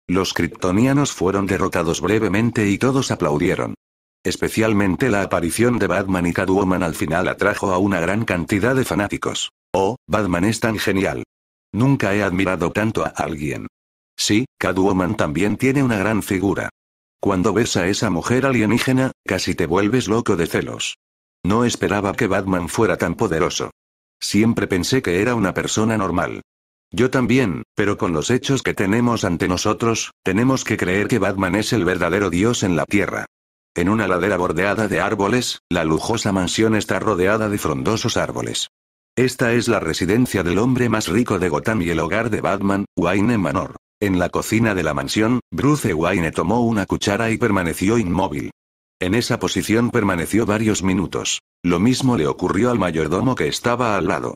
Los kryptonianos fueron derrotados brevemente y todos aplaudieron. Especialmente la aparición de Batman y Catwoman al final atrajo a una gran cantidad de fanáticos. Oh, Batman es tan genial. Nunca he admirado tanto a alguien. Sí, Catwoman también tiene una gran figura. Cuando ves a esa mujer alienígena, casi te vuelves loco de celos. No esperaba que Batman fuera tan poderoso. Siempre pensé que era una persona normal. Yo también, pero con los hechos que tenemos ante nosotros, tenemos que creer que Batman es el verdadero dios en la Tierra. En una ladera bordeada de árboles, la lujosa mansión está rodeada de frondosos árboles. Esta es la residencia del hombre más rico de Gotham y el hogar de Batman, Wayne Manor. En la cocina de la mansión, Bruce Wayne tomó una cuchara y permaneció inmóvil. En esa posición permaneció varios minutos. Lo mismo le ocurrió al mayordomo que estaba al lado.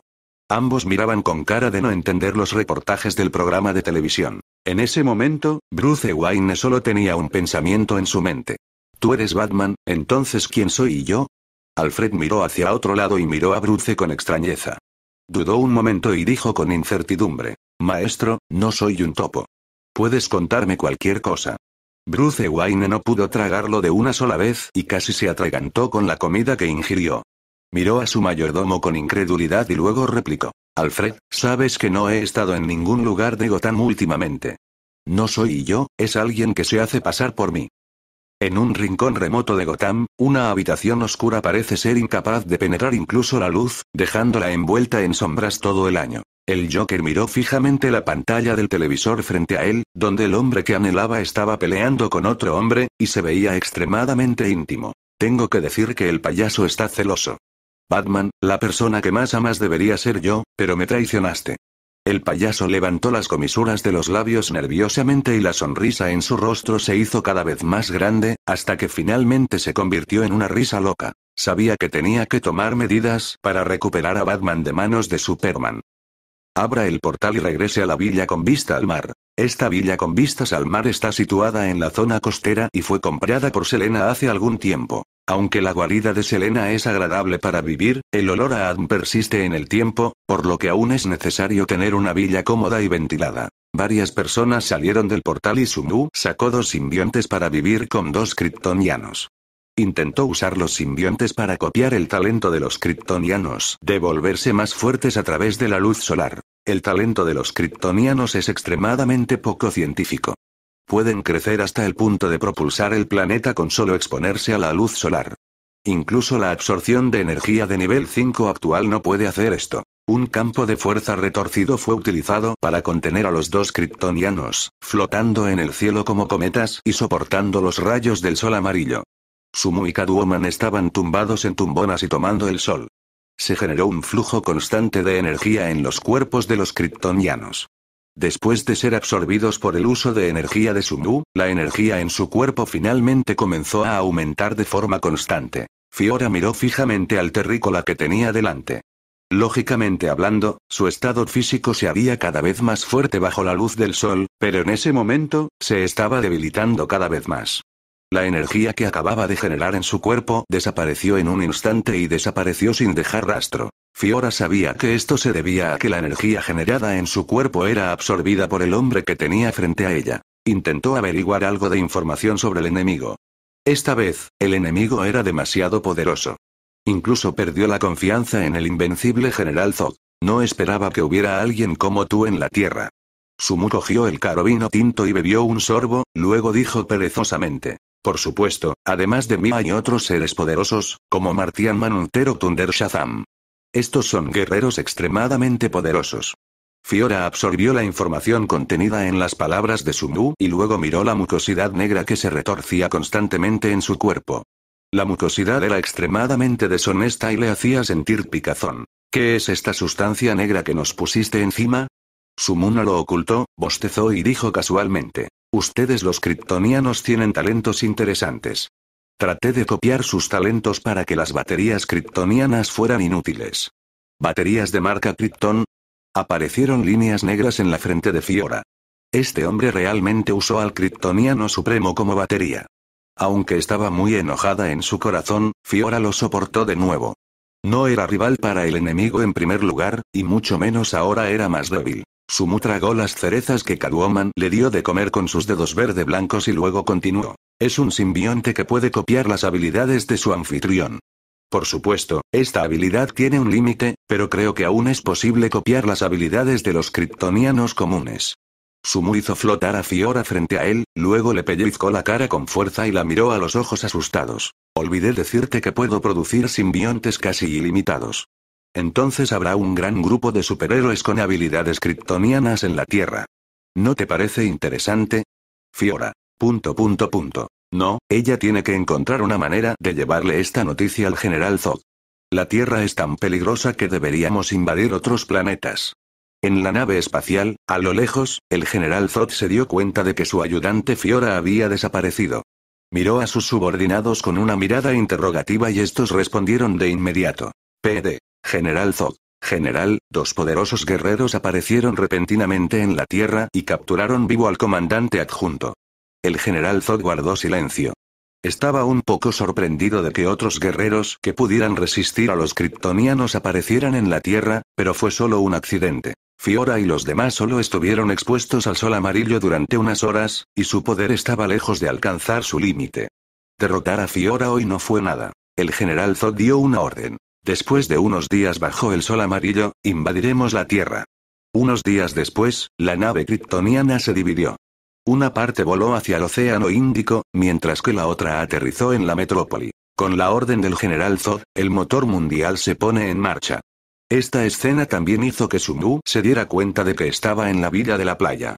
Ambos miraban con cara de no entender los reportajes del programa de televisión. En ese momento, Bruce Wayne solo tenía un pensamiento en su mente. Tú eres Batman, entonces ¿quién soy yo? Alfred miró hacia otro lado y miró a Bruce con extrañeza. Dudó un momento y dijo con incertidumbre. Maestro, no soy un topo. Puedes contarme cualquier cosa. Bruce Wayne no pudo tragarlo de una sola vez y casi se atragantó con la comida que ingirió. Miró a su mayordomo con incredulidad y luego replicó. Alfred, sabes que no he estado en ningún lugar de Gotham últimamente. No soy yo, es alguien que se hace pasar por mí. En un rincón remoto de Gotham, una habitación oscura parece ser incapaz de penetrar incluso la luz, dejándola envuelta en sombras todo el año. El Joker miró fijamente la pantalla del televisor frente a él, donde el hombre que anhelaba estaba peleando con otro hombre, y se veía extremadamente íntimo. Tengo que decir que el payaso está celoso. Batman, la persona que más amas debería ser yo, pero me traicionaste. El payaso levantó las comisuras de los labios nerviosamente y la sonrisa en su rostro se hizo cada vez más grande, hasta que finalmente se convirtió en una risa loca. Sabía que tenía que tomar medidas para recuperar a Batman de manos de Superman. Abra el portal y regrese a la villa con vista al mar. Esta villa con vistas al mar está situada en la zona costera y fue comprada por Selena hace algún tiempo. Aunque la guarida de Selena es agradable para vivir, el olor a Adam persiste en el tiempo, por lo que aún es necesario tener una villa cómoda y ventilada. Varias personas salieron del portal y Sumu sacó dos simbiontes para vivir con dos kryptonianos. Intentó usar los simbiontes para copiar el talento de los kryptonianos de volverse más fuertes a través de la luz solar. El talento de los kryptonianos es extremadamente poco científico. Pueden crecer hasta el punto de propulsar el planeta con solo exponerse a la luz solar. Incluso la absorción de energía de nivel 5 actual no puede hacer esto. Un campo de fuerza retorcido fue utilizado para contener a los dos kryptonianos, flotando en el cielo como cometas y soportando los rayos del sol amarillo. Sumu y Caduoman estaban tumbados en tumbonas y tomando el sol. Se generó un flujo constante de energía en los cuerpos de los kryptonianos. Después de ser absorbidos por el uso de energía de Sumu, la energía en su cuerpo finalmente comenzó a aumentar de forma constante. Fiora miró fijamente al terrícola que tenía delante. Lógicamente hablando, su estado físico se había cada vez más fuerte bajo la luz del sol, pero en ese momento, se estaba debilitando cada vez más. La energía que acababa de generar en su cuerpo desapareció en un instante y desapareció sin dejar rastro. Fiora sabía que esto se debía a que la energía generada en su cuerpo era absorbida por el hombre que tenía frente a ella. Intentó averiguar algo de información sobre el enemigo. Esta vez, el enemigo era demasiado poderoso. Incluso perdió la confianza en el invencible general Zod. No esperaba que hubiera alguien como tú en la Tierra. Sumu cogió el caro vino tinto y bebió un sorbo, luego dijo perezosamente. Por supuesto, además de mí hay otros seres poderosos, como Martian Manuntero o Thunder Shazam. Estos son guerreros extremadamente poderosos. Fiora absorbió la información contenida en las palabras de Sumu y luego miró la mucosidad negra que se retorcía constantemente en su cuerpo. La mucosidad era extremadamente deshonesta y le hacía sentir picazón. ¿Qué es esta sustancia negra que nos pusiste encima? Sumu no lo ocultó, bostezó y dijo casualmente. Ustedes los kryptonianos tienen talentos interesantes. Traté de copiar sus talentos para que las baterías kryptonianas fueran inútiles. ¿Baterías de marca Krypton? Aparecieron líneas negras en la frente de Fiora. Este hombre realmente usó al kryptoniano supremo como batería. Aunque estaba muy enojada en su corazón, Fiora lo soportó de nuevo. No era rival para el enemigo en primer lugar, y mucho menos ahora era más débil. Sumu tragó las cerezas que Catwoman le dio de comer con sus dedos verde blancos y luego continuó. Es un simbionte que puede copiar las habilidades de su anfitrión. Por supuesto, esta habilidad tiene un límite, pero creo que aún es posible copiar las habilidades de los kryptonianos comunes. Sumu hizo flotar a Fiora frente a él, luego le pellizcó la cara con fuerza y la miró a los ojos asustados. Olvidé decirte que puedo producir simbiontes casi ilimitados. Entonces habrá un gran grupo de superhéroes con habilidades kryptonianas en la Tierra. ¿No te parece interesante? Fiora. Punto No, ella tiene que encontrar una manera de llevarle esta noticia al general Zod. La Tierra es tan peligrosa que deberíamos invadir otros planetas. En la nave espacial, a lo lejos, el general Zod se dio cuenta de que su ayudante Fiora había desaparecido. Miró a sus subordinados con una mirada interrogativa y estos respondieron de inmediato. PD. General Zod. General, dos poderosos guerreros aparecieron repentinamente en la tierra y capturaron vivo al comandante adjunto. El general Zod guardó silencio. Estaba un poco sorprendido de que otros guerreros que pudieran resistir a los kryptonianos aparecieran en la Tierra, pero fue solo un accidente. Fiora y los demás solo estuvieron expuestos al sol amarillo durante unas horas, y su poder estaba lejos de alcanzar su límite. Derrotar a Fiora hoy no fue nada. El general Zod dio una orden. Después de unos días bajo el sol amarillo, invadiremos la Tierra. Unos días después, la nave kryptoniana se dividió. Una parte voló hacia el Océano Índico, mientras que la otra aterrizó en la metrópoli. Con la orden del general Zod, el motor mundial se pone en marcha. Esta escena también hizo que Sumu se diera cuenta de que estaba en la villa de la playa.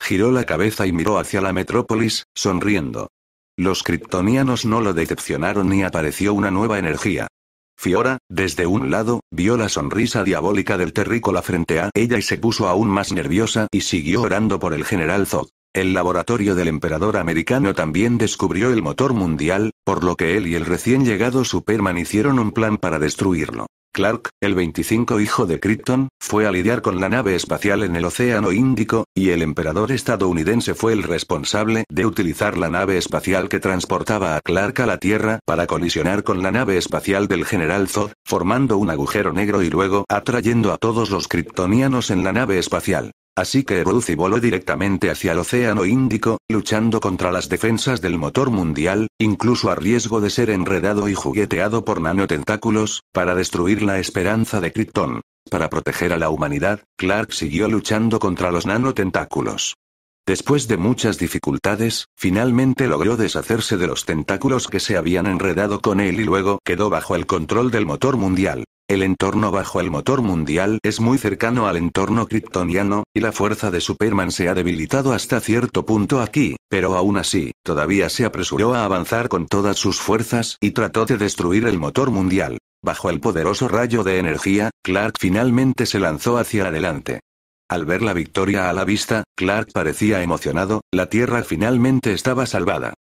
Giró la cabeza y miró hacia la metrópolis, sonriendo. Los kryptonianos no lo decepcionaron ni apareció una nueva energía. Fiora, desde un lado, vio la sonrisa diabólica del terrícola frente a ella y se puso aún más nerviosa y siguió orando por el general Zod. El laboratorio del emperador americano también descubrió el motor mundial, por lo que él y el recién llegado Superman hicieron un plan para destruirlo. Clark, el 25 hijo de Krypton, fue a lidiar con la nave espacial en el Océano Índico, y el emperador estadounidense fue el responsable de utilizar la nave espacial que transportaba a Clark a la Tierra para colisionar con la nave espacial del general Zod, formando un agujero negro y luego atrayendo a todos los kryptonianos en la nave espacial. Así que y voló directamente hacia el Océano Índico, luchando contra las defensas del motor mundial, incluso a riesgo de ser enredado y jugueteado por nanotentáculos, para destruir la esperanza de Krypton. Para proteger a la humanidad, Clark siguió luchando contra los nanotentáculos. Después de muchas dificultades, finalmente logró deshacerse de los tentáculos que se habían enredado con él y luego quedó bajo el control del motor mundial. El entorno bajo el motor mundial es muy cercano al entorno kryptoniano, y la fuerza de Superman se ha debilitado hasta cierto punto aquí, pero aún así, todavía se apresuró a avanzar con todas sus fuerzas y trató de destruir el motor mundial. Bajo el poderoso rayo de energía, Clark finalmente se lanzó hacia adelante. Al ver la victoria a la vista, Clark parecía emocionado, la Tierra finalmente estaba salvada.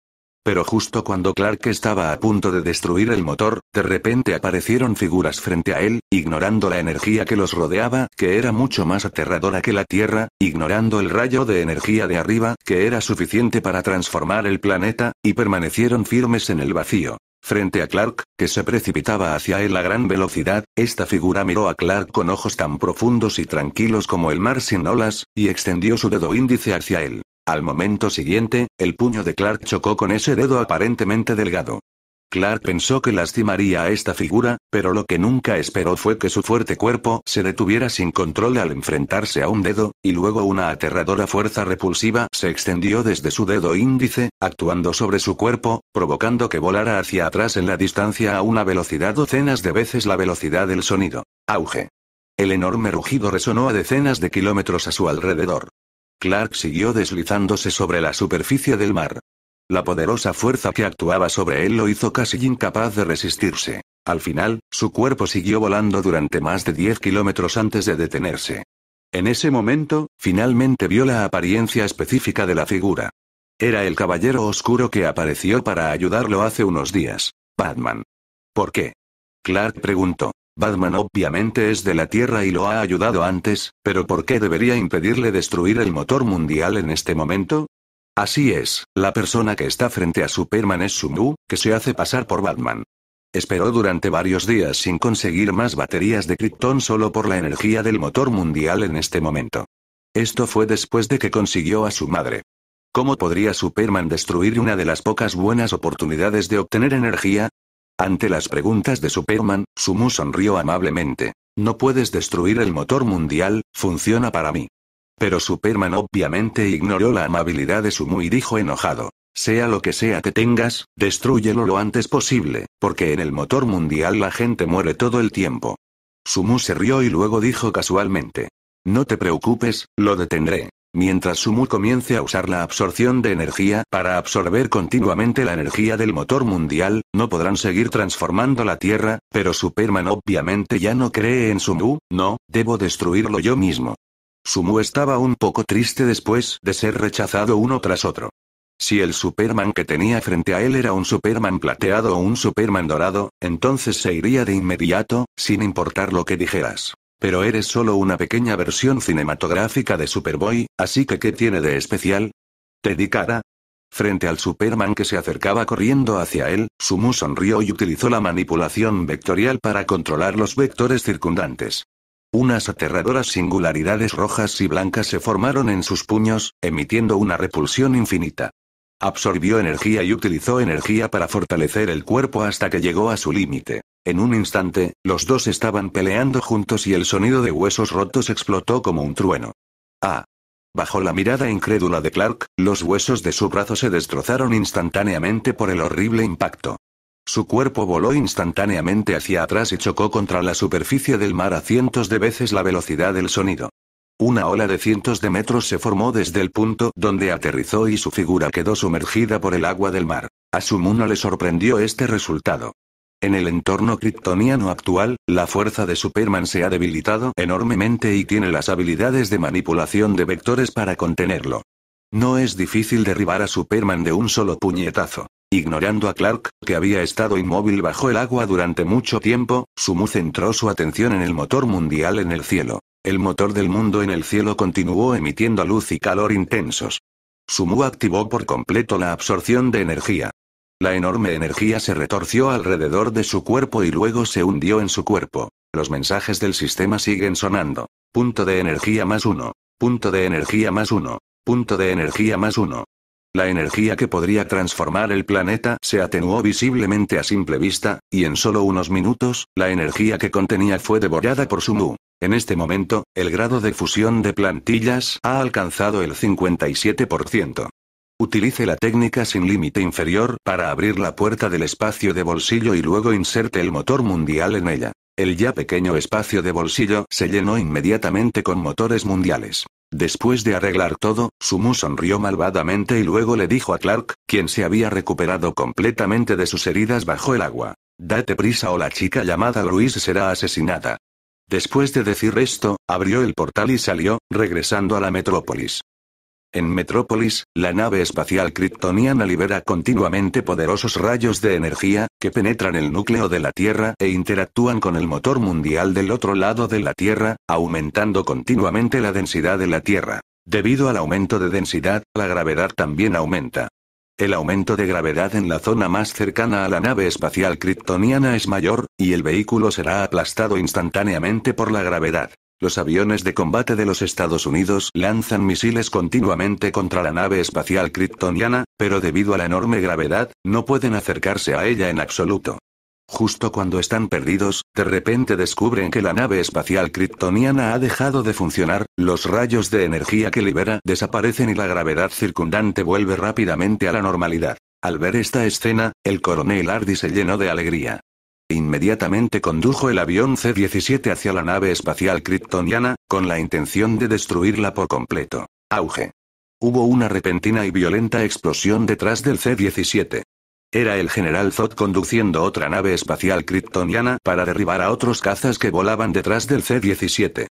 Pero justo cuando Clark estaba a punto de destruir el motor, de repente aparecieron figuras frente a él, ignorando la energía que los rodeaba, que era mucho más aterradora que la Tierra, ignorando el rayo de energía de arriba, que era suficiente para transformar el planeta, y permanecieron firmes en el vacío. Frente a Clark, que se precipitaba hacia él a gran velocidad, esta figura miró a Clark con ojos tan profundos y tranquilos como el mar sin olas, y extendió su dedo índice hacia él. Al momento siguiente, el puño de Clark chocó con ese dedo aparentemente delgado. Clark pensó que lastimaría a esta figura, pero lo que nunca esperó fue que su fuerte cuerpo se detuviera sin control al enfrentarse a un dedo, y luego una aterradora fuerza repulsiva se extendió desde su dedo índice, actuando sobre su cuerpo, provocando que volara hacia atrás en la distancia a una velocidad docenas de veces la velocidad del sonido. Auge. El enorme rugido resonó a decenas de kilómetros a su alrededor. Clark siguió deslizándose sobre la superficie del mar. La poderosa fuerza que actuaba sobre él lo hizo casi incapaz de resistirse. Al final, su cuerpo siguió volando durante más de 10 kilómetros antes de detenerse. En ese momento, finalmente vio la apariencia específica de la figura. Era el caballero oscuro que apareció para ayudarlo hace unos días. Batman. ¿Por qué? Clark preguntó. Batman obviamente es de la Tierra y lo ha ayudado antes, pero ¿por qué debería impedirle destruir el motor mundial en este momento? Así es, la persona que está frente a Superman es Sumu, que se hace pasar por Batman. Esperó durante varios días sin conseguir más baterías de Krypton solo por la energía del motor mundial en este momento. Esto fue después de que consiguió a su madre. ¿Cómo podría Superman destruir una de las pocas buenas oportunidades de obtener energía? Ante las preguntas de Superman, Sumu sonrió amablemente. No puedes destruir el motor mundial, funciona para mí. Pero Superman obviamente ignoró la amabilidad de Sumu y dijo enojado. Sea lo que sea que tengas, destruyelo lo antes posible, porque en el motor mundial la gente muere todo el tiempo. Sumu se rió y luego dijo casualmente. No te preocupes, lo detendré. Mientras Sumu comience a usar la absorción de energía para absorber continuamente la energía del motor mundial, no podrán seguir transformando la Tierra, pero Superman obviamente ya no cree en Sumu, no, debo destruirlo yo mismo. Sumu estaba un poco triste después de ser rechazado uno tras otro. Si el Superman que tenía frente a él era un Superman plateado o un Superman dorado, entonces se iría de inmediato, sin importar lo que dijeras. Pero eres solo una pequeña versión cinematográfica de Superboy, así que ¿qué tiene de especial? Te di cara. Frente al Superman que se acercaba corriendo hacia él, Sumu sonrió y utilizó la manipulación vectorial para controlar los vectores circundantes. Unas aterradoras singularidades rojas y blancas se formaron en sus puños, emitiendo una repulsión infinita. Absorbió energía y utilizó energía para fortalecer el cuerpo hasta que llegó a su límite. En un instante, los dos estaban peleando juntos y el sonido de huesos rotos explotó como un trueno. ¡Ah! Bajo la mirada incrédula de Clark, los huesos de su brazo se destrozaron instantáneamente por el horrible impacto. Su cuerpo voló instantáneamente hacia atrás y chocó contra la superficie del mar a cientos de veces la velocidad del sonido. Una ola de cientos de metros se formó desde el punto donde aterrizó y su figura quedó sumergida por el agua del mar. A Sumuno le sorprendió este resultado. En el entorno kryptoniano actual, la fuerza de Superman se ha debilitado enormemente y tiene las habilidades de manipulación de vectores para contenerlo. No es difícil derribar a Superman de un solo puñetazo. Ignorando a Clark, que había estado inmóvil bajo el agua durante mucho tiempo, Sumu centró su atención en el motor mundial en el cielo. El motor del mundo en el cielo continuó emitiendo luz y calor intensos. Sumu activó por completo la absorción de energía. La enorme energía se retorció alrededor de su cuerpo y luego se hundió en su cuerpo. Los mensajes del sistema siguen sonando. Punto de energía más uno. Punto de energía más uno. Punto de energía más uno. La energía que podría transformar el planeta se atenuó visiblemente a simple vista, y en solo unos minutos, la energía que contenía fue devorada por su En este momento, el grado de fusión de plantillas ha alcanzado el 57%. Utilice la técnica sin límite inferior para abrir la puerta del espacio de bolsillo y luego inserte el motor mundial en ella. El ya pequeño espacio de bolsillo se llenó inmediatamente con motores mundiales. Después de arreglar todo, Sumu sonrió malvadamente y luego le dijo a Clark, quien se había recuperado completamente de sus heridas bajo el agua. Date prisa o la chica llamada Luis será asesinada. Después de decir esto, abrió el portal y salió, regresando a la metrópolis. En Metrópolis, la nave espacial kryptoniana libera continuamente poderosos rayos de energía, que penetran el núcleo de la Tierra e interactúan con el motor mundial del otro lado de la Tierra, aumentando continuamente la densidad de la Tierra. Debido al aumento de densidad, la gravedad también aumenta. El aumento de gravedad en la zona más cercana a la nave espacial kryptoniana es mayor, y el vehículo será aplastado instantáneamente por la gravedad. Los aviones de combate de los Estados Unidos lanzan misiles continuamente contra la nave espacial kryptoniana, pero debido a la enorme gravedad, no pueden acercarse a ella en absoluto. Justo cuando están perdidos, de repente descubren que la nave espacial kryptoniana ha dejado de funcionar, los rayos de energía que libera desaparecen y la gravedad circundante vuelve rápidamente a la normalidad. Al ver esta escena, el coronel Hardy se llenó de alegría. Inmediatamente condujo el avión C-17 hacia la nave espacial kryptoniana, con la intención de destruirla por completo. Auge. Hubo una repentina y violenta explosión detrás del C-17. Era el general Zod conduciendo otra nave espacial kryptoniana para derribar a otros cazas que volaban detrás del C-17.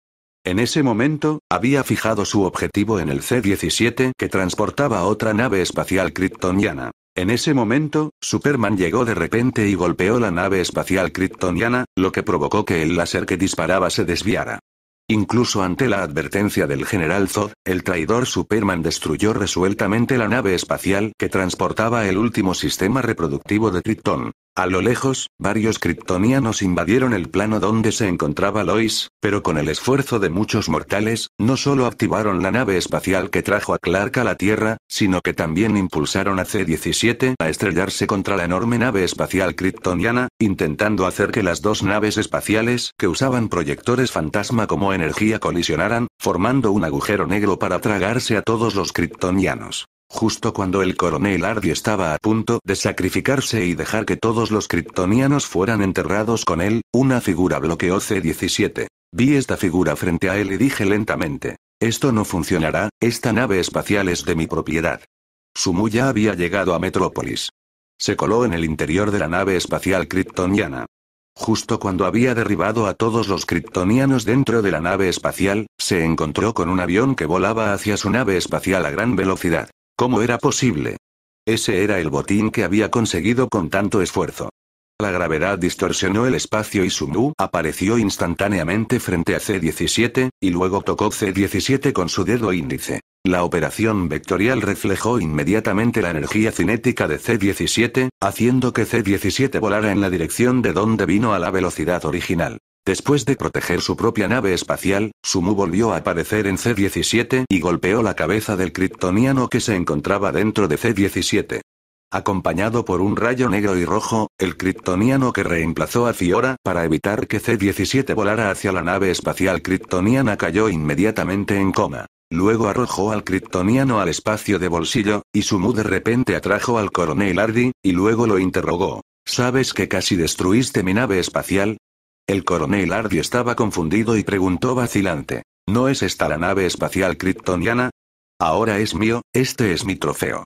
En ese momento, había fijado su objetivo en el C-17 que transportaba otra nave espacial kryptoniana. En ese momento, Superman llegó de repente y golpeó la nave espacial kryptoniana, lo que provocó que el láser que disparaba se desviara. Incluso ante la advertencia del general Zod, el traidor Superman destruyó resueltamente la nave espacial que transportaba el último sistema reproductivo de Krypton. A lo lejos, varios kryptonianos invadieron el plano donde se encontraba Lois, pero con el esfuerzo de muchos mortales, no solo activaron la nave espacial que trajo a Clark a la Tierra, sino que también impulsaron a C-17 a estrellarse contra la enorme nave espacial kryptoniana, intentando hacer que las dos naves espaciales que usaban proyectores fantasma como energía colisionaran, formando un agujero negro para tragarse a todos los kryptonianos. Justo cuando el coronel Hardy estaba a punto de sacrificarse y dejar que todos los kryptonianos fueran enterrados con él, una figura bloqueó C-17. Vi esta figura frente a él y dije lentamente. Esto no funcionará, esta nave espacial es de mi propiedad. Sumu ya había llegado a Metrópolis. Se coló en el interior de la nave espacial kryptoniana. Justo cuando había derribado a todos los kryptonianos dentro de la nave espacial, se encontró con un avión que volaba hacia su nave espacial a gran velocidad. ¿Cómo era posible? Ese era el botín que había conseguido con tanto esfuerzo. La gravedad distorsionó el espacio y su mu apareció instantáneamente frente a C-17, y luego tocó C-17 con su dedo índice. La operación vectorial reflejó inmediatamente la energía cinética de C-17, haciendo que C-17 volara en la dirección de donde vino a la velocidad original. Después de proteger su propia nave espacial, Sumu volvió a aparecer en C-17 y golpeó la cabeza del kryptoniano que se encontraba dentro de C-17. Acompañado por un rayo negro y rojo, el kryptoniano que reemplazó a Fiora para evitar que C-17 volara hacia la nave espacial kryptoniana cayó inmediatamente en coma. Luego arrojó al kryptoniano al espacio de bolsillo, y Sumu de repente atrajo al coronel Ardi y luego lo interrogó. ¿Sabes que casi destruiste mi nave espacial? El coronel Ardy estaba confundido y preguntó vacilante. ¿No es esta la nave espacial kryptoniana? Ahora es mío, este es mi trofeo.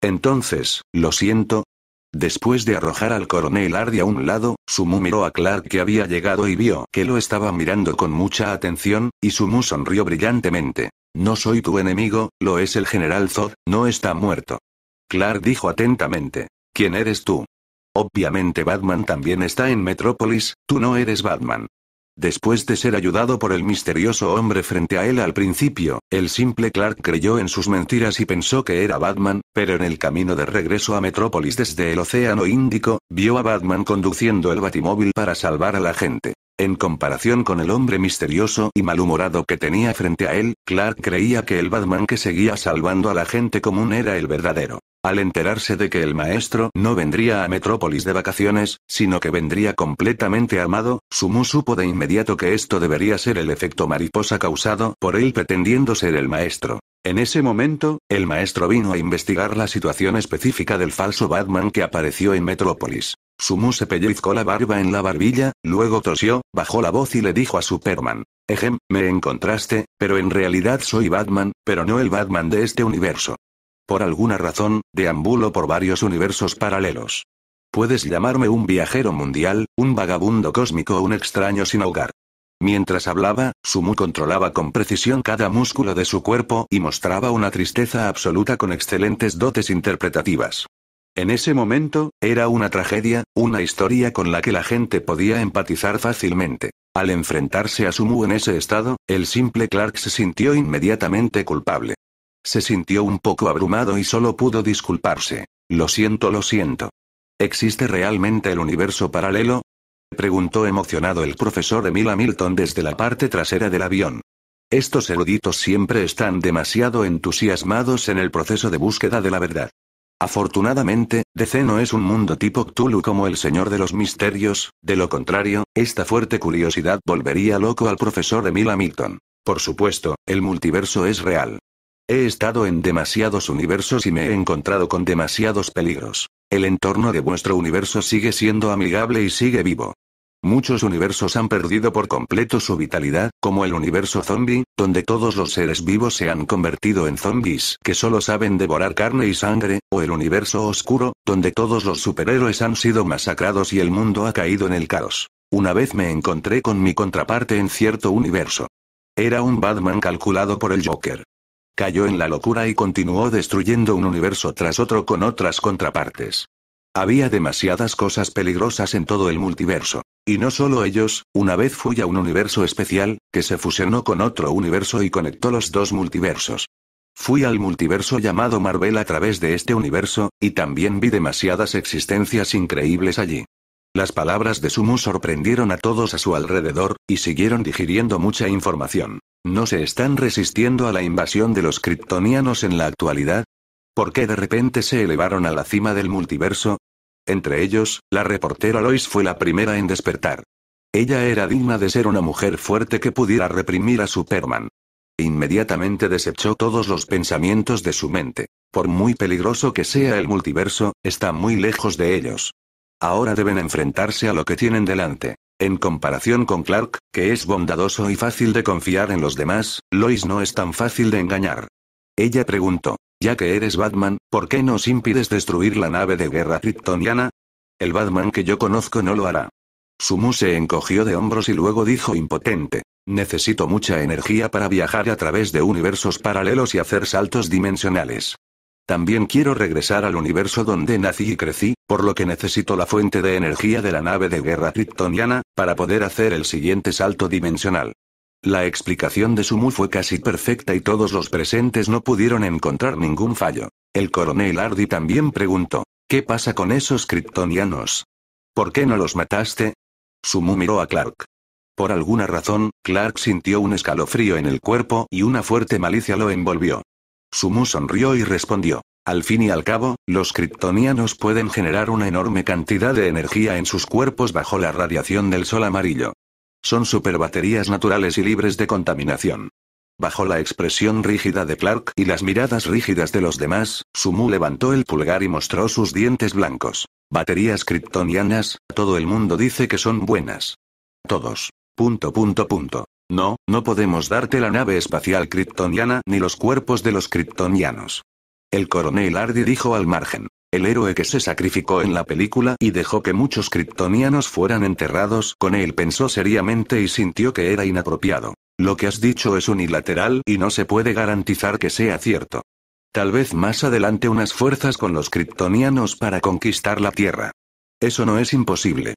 Entonces, lo siento. Después de arrojar al coronel Ardy a un lado, Sumu miró a Clark que había llegado y vio que lo estaba mirando con mucha atención, y Sumu sonrió brillantemente. No soy tu enemigo, lo es el general Zod, no está muerto. Clark dijo atentamente. ¿Quién eres tú? Obviamente Batman también está en Metrópolis, tú no eres Batman. Después de ser ayudado por el misterioso hombre frente a él al principio, el simple Clark creyó en sus mentiras y pensó que era Batman, pero en el camino de regreso a Metrópolis desde el Océano Índico, vio a Batman conduciendo el batimóvil para salvar a la gente. En comparación con el hombre misterioso y malhumorado que tenía frente a él, Clark creía que el Batman que seguía salvando a la gente común era el verdadero. Al enterarse de que el maestro no vendría a Metrópolis de vacaciones, sino que vendría completamente armado, Sumu supo de inmediato que esto debería ser el efecto mariposa causado por él pretendiendo ser el maestro. En ese momento, el maestro vino a investigar la situación específica del falso Batman que apareció en Metrópolis. Sumu se pellizcó la barba en la barbilla, luego tosió, bajó la voz y le dijo a Superman. Ejem, me encontraste, pero en realidad soy Batman, pero no el Batman de este universo. Por alguna razón, deambulo por varios universos paralelos. Puedes llamarme un viajero mundial, un vagabundo cósmico o un extraño sin hogar. Mientras hablaba, Sumu controlaba con precisión cada músculo de su cuerpo y mostraba una tristeza absoluta con excelentes dotes interpretativas. En ese momento, era una tragedia, una historia con la que la gente podía empatizar fácilmente. Al enfrentarse a Sumu en ese estado, el simple Clark se sintió inmediatamente culpable. Se sintió un poco abrumado y solo pudo disculparse. Lo siento, lo siento. ¿Existe realmente el universo paralelo? Preguntó emocionado el profesor Emil Hamilton desde la parte trasera del avión. Estos eruditos siempre están demasiado entusiasmados en el proceso de búsqueda de la verdad. Afortunadamente, DC no es un mundo tipo Cthulhu como el Señor de los Misterios, de lo contrario, esta fuerte curiosidad volvería loco al profesor Emil Hamilton. Por supuesto, el multiverso es real. He estado en demasiados universos y me he encontrado con demasiados peligros. El entorno de vuestro universo sigue siendo amigable y sigue vivo. Muchos universos han perdido por completo su vitalidad, como el universo zombie, donde todos los seres vivos se han convertido en zombies que solo saben devorar carne y sangre, o el universo oscuro, donde todos los superhéroes han sido masacrados y el mundo ha caído en el caos. Una vez me encontré con mi contraparte en cierto universo. Era un Batman calculado por el Joker. Cayó en la locura y continuó destruyendo un universo tras otro con otras contrapartes. Había demasiadas cosas peligrosas en todo el multiverso. Y no solo ellos, una vez fui a un universo especial, que se fusionó con otro universo y conectó los dos multiversos. Fui al multiverso llamado Marvel a través de este universo, y también vi demasiadas existencias increíbles allí. Las palabras de Sumu sorprendieron a todos a su alrededor, y siguieron digiriendo mucha información. ¿No se están resistiendo a la invasión de los kryptonianos en la actualidad? ¿Por qué de repente se elevaron a la cima del multiverso? Entre ellos, la reportera Lois fue la primera en despertar. Ella era digna de ser una mujer fuerte que pudiera reprimir a Superman. Inmediatamente desechó todos los pensamientos de su mente. Por muy peligroso que sea el multiverso, está muy lejos de ellos. Ahora deben enfrentarse a lo que tienen delante. En comparación con Clark, que es bondadoso y fácil de confiar en los demás, Lois no es tan fácil de engañar. Ella preguntó. Ya que eres Batman, ¿por qué nos impides destruir la nave de guerra kryptoniana? El Batman que yo conozco no lo hará. Sumu se encogió de hombros y luego dijo impotente. Necesito mucha energía para viajar a través de universos paralelos y hacer saltos dimensionales. También quiero regresar al universo donde nací y crecí, por lo que necesito la fuente de energía de la nave de guerra kryptoniana, para poder hacer el siguiente salto dimensional. La explicación de Sumu fue casi perfecta y todos los presentes no pudieron encontrar ningún fallo. El coronel Hardy también preguntó, ¿qué pasa con esos kryptonianos? ¿Por qué no los mataste? Sumu miró a Clark. Por alguna razón, Clark sintió un escalofrío en el cuerpo y una fuerte malicia lo envolvió. Sumu sonrió y respondió. Al fin y al cabo, los kryptonianos pueden generar una enorme cantidad de energía en sus cuerpos bajo la radiación del sol amarillo. Son superbaterías naturales y libres de contaminación. Bajo la expresión rígida de Clark y las miradas rígidas de los demás, Sumu levantó el pulgar y mostró sus dientes blancos. Baterías kryptonianas, todo el mundo dice que son buenas. Todos. Punto punto punto. No, no podemos darte la nave espacial kryptoniana ni los cuerpos de los kryptonianos. El coronel Hardy dijo al margen el héroe que se sacrificó en la película y dejó que muchos kryptonianos fueran enterrados con él pensó seriamente y sintió que era inapropiado. Lo que has dicho es unilateral y no se puede garantizar que sea cierto. Tal vez más adelante unas fuerzas con los kryptonianos para conquistar la Tierra. Eso no es imposible.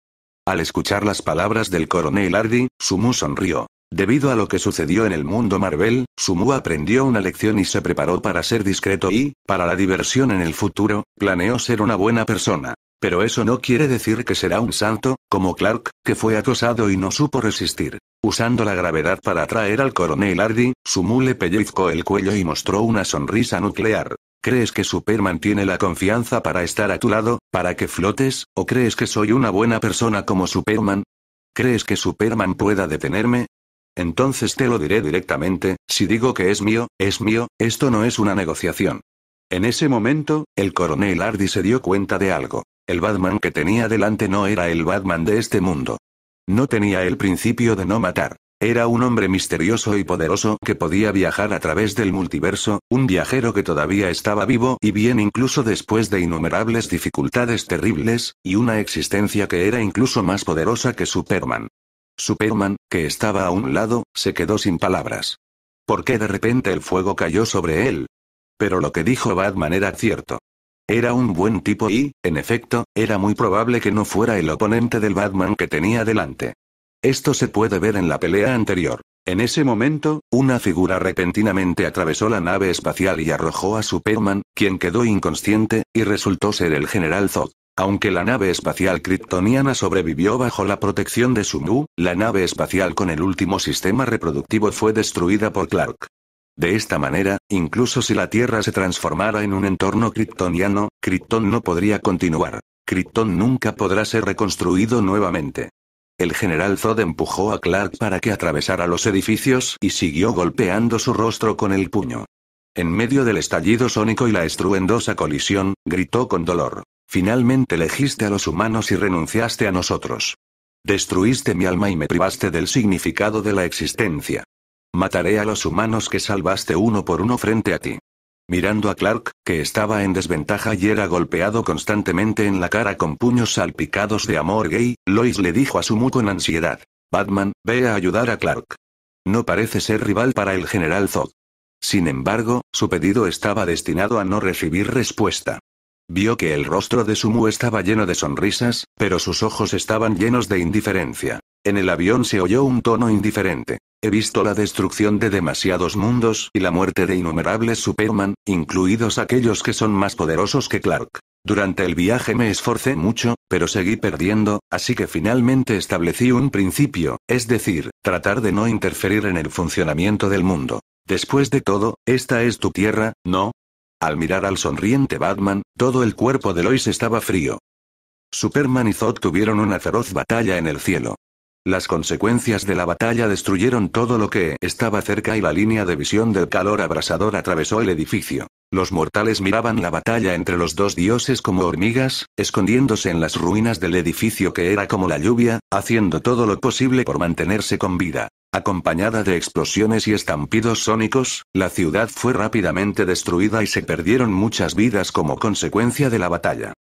Al escuchar las palabras del coronel Hardy, Sumu sonrió. Debido a lo que sucedió en el mundo Marvel, Sumu aprendió una lección y se preparó para ser discreto y, para la diversión en el futuro, planeó ser una buena persona. Pero eso no quiere decir que será un santo, como Clark, que fue acosado y no supo resistir. Usando la gravedad para atraer al coronel Hardy, Sumu le pellizcó el cuello y mostró una sonrisa nuclear. ¿Crees que Superman tiene la confianza para estar a tu lado, para que flotes, o crees que soy una buena persona como Superman? ¿Crees que Superman pueda detenerme? Entonces te lo diré directamente, si digo que es mío, es mío, esto no es una negociación. En ese momento, el coronel Hardy se dio cuenta de algo. El Batman que tenía delante no era el Batman de este mundo. No tenía el principio de no matar. Era un hombre misterioso y poderoso que podía viajar a través del multiverso, un viajero que todavía estaba vivo y bien incluso después de innumerables dificultades terribles, y una existencia que era incluso más poderosa que Superman. Superman, que estaba a un lado, se quedó sin palabras. ¿Por qué de repente el fuego cayó sobre él? Pero lo que dijo Batman era cierto. Era un buen tipo y, en efecto, era muy probable que no fuera el oponente del Batman que tenía delante. Esto se puede ver en la pelea anterior. En ese momento, una figura repentinamente atravesó la nave espacial y arrojó a Superman, quien quedó inconsciente, y resultó ser el general Zod. Aunque la nave espacial kryptoniana sobrevivió bajo la protección de Sumu, la nave espacial con el último sistema reproductivo fue destruida por Clark. De esta manera, incluso si la Tierra se transformara en un entorno kryptoniano, Krypton no podría continuar. Krypton nunca podrá ser reconstruido nuevamente. El general Zod empujó a Clark para que atravesara los edificios y siguió golpeando su rostro con el puño. En medio del estallido sónico y la estruendosa colisión, gritó con dolor. Finalmente elegiste a los humanos y renunciaste a nosotros. Destruiste mi alma y me privaste del significado de la existencia. Mataré a los humanos que salvaste uno por uno frente a ti. Mirando a Clark, que estaba en desventaja y era golpeado constantemente en la cara con puños salpicados de amor gay, Lois le dijo a su Sumu con ansiedad. Batman, ve a ayudar a Clark. No parece ser rival para el general Zod. Sin embargo, su pedido estaba destinado a no recibir respuesta. Vio que el rostro de Sumu estaba lleno de sonrisas, pero sus ojos estaban llenos de indiferencia. En el avión se oyó un tono indiferente. He visto la destrucción de demasiados mundos y la muerte de innumerables Superman, incluidos aquellos que son más poderosos que Clark. Durante el viaje me esforcé mucho, pero seguí perdiendo, así que finalmente establecí un principio, es decir, tratar de no interferir en el funcionamiento del mundo. Después de todo, esta es tu tierra, ¿no? Al mirar al sonriente Batman, todo el cuerpo de Lois estaba frío. Superman y Zod tuvieron una feroz batalla en el cielo. Las consecuencias de la batalla destruyeron todo lo que estaba cerca y la línea de visión del calor abrasador atravesó el edificio. Los mortales miraban la batalla entre los dos dioses como hormigas, escondiéndose en las ruinas del edificio que era como la lluvia, haciendo todo lo posible por mantenerse con vida. Acompañada de explosiones y estampidos sónicos, la ciudad fue rápidamente destruida y se perdieron muchas vidas como consecuencia de la batalla.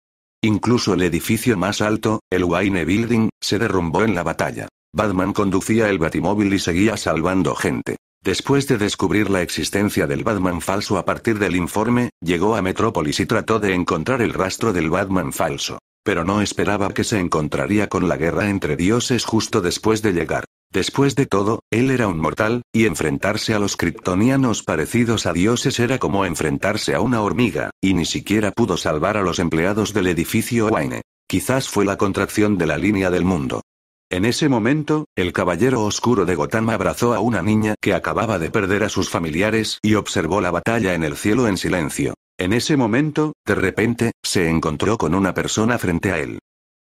Incluso el edificio más alto, el Wayne Building, se derrumbó en la batalla. Batman conducía el batimóvil y seguía salvando gente. Después de descubrir la existencia del Batman falso a partir del informe, llegó a Metrópolis y trató de encontrar el rastro del Batman falso. Pero no esperaba que se encontraría con la guerra entre dioses justo después de llegar. Después de todo, él era un mortal, y enfrentarse a los kryptonianos parecidos a dioses era como enfrentarse a una hormiga, y ni siquiera pudo salvar a los empleados del edificio Wayne. Quizás fue la contracción de la línea del mundo. En ese momento, el caballero oscuro de Gotham abrazó a una niña que acababa de perder a sus familiares y observó la batalla en el cielo en silencio. En ese momento, de repente, se encontró con una persona frente a él.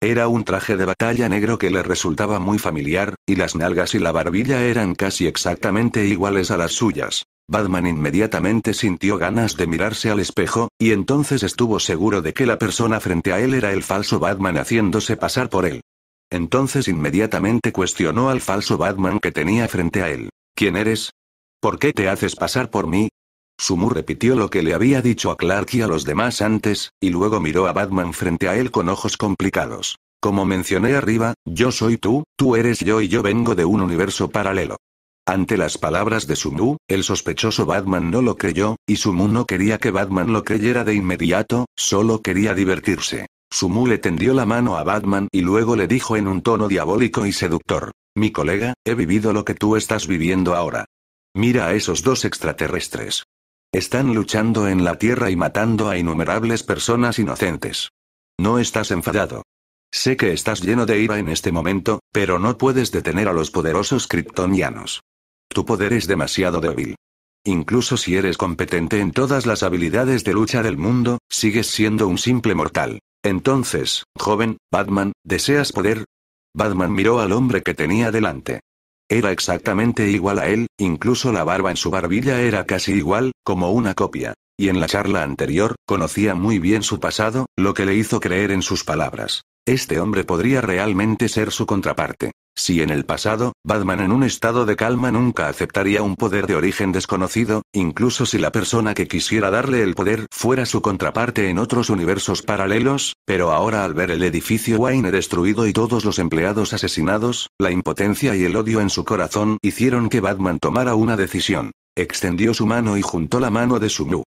Era un traje de batalla negro que le resultaba muy familiar, y las nalgas y la barbilla eran casi exactamente iguales a las suyas. Batman inmediatamente sintió ganas de mirarse al espejo, y entonces estuvo seguro de que la persona frente a él era el falso Batman haciéndose pasar por él. Entonces inmediatamente cuestionó al falso Batman que tenía frente a él. ¿Quién eres? ¿Por qué te haces pasar por mí? Sumu repitió lo que le había dicho a Clark y a los demás antes, y luego miró a Batman frente a él con ojos complicados. Como mencioné arriba, yo soy tú, tú eres yo y yo vengo de un universo paralelo. Ante las palabras de Sumu, el sospechoso Batman no lo creyó, y Sumu no quería que Batman lo creyera de inmediato, solo quería divertirse. Sumu le tendió la mano a Batman y luego le dijo en un tono diabólico y seductor. Mi colega, he vivido lo que tú estás viviendo ahora. Mira a esos dos extraterrestres. Están luchando en la Tierra y matando a innumerables personas inocentes. No estás enfadado. Sé que estás lleno de ira en este momento, pero no puedes detener a los poderosos kryptonianos. Tu poder es demasiado débil. Incluso si eres competente en todas las habilidades de lucha del mundo, sigues siendo un simple mortal. Entonces, joven, Batman, ¿deseas poder? Batman miró al hombre que tenía delante. Era exactamente igual a él, incluso la barba en su barbilla era casi igual, como una copia. Y en la charla anterior, conocía muy bien su pasado, lo que le hizo creer en sus palabras. Este hombre podría realmente ser su contraparte. Si en el pasado, Batman en un estado de calma nunca aceptaría un poder de origen desconocido, incluso si la persona que quisiera darle el poder fuera su contraparte en otros universos paralelos, pero ahora al ver el edificio Wayne destruido y todos los empleados asesinados, la impotencia y el odio en su corazón hicieron que Batman tomara una decisión. Extendió su mano y juntó la mano de Mu.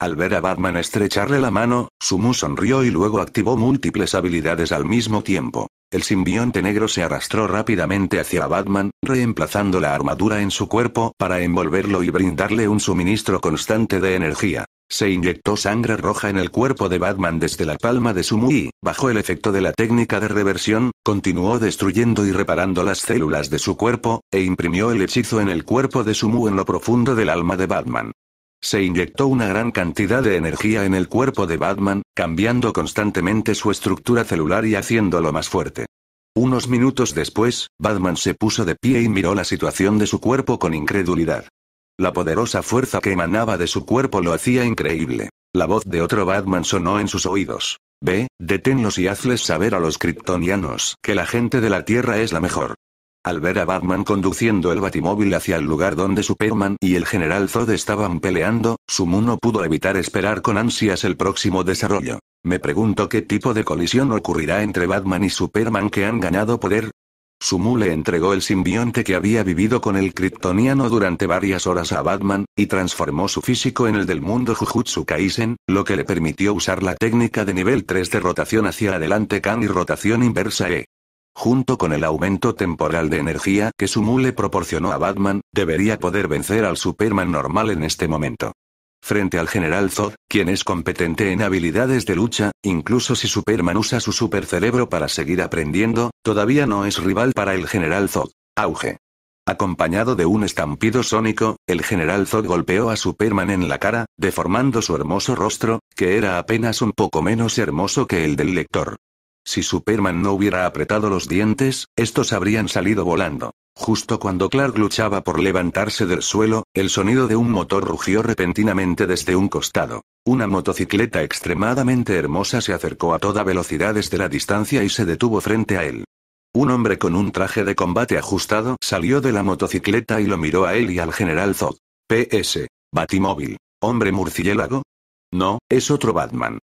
Al ver a Batman estrecharle la mano, Sumu sonrió y luego activó múltiples habilidades al mismo tiempo. El simbionte negro se arrastró rápidamente hacia Batman, reemplazando la armadura en su cuerpo para envolverlo y brindarle un suministro constante de energía. Se inyectó sangre roja en el cuerpo de Batman desde la palma de Sumu y, bajo el efecto de la técnica de reversión, continuó destruyendo y reparando las células de su cuerpo, e imprimió el hechizo en el cuerpo de Sumu en lo profundo del alma de Batman. Se inyectó una gran cantidad de energía en el cuerpo de Batman, cambiando constantemente su estructura celular y haciéndolo más fuerte. Unos minutos después, Batman se puso de pie y miró la situación de su cuerpo con incredulidad. La poderosa fuerza que emanaba de su cuerpo lo hacía increíble. La voz de otro Batman sonó en sus oídos. Ve, deténlos y hazles saber a los kryptonianos que la gente de la Tierra es la mejor. Al ver a Batman conduciendo el batimóvil hacia el lugar donde Superman y el general Zod estaban peleando, Sumu no pudo evitar esperar con ansias el próximo desarrollo. Me pregunto qué tipo de colisión ocurrirá entre Batman y Superman que han ganado poder. Sumu le entregó el simbionte que había vivido con el kryptoniano durante varias horas a Batman, y transformó su físico en el del mundo Jujutsu Kaisen, lo que le permitió usar la técnica de nivel 3 de rotación hacia adelante Kan y rotación inversa E junto con el aumento temporal de energía que su mule proporcionó a Batman, debería poder vencer al Superman normal en este momento. Frente al general Zod, quien es competente en habilidades de lucha, incluso si Superman usa su supercerebro para seguir aprendiendo, todavía no es rival para el general Zod. Auge. Acompañado de un estampido sónico, el general Zod golpeó a Superman en la cara, deformando su hermoso rostro, que era apenas un poco menos hermoso que el del lector. Si Superman no hubiera apretado los dientes, estos habrían salido volando. Justo cuando Clark luchaba por levantarse del suelo, el sonido de un motor rugió repentinamente desde un costado. Una motocicleta extremadamente hermosa se acercó a toda velocidad desde la distancia y se detuvo frente a él. Un hombre con un traje de combate ajustado salió de la motocicleta y lo miró a él y al general Zod. PS. Batimóvil. ¿Hombre murciélago? No, es otro Batman.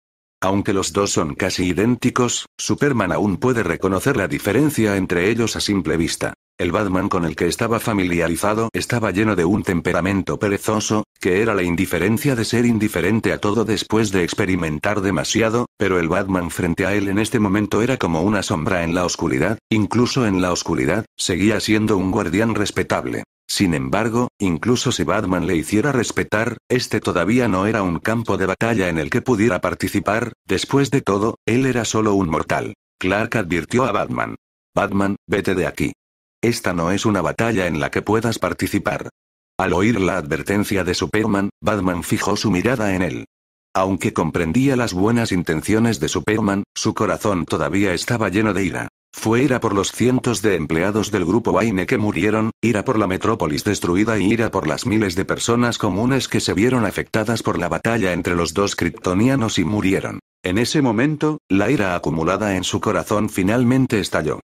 Aunque los dos son casi idénticos, Superman aún puede reconocer la diferencia entre ellos a simple vista. El Batman con el que estaba familiarizado estaba lleno de un temperamento perezoso, que era la indiferencia de ser indiferente a todo después de experimentar demasiado, pero el Batman frente a él en este momento era como una sombra en la oscuridad, incluso en la oscuridad, seguía siendo un guardián respetable. Sin embargo, incluso si Batman le hiciera respetar, este todavía no era un campo de batalla en el que pudiera participar, después de todo, él era solo un mortal. Clark advirtió a Batman. Batman, vete de aquí. Esta no es una batalla en la que puedas participar. Al oír la advertencia de Superman, Batman fijó su mirada en él. Aunque comprendía las buenas intenciones de Superman, su corazón todavía estaba lleno de ira. Fue ira por los cientos de empleados del grupo Wayne que murieron, ira por la metrópolis destruida y ira por las miles de personas comunes que se vieron afectadas por la batalla entre los dos kryptonianos y murieron. En ese momento, la ira acumulada en su corazón finalmente estalló.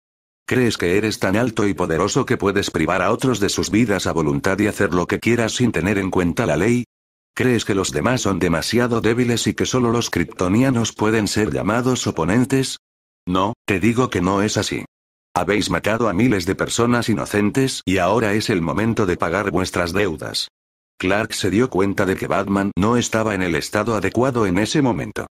¿Crees que eres tan alto y poderoso que puedes privar a otros de sus vidas a voluntad y hacer lo que quieras sin tener en cuenta la ley? ¿Crees que los demás son demasiado débiles y que solo los kryptonianos pueden ser llamados oponentes? No, te digo que no es así. Habéis matado a miles de personas inocentes y ahora es el momento de pagar vuestras deudas. Clark se dio cuenta de que Batman no estaba en el estado adecuado en ese momento.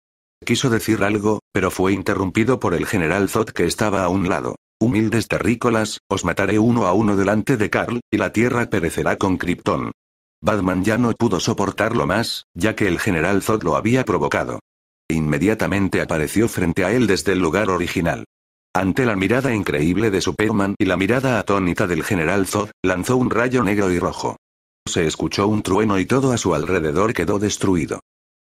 Quiso decir algo, pero fue interrumpido por el general Zod que estaba a un lado. Humildes terrícolas, os mataré uno a uno delante de Carl, y la Tierra perecerá con Krypton. Batman ya no pudo soportarlo más, ya que el general Zod lo había provocado. Inmediatamente apareció frente a él desde el lugar original. Ante la mirada increíble de Superman y la mirada atónita del general Zod, lanzó un rayo negro y rojo. Se escuchó un trueno y todo a su alrededor quedó destruido.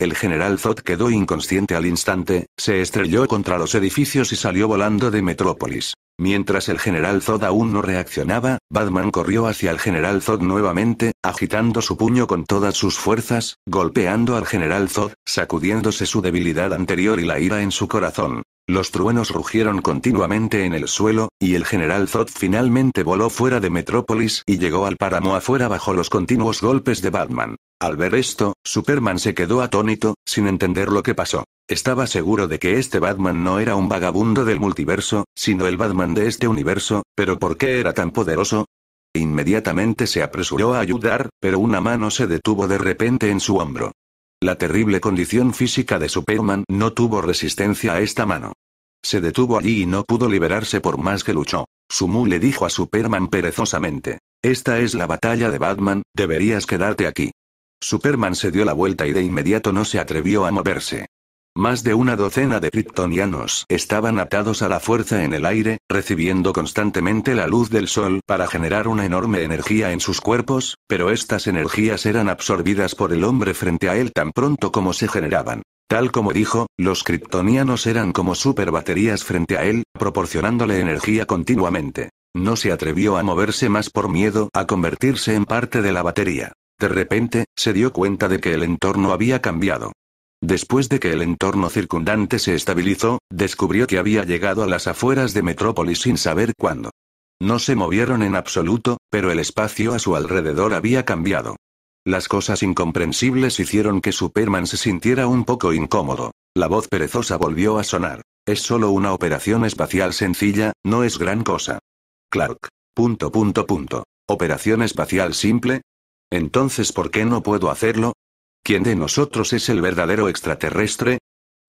El general Zod quedó inconsciente al instante, se estrelló contra los edificios y salió volando de Metrópolis. Mientras el general Zod aún no reaccionaba, Batman corrió hacia el general Zod nuevamente, agitando su puño con todas sus fuerzas, golpeando al general Zod, sacudiéndose su debilidad anterior y la ira en su corazón. Los truenos rugieron continuamente en el suelo, y el general Zod finalmente voló fuera de Metrópolis y llegó al páramo afuera bajo los continuos golpes de Batman. Al ver esto, Superman se quedó atónito, sin entender lo que pasó. Estaba seguro de que este Batman no era un vagabundo del multiverso, sino el Batman de este universo, pero ¿por qué era tan poderoso? Inmediatamente se apresuró a ayudar, pero una mano se detuvo de repente en su hombro. La terrible condición física de Superman no tuvo resistencia a esta mano. Se detuvo allí y no pudo liberarse por más que luchó. Sumu le dijo a Superman perezosamente. Esta es la batalla de Batman, deberías quedarte aquí. Superman se dio la vuelta y de inmediato no se atrevió a moverse. Más de una docena de kryptonianos estaban atados a la fuerza en el aire, recibiendo constantemente la luz del sol para generar una enorme energía en sus cuerpos, pero estas energías eran absorbidas por el hombre frente a él tan pronto como se generaban. Tal como dijo, los kryptonianos eran como superbaterías frente a él, proporcionándole energía continuamente. No se atrevió a moverse más por miedo a convertirse en parte de la batería. De repente, se dio cuenta de que el entorno había cambiado. Después de que el entorno circundante se estabilizó, descubrió que había llegado a las afueras de Metrópolis sin saber cuándo. No se movieron en absoluto, pero el espacio a su alrededor había cambiado. Las cosas incomprensibles hicieron que Superman se sintiera un poco incómodo. La voz perezosa volvió a sonar. Es solo una operación espacial sencilla, no es gran cosa. Clark. Punto punto punto. Operación espacial simple, entonces, ¿por qué no puedo hacerlo? ¿Quién de nosotros es el verdadero extraterrestre?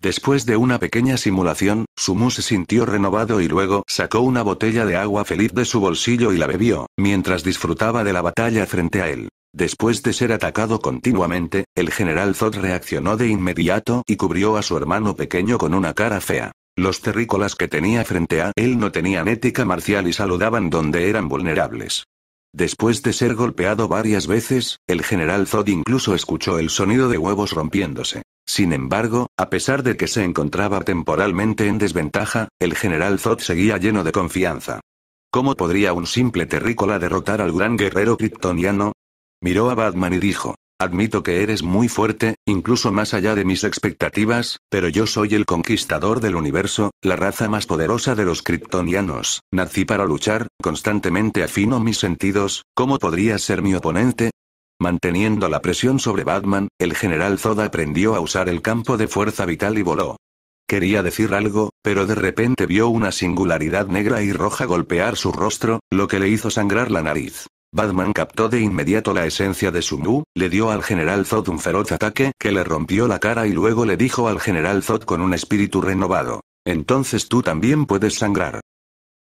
Después de una pequeña simulación, Sumu se sintió renovado y luego sacó una botella de agua feliz de su bolsillo y la bebió, mientras disfrutaba de la batalla frente a él. Después de ser atacado continuamente, el general Zod reaccionó de inmediato y cubrió a su hermano pequeño con una cara fea. Los terrícolas que tenía frente a él no tenían ética marcial y saludaban donde eran vulnerables. Después de ser golpeado varias veces, el general Zod incluso escuchó el sonido de huevos rompiéndose. Sin embargo, a pesar de que se encontraba temporalmente en desventaja, el general Zod seguía lleno de confianza. ¿Cómo podría un simple terrícola derrotar al gran guerrero kryptoniano? Miró a Batman y dijo, Admito que eres muy fuerte, incluso más allá de mis expectativas, pero yo soy el conquistador del universo, la raza más poderosa de los kryptonianos. Nací para luchar, constantemente afino mis sentidos, ¿cómo podría ser mi oponente? Manteniendo la presión sobre Batman, el general Zod aprendió a usar el campo de fuerza vital y voló. Quería decir algo, pero de repente vio una singularidad negra y roja golpear su rostro, lo que le hizo sangrar la nariz. Batman captó de inmediato la esencia de su Mu, le dio al general Zod un feroz ataque que le rompió la cara y luego le dijo al general Zod con un espíritu renovado. Entonces tú también puedes sangrar.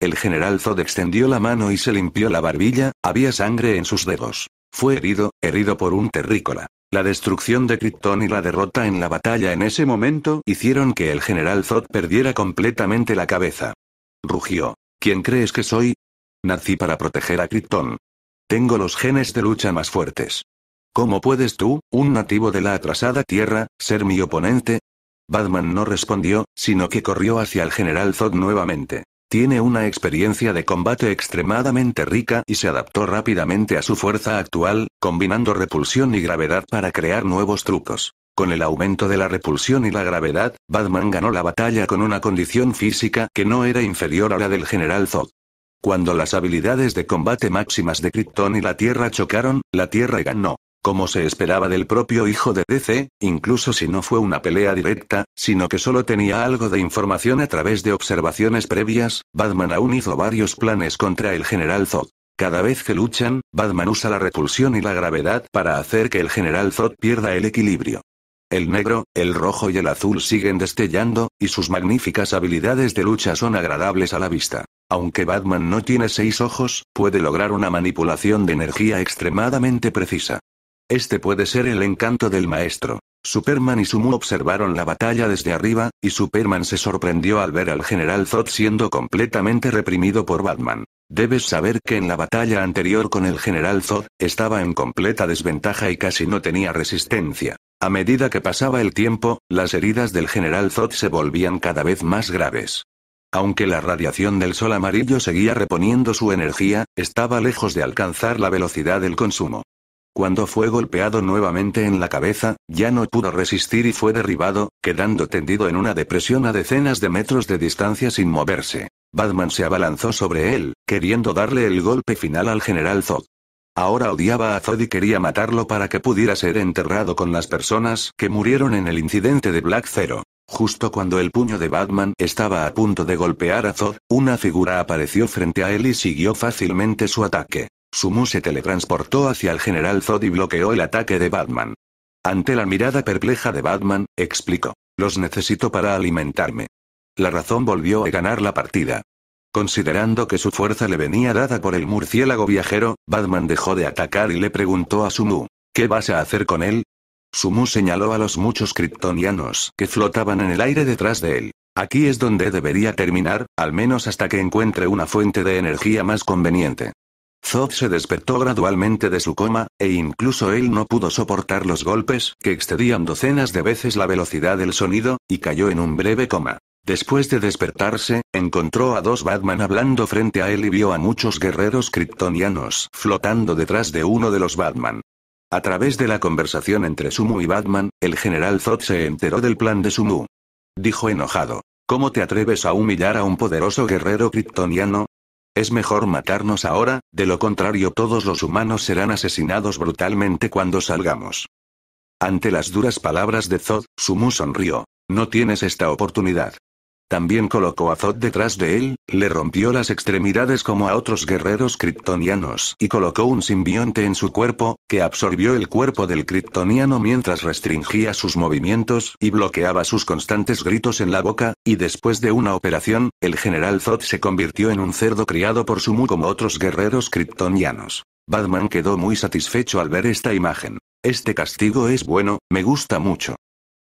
El general Zod extendió la mano y se limpió la barbilla, había sangre en sus dedos. Fue herido, herido por un terrícola. La destrucción de Krypton y la derrota en la batalla en ese momento hicieron que el general Zod perdiera completamente la cabeza. Rugió. ¿Quién crees que soy? Nací para proteger a Krypton. Tengo los genes de lucha más fuertes. ¿Cómo puedes tú, un nativo de la atrasada Tierra, ser mi oponente? Batman no respondió, sino que corrió hacia el general Zod nuevamente. Tiene una experiencia de combate extremadamente rica y se adaptó rápidamente a su fuerza actual, combinando repulsión y gravedad para crear nuevos trucos. Con el aumento de la repulsión y la gravedad, Batman ganó la batalla con una condición física que no era inferior a la del general Zod. Cuando las habilidades de combate máximas de Krypton y la Tierra chocaron, la Tierra ganó. Como se esperaba del propio hijo de DC, incluso si no fue una pelea directa, sino que solo tenía algo de información a través de observaciones previas, Batman aún hizo varios planes contra el general Zod. Cada vez que luchan, Batman usa la repulsión y la gravedad para hacer que el general Zod pierda el equilibrio. El negro, el rojo y el azul siguen destellando, y sus magníficas habilidades de lucha son agradables a la vista. Aunque Batman no tiene seis ojos, puede lograr una manipulación de energía extremadamente precisa. Este puede ser el encanto del maestro. Superman y Sumu observaron la batalla desde arriba, y Superman se sorprendió al ver al general Zod siendo completamente reprimido por Batman. Debes saber que en la batalla anterior con el general Zod, estaba en completa desventaja y casi no tenía resistencia. A medida que pasaba el tiempo, las heridas del general Zod se volvían cada vez más graves. Aunque la radiación del sol amarillo seguía reponiendo su energía, estaba lejos de alcanzar la velocidad del consumo. Cuando fue golpeado nuevamente en la cabeza, ya no pudo resistir y fue derribado, quedando tendido en una depresión a decenas de metros de distancia sin moverse. Batman se abalanzó sobre él, queriendo darle el golpe final al general Zod. Ahora odiaba a Zod y quería matarlo para que pudiera ser enterrado con las personas que murieron en el incidente de Black Zero. Justo cuando el puño de Batman estaba a punto de golpear a Zod, una figura apareció frente a él y siguió fácilmente su ataque. Sumu se teletransportó hacia el general Zod y bloqueó el ataque de Batman. Ante la mirada perpleja de Batman, explicó. Los necesito para alimentarme. La razón volvió a ganar la partida. Considerando que su fuerza le venía dada por el murciélago viajero, Batman dejó de atacar y le preguntó a Sumu. ¿Qué vas a hacer con él? Sumu señaló a los muchos kryptonianos que flotaban en el aire detrás de él. Aquí es donde debería terminar, al menos hasta que encuentre una fuente de energía más conveniente. Zod se despertó gradualmente de su coma, e incluso él no pudo soportar los golpes, que excedían docenas de veces la velocidad del sonido, y cayó en un breve coma. Después de despertarse, encontró a dos Batman hablando frente a él y vio a muchos guerreros kryptonianos flotando detrás de uno de los Batman. A través de la conversación entre Sumu y Batman, el general Zod se enteró del plan de Sumu. Dijo enojado. ¿Cómo te atreves a humillar a un poderoso guerrero kryptoniano? Es mejor matarnos ahora, de lo contrario todos los humanos serán asesinados brutalmente cuando salgamos. Ante las duras palabras de Zod, Sumu sonrió. No tienes esta oportunidad. También colocó a Zod detrás de él, le rompió las extremidades como a otros guerreros kryptonianos y colocó un simbionte en su cuerpo, que absorbió el cuerpo del kryptoniano mientras restringía sus movimientos y bloqueaba sus constantes gritos en la boca, y después de una operación, el general Zod se convirtió en un cerdo criado por Sumu como otros guerreros kryptonianos. Batman quedó muy satisfecho al ver esta imagen. Este castigo es bueno, me gusta mucho.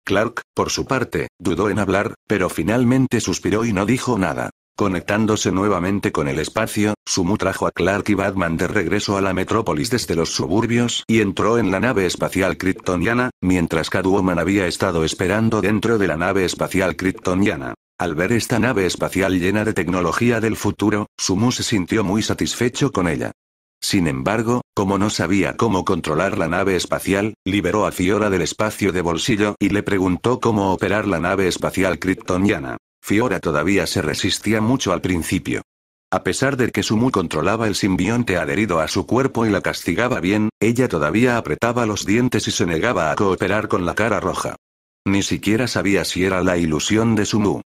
Clark, por su parte, dudó en hablar, pero finalmente suspiró y no dijo nada. Conectándose nuevamente con el espacio, Sumu trajo a Clark y Batman de regreso a la metrópolis desde los suburbios y entró en la nave espacial kryptoniana, mientras Catwoman había estado esperando dentro de la nave espacial kryptoniana. Al ver esta nave espacial llena de tecnología del futuro, Sumu se sintió muy satisfecho con ella. Sin embargo, como no sabía cómo controlar la nave espacial, liberó a Fiora del espacio de bolsillo y le preguntó cómo operar la nave espacial kryptoniana. Fiora todavía se resistía mucho al principio. A pesar de que Sumu controlaba el simbionte adherido a su cuerpo y la castigaba bien, ella todavía apretaba los dientes y se negaba a cooperar con la cara roja. Ni siquiera sabía si era la ilusión de Sumu.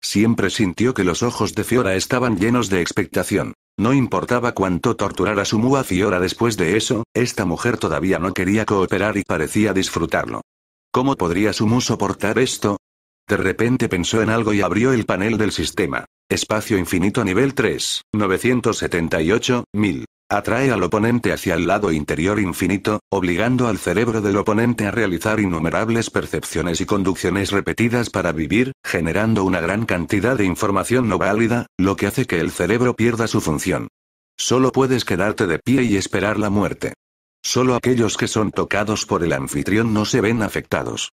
Siempre sintió que los ojos de Fiora estaban llenos de expectación. No importaba cuánto torturara su Muaz y después de eso, esta mujer todavía no quería cooperar y parecía disfrutarlo. ¿Cómo podría Sumu soportar esto? De repente pensó en algo y abrió el panel del sistema. Espacio infinito nivel 3, 978, 1000. Atrae al oponente hacia el lado interior infinito, obligando al cerebro del oponente a realizar innumerables percepciones y conducciones repetidas para vivir, generando una gran cantidad de información no válida, lo que hace que el cerebro pierda su función. Solo puedes quedarte de pie y esperar la muerte. Solo aquellos que son tocados por el anfitrión no se ven afectados.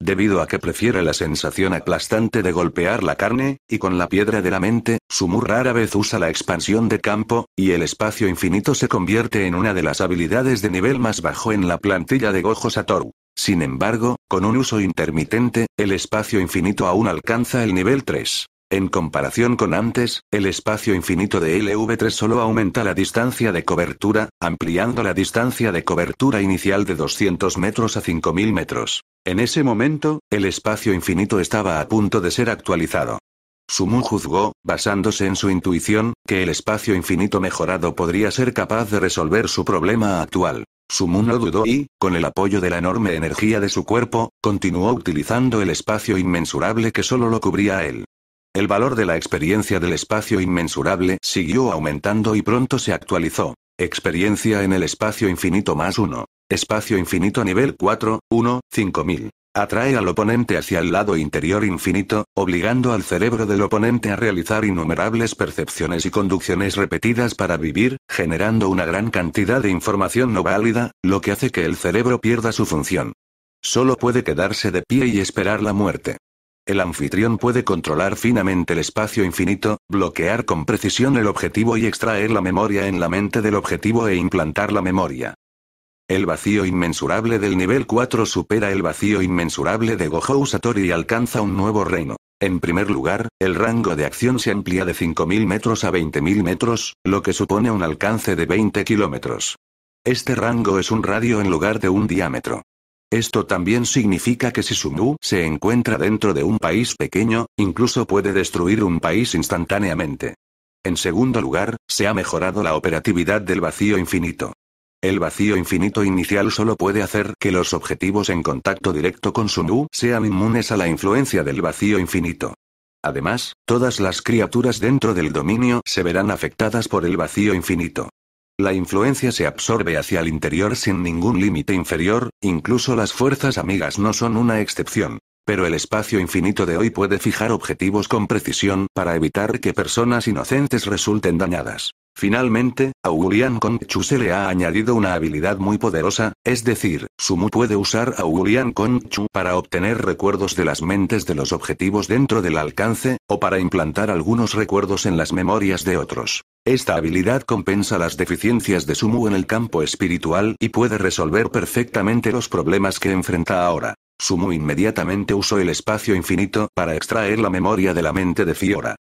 Debido a que prefiere la sensación aplastante de golpear la carne, y con la piedra de la mente, Sumu rara vez usa la expansión de campo, y el espacio infinito se convierte en una de las habilidades de nivel más bajo en la plantilla de Gojo Satoru. Sin embargo, con un uso intermitente, el espacio infinito aún alcanza el nivel 3. En comparación con antes, el espacio infinito de LV3 solo aumenta la distancia de cobertura, ampliando la distancia de cobertura inicial de 200 metros a 5000 metros. En ese momento, el espacio infinito estaba a punto de ser actualizado. Sumu juzgó, basándose en su intuición, que el espacio infinito mejorado podría ser capaz de resolver su problema actual. Sumu no dudó y, con el apoyo de la enorme energía de su cuerpo, continuó utilizando el espacio inmensurable que solo lo cubría él. El valor de la experiencia del espacio inmensurable siguió aumentando y pronto se actualizó. Experiencia en el espacio infinito más uno. Espacio infinito nivel 4, 1, 5000. Atrae al oponente hacia el lado interior infinito, obligando al cerebro del oponente a realizar innumerables percepciones y conducciones repetidas para vivir, generando una gran cantidad de información no válida, lo que hace que el cerebro pierda su función. Solo puede quedarse de pie y esperar la muerte. El anfitrión puede controlar finamente el espacio infinito, bloquear con precisión el objetivo y extraer la memoria en la mente del objetivo e implantar la memoria. El vacío inmensurable del nivel 4 supera el vacío inmensurable de Gohou Satori y alcanza un nuevo reino. En primer lugar, el rango de acción se amplía de 5.000 metros a 20.000 metros, lo que supone un alcance de 20 kilómetros. Este rango es un radio en lugar de un diámetro. Esto también significa que si Sumu se encuentra dentro de un país pequeño, incluso puede destruir un país instantáneamente. En segundo lugar, se ha mejorado la operatividad del vacío infinito. El vacío infinito inicial solo puede hacer que los objetivos en contacto directo con su nu sean inmunes a la influencia del vacío infinito. Además, todas las criaturas dentro del dominio se verán afectadas por el vacío infinito. La influencia se absorbe hacia el interior sin ningún límite inferior, incluso las fuerzas amigas no son una excepción. Pero el espacio infinito de hoy puede fijar objetivos con precisión para evitar que personas inocentes resulten dañadas. Finalmente, a Kong Chu se le ha añadido una habilidad muy poderosa, es decir, Sumu puede usar a Kong Chu para obtener recuerdos de las mentes de los objetivos dentro del alcance, o para implantar algunos recuerdos en las memorias de otros. Esta habilidad compensa las deficiencias de Sumu en el campo espiritual y puede resolver perfectamente los problemas que enfrenta ahora. Sumu inmediatamente usó el espacio infinito para extraer la memoria de la mente de Fiora.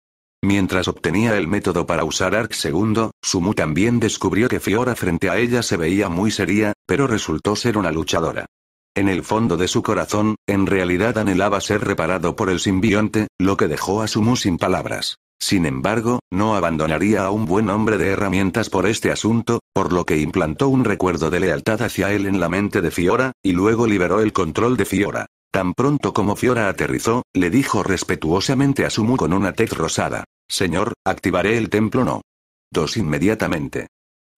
Mientras obtenía el método para usar Arc II, Sumu también descubrió que Fiora frente a ella se veía muy seria, pero resultó ser una luchadora. En el fondo de su corazón, en realidad anhelaba ser reparado por el simbionte, lo que dejó a Sumu sin palabras. Sin embargo, no abandonaría a un buen hombre de herramientas por este asunto, por lo que implantó un recuerdo de lealtad hacia él en la mente de Fiora, y luego liberó el control de Fiora. Tan pronto como Fiora aterrizó, le dijo respetuosamente a Sumu con una tez rosada. Señor, activaré el templo no. Dos inmediatamente.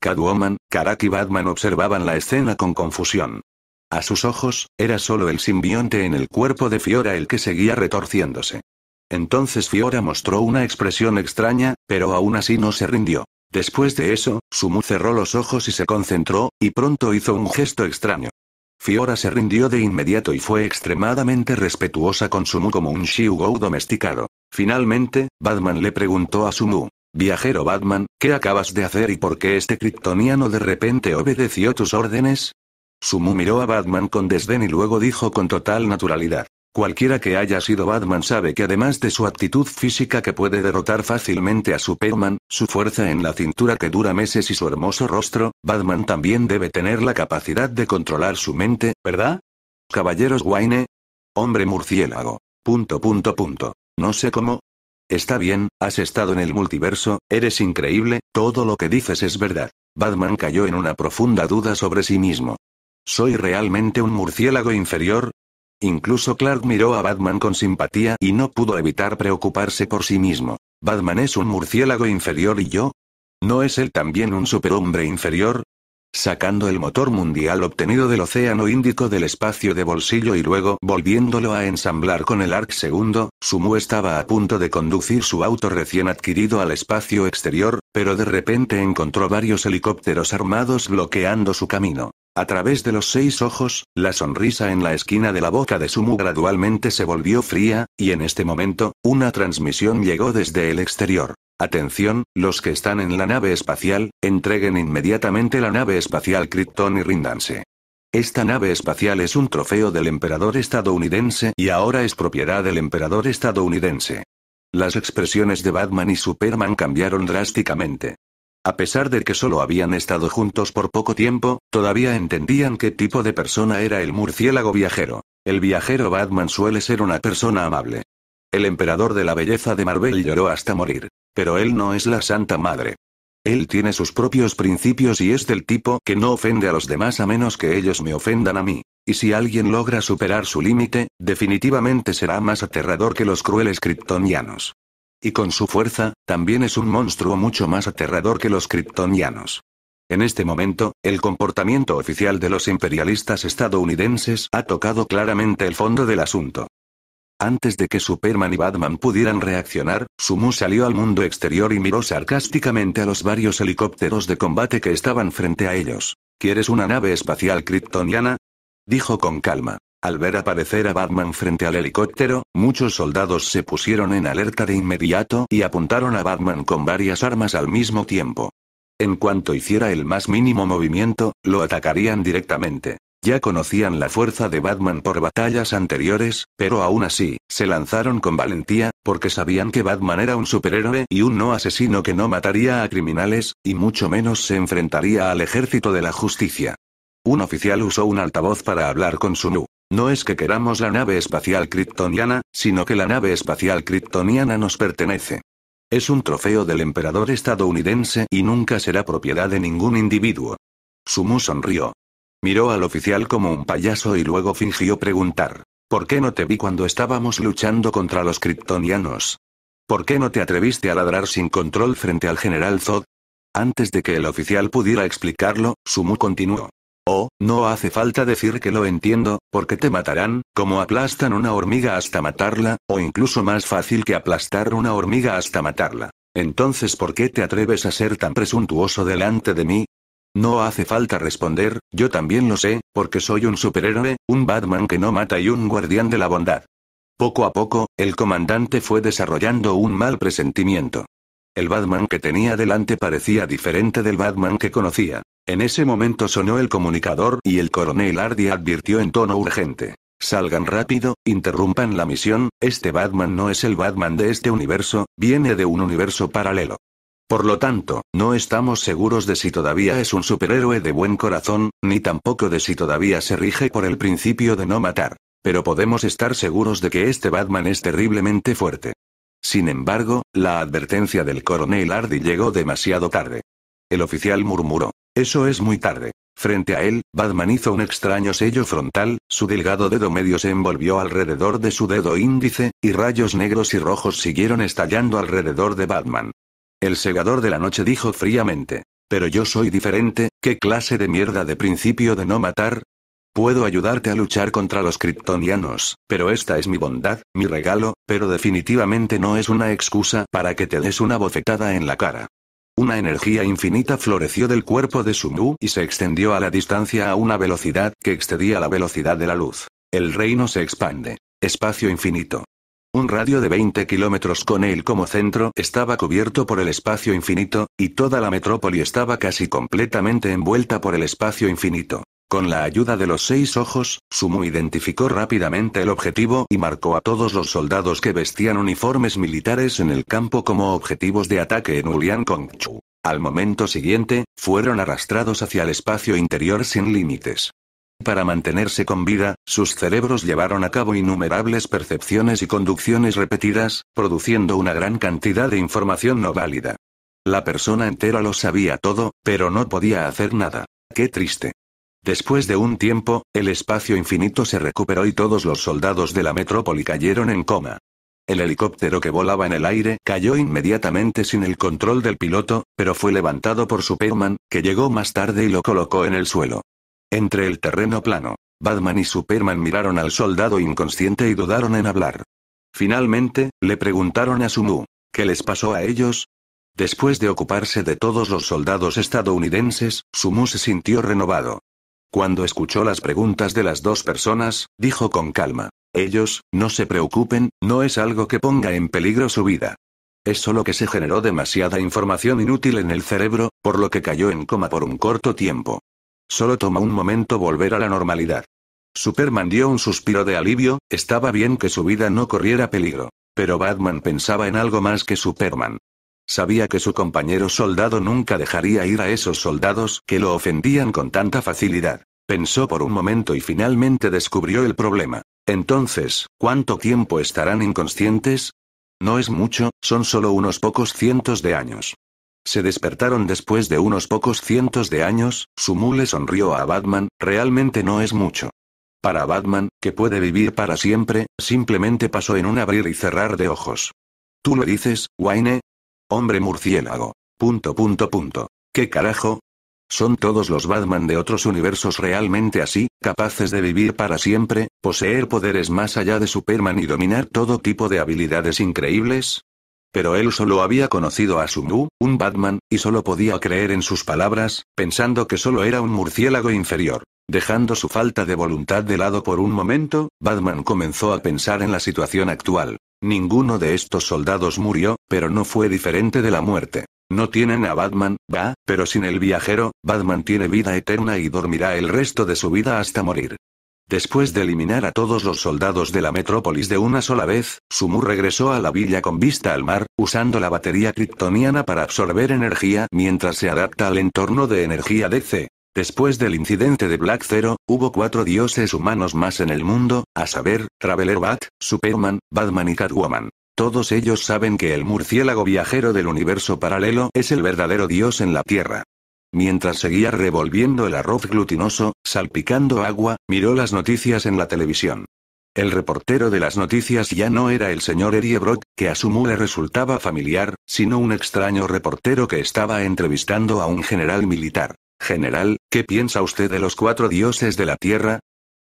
Catwoman, Karak y Batman observaban la escena con confusión. A sus ojos, era solo el simbionte en el cuerpo de Fiora el que seguía retorciéndose. Entonces Fiora mostró una expresión extraña, pero aún así no se rindió. Después de eso, Sumu cerró los ojos y se concentró, y pronto hizo un gesto extraño. Fiora se rindió de inmediato y fue extremadamente respetuosa con Sumu como un Shiugou domesticado. Finalmente, Batman le preguntó a Sumu. Viajero Batman, ¿qué acabas de hacer y por qué este kryptoniano de repente obedeció tus órdenes? Sumu miró a Batman con desdén y luego dijo con total naturalidad. Cualquiera que haya sido Batman sabe que además de su aptitud física que puede derrotar fácilmente a Superman, su fuerza en la cintura que dura meses y su hermoso rostro, Batman también debe tener la capacidad de controlar su mente, ¿verdad? Caballeros Wayne. Hombre murciélago. Punto punto punto. No sé cómo. Está bien, has estado en el multiverso, eres increíble, todo lo que dices es verdad. Batman cayó en una profunda duda sobre sí mismo. ¿Soy realmente un murciélago inferior, Incluso Clark miró a Batman con simpatía y no pudo evitar preocuparse por sí mismo. Batman es un murciélago inferior y yo. ¿No es él también un superhombre inferior? Sacando el motor mundial obtenido del Océano Índico del espacio de bolsillo y luego volviéndolo a ensamblar con el Arc segundo, Sumu estaba a punto de conducir su auto recién adquirido al espacio exterior, pero de repente encontró varios helicópteros armados bloqueando su camino. A través de los seis ojos, la sonrisa en la esquina de la boca de Sumu gradualmente se volvió fría, y en este momento, una transmisión llegó desde el exterior. Atención, los que están en la nave espacial, entreguen inmediatamente la nave espacial Krypton y ríndanse. Esta nave espacial es un trofeo del emperador estadounidense y ahora es propiedad del emperador estadounidense. Las expresiones de Batman y Superman cambiaron drásticamente. A pesar de que solo habían estado juntos por poco tiempo, todavía entendían qué tipo de persona era el murciélago viajero. El viajero Batman suele ser una persona amable. El emperador de la belleza de Marvel lloró hasta morir. Pero él no es la Santa Madre. Él tiene sus propios principios y es del tipo que no ofende a los demás a menos que ellos me ofendan a mí. Y si alguien logra superar su límite, definitivamente será más aterrador que los crueles kryptonianos. Y con su fuerza, también es un monstruo mucho más aterrador que los kryptonianos. En este momento, el comportamiento oficial de los imperialistas estadounidenses ha tocado claramente el fondo del asunto. Antes de que Superman y Batman pudieran reaccionar, Sumu salió al mundo exterior y miró sarcásticamente a los varios helicópteros de combate que estaban frente a ellos. ¿Quieres una nave espacial kryptoniana? Dijo con calma. Al ver aparecer a Batman frente al helicóptero, muchos soldados se pusieron en alerta de inmediato y apuntaron a Batman con varias armas al mismo tiempo. En cuanto hiciera el más mínimo movimiento, lo atacarían directamente. Ya conocían la fuerza de Batman por batallas anteriores, pero aún así, se lanzaron con valentía, porque sabían que Batman era un superhéroe y un no asesino que no mataría a criminales, y mucho menos se enfrentaría al ejército de la justicia. Un oficial usó un altavoz para hablar con Sunu. No es que queramos la nave espacial kryptoniana, sino que la nave espacial kryptoniana nos pertenece. Es un trofeo del emperador estadounidense y nunca será propiedad de ningún individuo. Sumu sonrió. Miró al oficial como un payaso y luego fingió preguntar. ¿Por qué no te vi cuando estábamos luchando contra los kryptonianos? ¿Por qué no te atreviste a ladrar sin control frente al general Zod? Antes de que el oficial pudiera explicarlo, Sumu continuó. Oh, no hace falta decir que lo entiendo, porque te matarán, como aplastan una hormiga hasta matarla, o incluso más fácil que aplastar una hormiga hasta matarla. Entonces, ¿por qué te atreves a ser tan presuntuoso delante de mí? No hace falta responder, yo también lo sé, porque soy un superhéroe, un Batman que no mata y un guardián de la bondad. Poco a poco, el comandante fue desarrollando un mal presentimiento. El Batman que tenía delante parecía diferente del Batman que conocía. En ese momento sonó el comunicador y el coronel Hardy advirtió en tono urgente. Salgan rápido, interrumpan la misión, este Batman no es el Batman de este universo, viene de un universo paralelo. Por lo tanto, no estamos seguros de si todavía es un superhéroe de buen corazón, ni tampoco de si todavía se rige por el principio de no matar. Pero podemos estar seguros de que este Batman es terriblemente fuerte. Sin embargo, la advertencia del coronel Hardy llegó demasiado tarde. El oficial murmuró. Eso es muy tarde. Frente a él, Batman hizo un extraño sello frontal, su delgado dedo medio se envolvió alrededor de su dedo índice, y rayos negros y rojos siguieron estallando alrededor de Batman. El segador de la noche dijo fríamente. Pero yo soy diferente, ¿qué clase de mierda de principio de no matar? Puedo ayudarte a luchar contra los kryptonianos, pero esta es mi bondad, mi regalo, pero definitivamente no es una excusa para que te des una bofetada en la cara. Una energía infinita floreció del cuerpo de Sumu y se extendió a la distancia a una velocidad que excedía la velocidad de la luz. El reino se expande. Espacio infinito. Un radio de 20 kilómetros con él como centro estaba cubierto por el espacio infinito, y toda la metrópoli estaba casi completamente envuelta por el espacio infinito. Con la ayuda de los seis ojos, Sumu identificó rápidamente el objetivo y marcó a todos los soldados que vestían uniformes militares en el campo como objetivos de ataque en Ulian Kongchu. Al momento siguiente, fueron arrastrados hacia el espacio interior sin límites. Para mantenerse con vida, sus cerebros llevaron a cabo innumerables percepciones y conducciones repetidas, produciendo una gran cantidad de información no válida. La persona entera lo sabía todo, pero no podía hacer nada. Qué triste. Después de un tiempo, el espacio infinito se recuperó y todos los soldados de la metrópoli cayeron en coma. El helicóptero que volaba en el aire cayó inmediatamente sin el control del piloto, pero fue levantado por Superman, que llegó más tarde y lo colocó en el suelo. Entre el terreno plano, Batman y Superman miraron al soldado inconsciente y dudaron en hablar. Finalmente, le preguntaron a Sumu, ¿qué les pasó a ellos? Después de ocuparse de todos los soldados estadounidenses, Sumu se sintió renovado. Cuando escuchó las preguntas de las dos personas, dijo con calma. Ellos, no se preocupen, no es algo que ponga en peligro su vida. Es solo que se generó demasiada información inútil en el cerebro, por lo que cayó en coma por un corto tiempo. Solo toma un momento volver a la normalidad. Superman dio un suspiro de alivio, estaba bien que su vida no corriera peligro. Pero Batman pensaba en algo más que Superman. Sabía que su compañero soldado nunca dejaría ir a esos soldados que lo ofendían con tanta facilidad. Pensó por un momento y finalmente descubrió el problema. Entonces, ¿cuánto tiempo estarán inconscientes? No es mucho, son solo unos pocos cientos de años. Se despertaron después de unos pocos cientos de años, su mule sonrió a Batman, realmente no es mucho. Para Batman, que puede vivir para siempre, simplemente pasó en un abrir y cerrar de ojos. Tú lo dices, Wayne, Hombre murciélago. Punto punto punto. ¿Qué carajo? ¿Son todos los Batman de otros universos realmente así, capaces de vivir para siempre, poseer poderes más allá de Superman y dominar todo tipo de habilidades increíbles? Pero él solo había conocido a Sumu, un Batman, y solo podía creer en sus palabras, pensando que solo era un murciélago inferior. Dejando su falta de voluntad de lado por un momento, Batman comenzó a pensar en la situación actual. Ninguno de estos soldados murió, pero no fue diferente de la muerte. No tienen a Batman, va, pero sin el viajero, Batman tiene vida eterna y dormirá el resto de su vida hasta morir. Después de eliminar a todos los soldados de la metrópolis de una sola vez, Sumu regresó a la villa con vista al mar, usando la batería kryptoniana para absorber energía mientras se adapta al entorno de energía DC. Después del incidente de Black Zero, hubo cuatro dioses humanos más en el mundo, a saber, Traveler Bat, Superman, Batman y Catwoman. Todos ellos saben que el murciélago viajero del universo paralelo es el verdadero dios en la Tierra. Mientras seguía revolviendo el arroz glutinoso, salpicando agua, miró las noticias en la televisión. El reportero de las noticias ya no era el señor Erie Brock, que a su le resultaba familiar, sino un extraño reportero que estaba entrevistando a un general militar. General, ¿qué piensa usted de los cuatro dioses de la Tierra?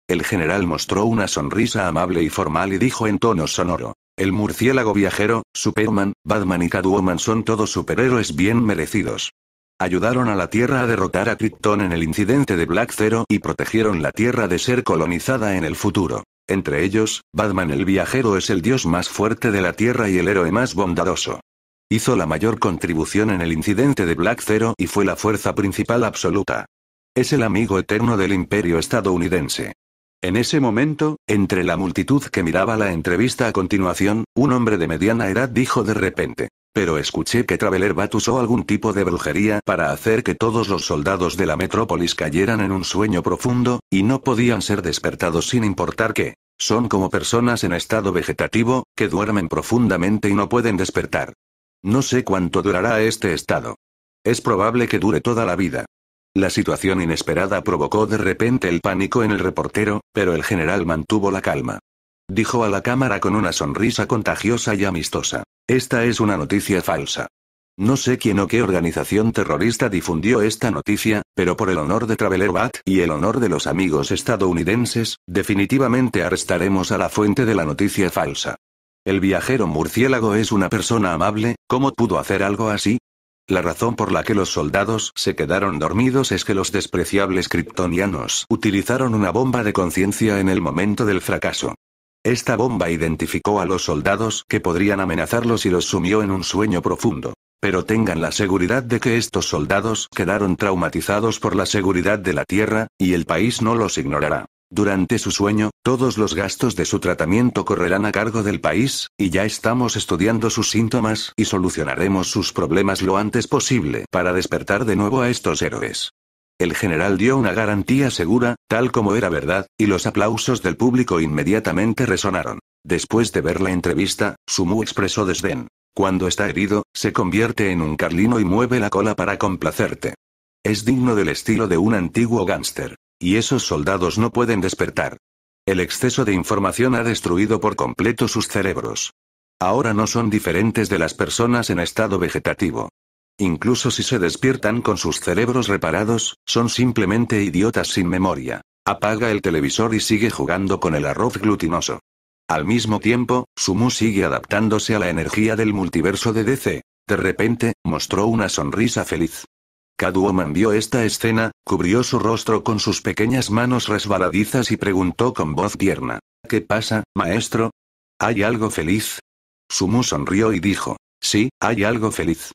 El general mostró una sonrisa amable y formal y dijo en tono sonoro. El murciélago viajero, Superman, Batman y Catwoman son todos superhéroes bien merecidos. Ayudaron a la Tierra a derrotar a Krypton en el incidente de Black Zero y protegieron la Tierra de ser colonizada en el futuro. Entre ellos, Batman el viajero es el dios más fuerte de la Tierra y el héroe más bondadoso. Hizo la mayor contribución en el incidente de Black Zero y fue la fuerza principal absoluta. Es el amigo eterno del imperio estadounidense. En ese momento, entre la multitud que miraba la entrevista a continuación, un hombre de mediana edad dijo de repente. Pero escuché que Traveler Bat usó algún tipo de brujería para hacer que todos los soldados de la metrópolis cayeran en un sueño profundo, y no podían ser despertados sin importar qué. son como personas en estado vegetativo, que duermen profundamente y no pueden despertar. No sé cuánto durará este estado. Es probable que dure toda la vida. La situación inesperada provocó de repente el pánico en el reportero, pero el general mantuvo la calma. Dijo a la cámara con una sonrisa contagiosa y amistosa. Esta es una noticia falsa. No sé quién o qué organización terrorista difundió esta noticia, pero por el honor de Traveler Bat y el honor de los amigos estadounidenses, definitivamente arrestaremos a la fuente de la noticia falsa. El viajero murciélago es una persona amable, ¿cómo pudo hacer algo así? La razón por la que los soldados se quedaron dormidos es que los despreciables kryptonianos utilizaron una bomba de conciencia en el momento del fracaso. Esta bomba identificó a los soldados que podrían amenazarlos y los sumió en un sueño profundo. Pero tengan la seguridad de que estos soldados quedaron traumatizados por la seguridad de la Tierra, y el país no los ignorará. Durante su sueño, todos los gastos de su tratamiento correrán a cargo del país, y ya estamos estudiando sus síntomas y solucionaremos sus problemas lo antes posible para despertar de nuevo a estos héroes. El general dio una garantía segura, tal como era verdad, y los aplausos del público inmediatamente resonaron. Después de ver la entrevista, Sumu expresó desdén. Cuando está herido, se convierte en un carlino y mueve la cola para complacerte. Es digno del estilo de un antiguo gángster y esos soldados no pueden despertar. El exceso de información ha destruido por completo sus cerebros. Ahora no son diferentes de las personas en estado vegetativo. Incluso si se despiertan con sus cerebros reparados, son simplemente idiotas sin memoria. Apaga el televisor y sigue jugando con el arroz glutinoso. Al mismo tiempo, Sumu sigue adaptándose a la energía del multiverso de DC. De repente, mostró una sonrisa feliz. Kaduoman vio esta escena, cubrió su rostro con sus pequeñas manos resbaladizas y preguntó con voz tierna. ¿Qué pasa, maestro? ¿Hay algo feliz? Sumu sonrió y dijo. Sí, hay algo feliz.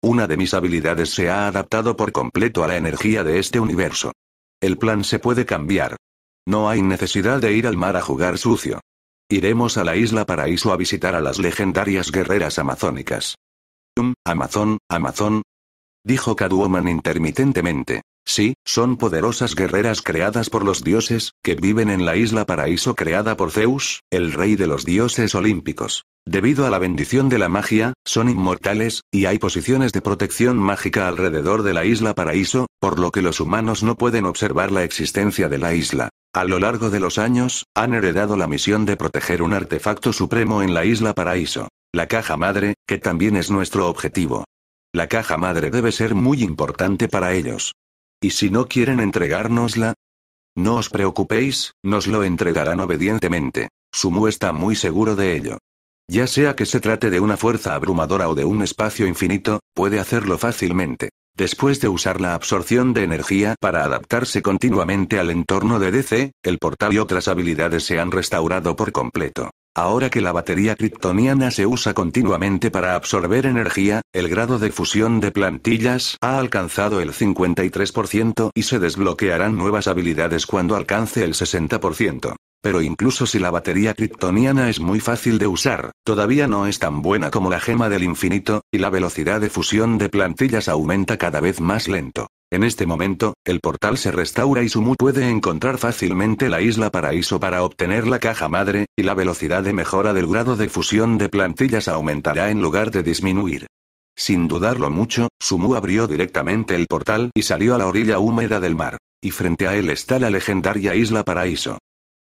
Una de mis habilidades se ha adaptado por completo a la energía de este universo. El plan se puede cambiar. No hay necesidad de ir al mar a jugar sucio. Iremos a la isla paraíso a visitar a las legendarias guerreras amazónicas. Um, Amazon, Amazon, dijo Caduoman intermitentemente. Sí, son poderosas guerreras creadas por los dioses, que viven en la isla paraíso creada por Zeus, el rey de los dioses olímpicos. Debido a la bendición de la magia, son inmortales, y hay posiciones de protección mágica alrededor de la isla paraíso, por lo que los humanos no pueden observar la existencia de la isla. A lo largo de los años, han heredado la misión de proteger un artefacto supremo en la isla paraíso. La caja madre, que también es nuestro objetivo. La caja madre debe ser muy importante para ellos. ¿Y si no quieren entregárnosla? No os preocupéis, nos lo entregarán obedientemente. Sumu está muy seguro de ello. Ya sea que se trate de una fuerza abrumadora o de un espacio infinito, puede hacerlo fácilmente. Después de usar la absorción de energía para adaptarse continuamente al entorno de DC, el portal y otras habilidades se han restaurado por completo. Ahora que la batería kryptoniana se usa continuamente para absorber energía, el grado de fusión de plantillas ha alcanzado el 53% y se desbloquearán nuevas habilidades cuando alcance el 60%. Pero incluso si la batería kryptoniana es muy fácil de usar, todavía no es tan buena como la gema del infinito, y la velocidad de fusión de plantillas aumenta cada vez más lento. En este momento, el portal se restaura y Sumu puede encontrar fácilmente la isla paraíso para obtener la caja madre, y la velocidad de mejora del grado de fusión de plantillas aumentará en lugar de disminuir. Sin dudarlo mucho, Sumu abrió directamente el portal y salió a la orilla húmeda del mar. Y frente a él está la legendaria isla paraíso.